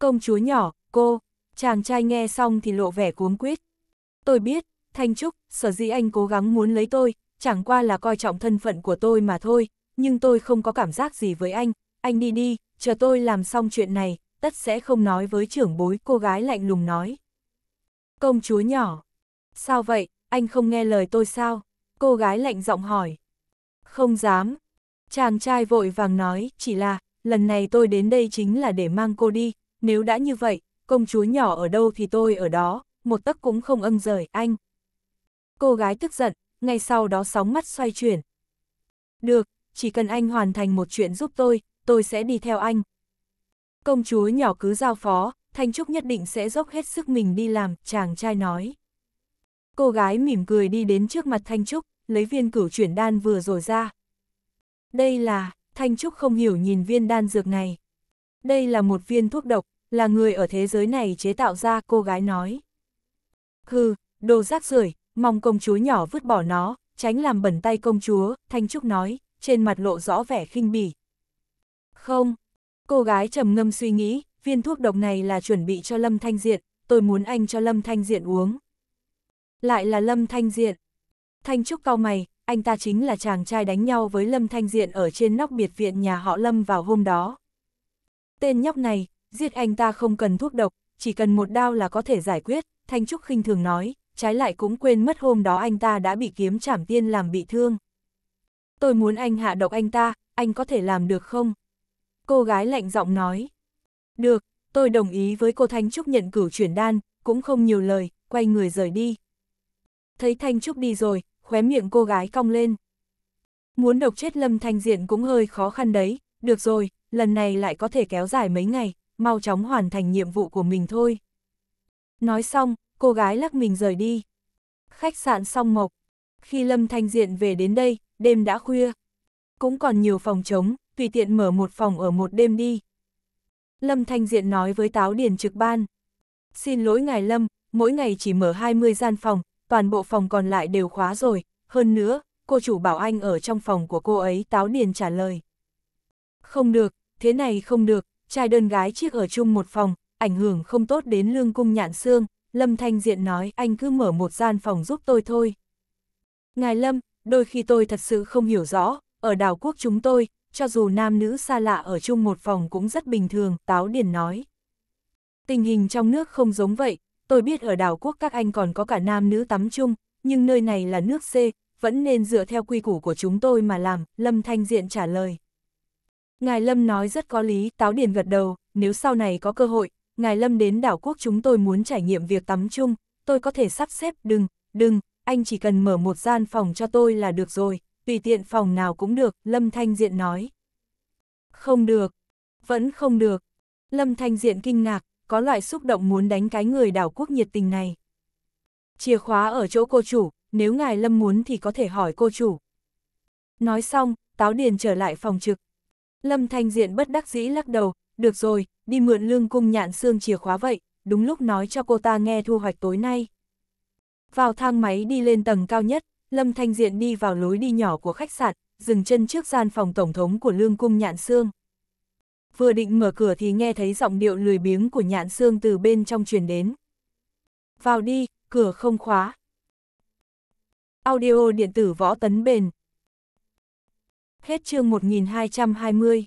Công chúa nhỏ, cô, chàng trai nghe xong thì lộ vẻ cuống quýt. Tôi biết, Thanh Trúc, sở dĩ anh cố gắng muốn lấy tôi, chẳng qua là coi trọng thân phận của tôi mà thôi, nhưng tôi không có cảm giác gì với anh, anh đi đi, chờ tôi làm xong chuyện này, tất sẽ không nói với trưởng bối, cô gái lạnh lùng nói. Công chúa nhỏ, sao vậy, anh không nghe lời tôi sao? Cô gái lạnh giọng hỏi. Không dám. Chàng trai vội vàng nói, chỉ là, lần này tôi đến đây chính là để mang cô đi, nếu đã như vậy, công chúa nhỏ ở đâu thì tôi ở đó, một tấc cũng không âng rời, anh. Cô gái tức giận, ngay sau đó sóng mắt xoay chuyển. Được, chỉ cần anh hoàn thành một chuyện giúp tôi, tôi sẽ đi theo anh. Công chúa nhỏ cứ giao phó, Thanh Trúc nhất định sẽ dốc hết sức mình đi làm, chàng trai nói. Cô gái mỉm cười đi đến trước mặt Thanh Trúc, lấy viên cửu chuyển đan vừa rồi ra. Đây là, Thanh Trúc không hiểu nhìn viên đan dược này. Đây là một viên thuốc độc, là người ở thế giới này chế tạo ra, cô gái nói. Hừ, đồ rác rưởi, mong công chúa nhỏ vứt bỏ nó, tránh làm bẩn tay công chúa, Thanh Trúc nói, trên mặt lộ rõ vẻ khinh bỉ. Không, cô gái trầm ngâm suy nghĩ, viên thuốc độc này là chuẩn bị cho Lâm Thanh Diện, tôi muốn anh cho Lâm Thanh Diện uống. Lại là Lâm Thanh Diện. Thanh Trúc cao mày, anh ta chính là chàng trai đánh nhau với Lâm Thanh Diện ở trên nóc biệt viện nhà họ Lâm vào hôm đó. Tên nhóc này, giết anh ta không cần thuốc độc, chỉ cần một đao là có thể giải quyết, Thanh Trúc khinh thường nói, trái lại cũng quên mất hôm đó anh ta đã bị kiếm trảm tiên làm bị thương tôi muốn anh hạ độc anh ta, anh có thể làm được không? Cô gái lạnh giọng nói. Được, tôi đồng ý với cô Thanh Trúc nhận cửu chuyển đan, cũng không nhiều lời, quay người rời đi. Thấy Thanh Trúc đi rồi, khóe miệng cô gái cong lên. Muốn độc chết Lâm Thanh Diện cũng hơi khó khăn đấy, được rồi, lần này lại có thể kéo dài mấy ngày, mau chóng hoàn thành nhiệm vụ của mình thôi. Nói xong, cô gái lắc mình rời đi. Khách sạn song mộc. Khi Lâm Thanh Diện về đến đây, đêm đã khuya. Cũng còn nhiều phòng trống, tùy tiện mở một phòng ở một đêm đi. Lâm Thanh Diện nói với Táo Điền trực ban. Xin lỗi ngài Lâm, mỗi ngày chỉ mở 20 gian phòng, toàn bộ phòng còn lại đều khóa rồi. Hơn nữa, cô chủ bảo anh ở trong phòng của cô ấy Táo Điền trả lời. Không được, thế này không được, trai đơn gái chiếc ở chung một phòng, ảnh hưởng không tốt đến lương cung nhạn xương. Lâm Thanh Diện nói anh cứ mở một gian phòng giúp tôi thôi. Ngài Lâm, đôi khi tôi thật sự không hiểu rõ, ở đảo quốc chúng tôi, cho dù nam nữ xa lạ ở chung một phòng cũng rất bình thường, Táo Điền nói. Tình hình trong nước không giống vậy, tôi biết ở đảo quốc các anh còn có cả nam nữ tắm chung, nhưng nơi này là nước C, vẫn nên dựa theo quy củ của chúng tôi mà làm, Lâm Thanh Diện trả lời. Ngài Lâm nói rất có lý, Táo Điền gật đầu, nếu sau này có cơ hội, Ngài Lâm đến đảo quốc chúng tôi muốn trải nghiệm việc tắm chung, tôi có thể sắp xếp, đừng, đừng, anh chỉ cần mở một gian phòng cho tôi là được rồi, tùy tiện phòng nào cũng được, Lâm Thanh Diện nói. Không được, vẫn không được. Lâm Thanh Diện kinh ngạc, có loại xúc động muốn đánh cái người đảo quốc nhiệt tình này. Chìa khóa ở chỗ cô chủ, nếu ngài Lâm muốn thì có thể hỏi cô chủ. Nói xong, Táo Điền trở lại phòng trực. Lâm Thanh Diện bất đắc dĩ lắc đầu, được rồi, đi mượn lương cung nhạn xương chìa khóa vậy, đúng lúc nói cho cô ta nghe thu hoạch tối nay. Vào thang máy đi lên tầng cao nhất, Lâm Thanh Diện đi vào lối đi nhỏ của khách sạn, dừng chân trước gian phòng tổng thống của Lương Cung Nhạn Sương. Vừa định mở cửa thì nghe thấy giọng điệu lười biếng của Nhạn Sương từ bên trong truyền đến. Vào đi, cửa không khóa. Audio điện tử võ tấn bền. Hết chương 1220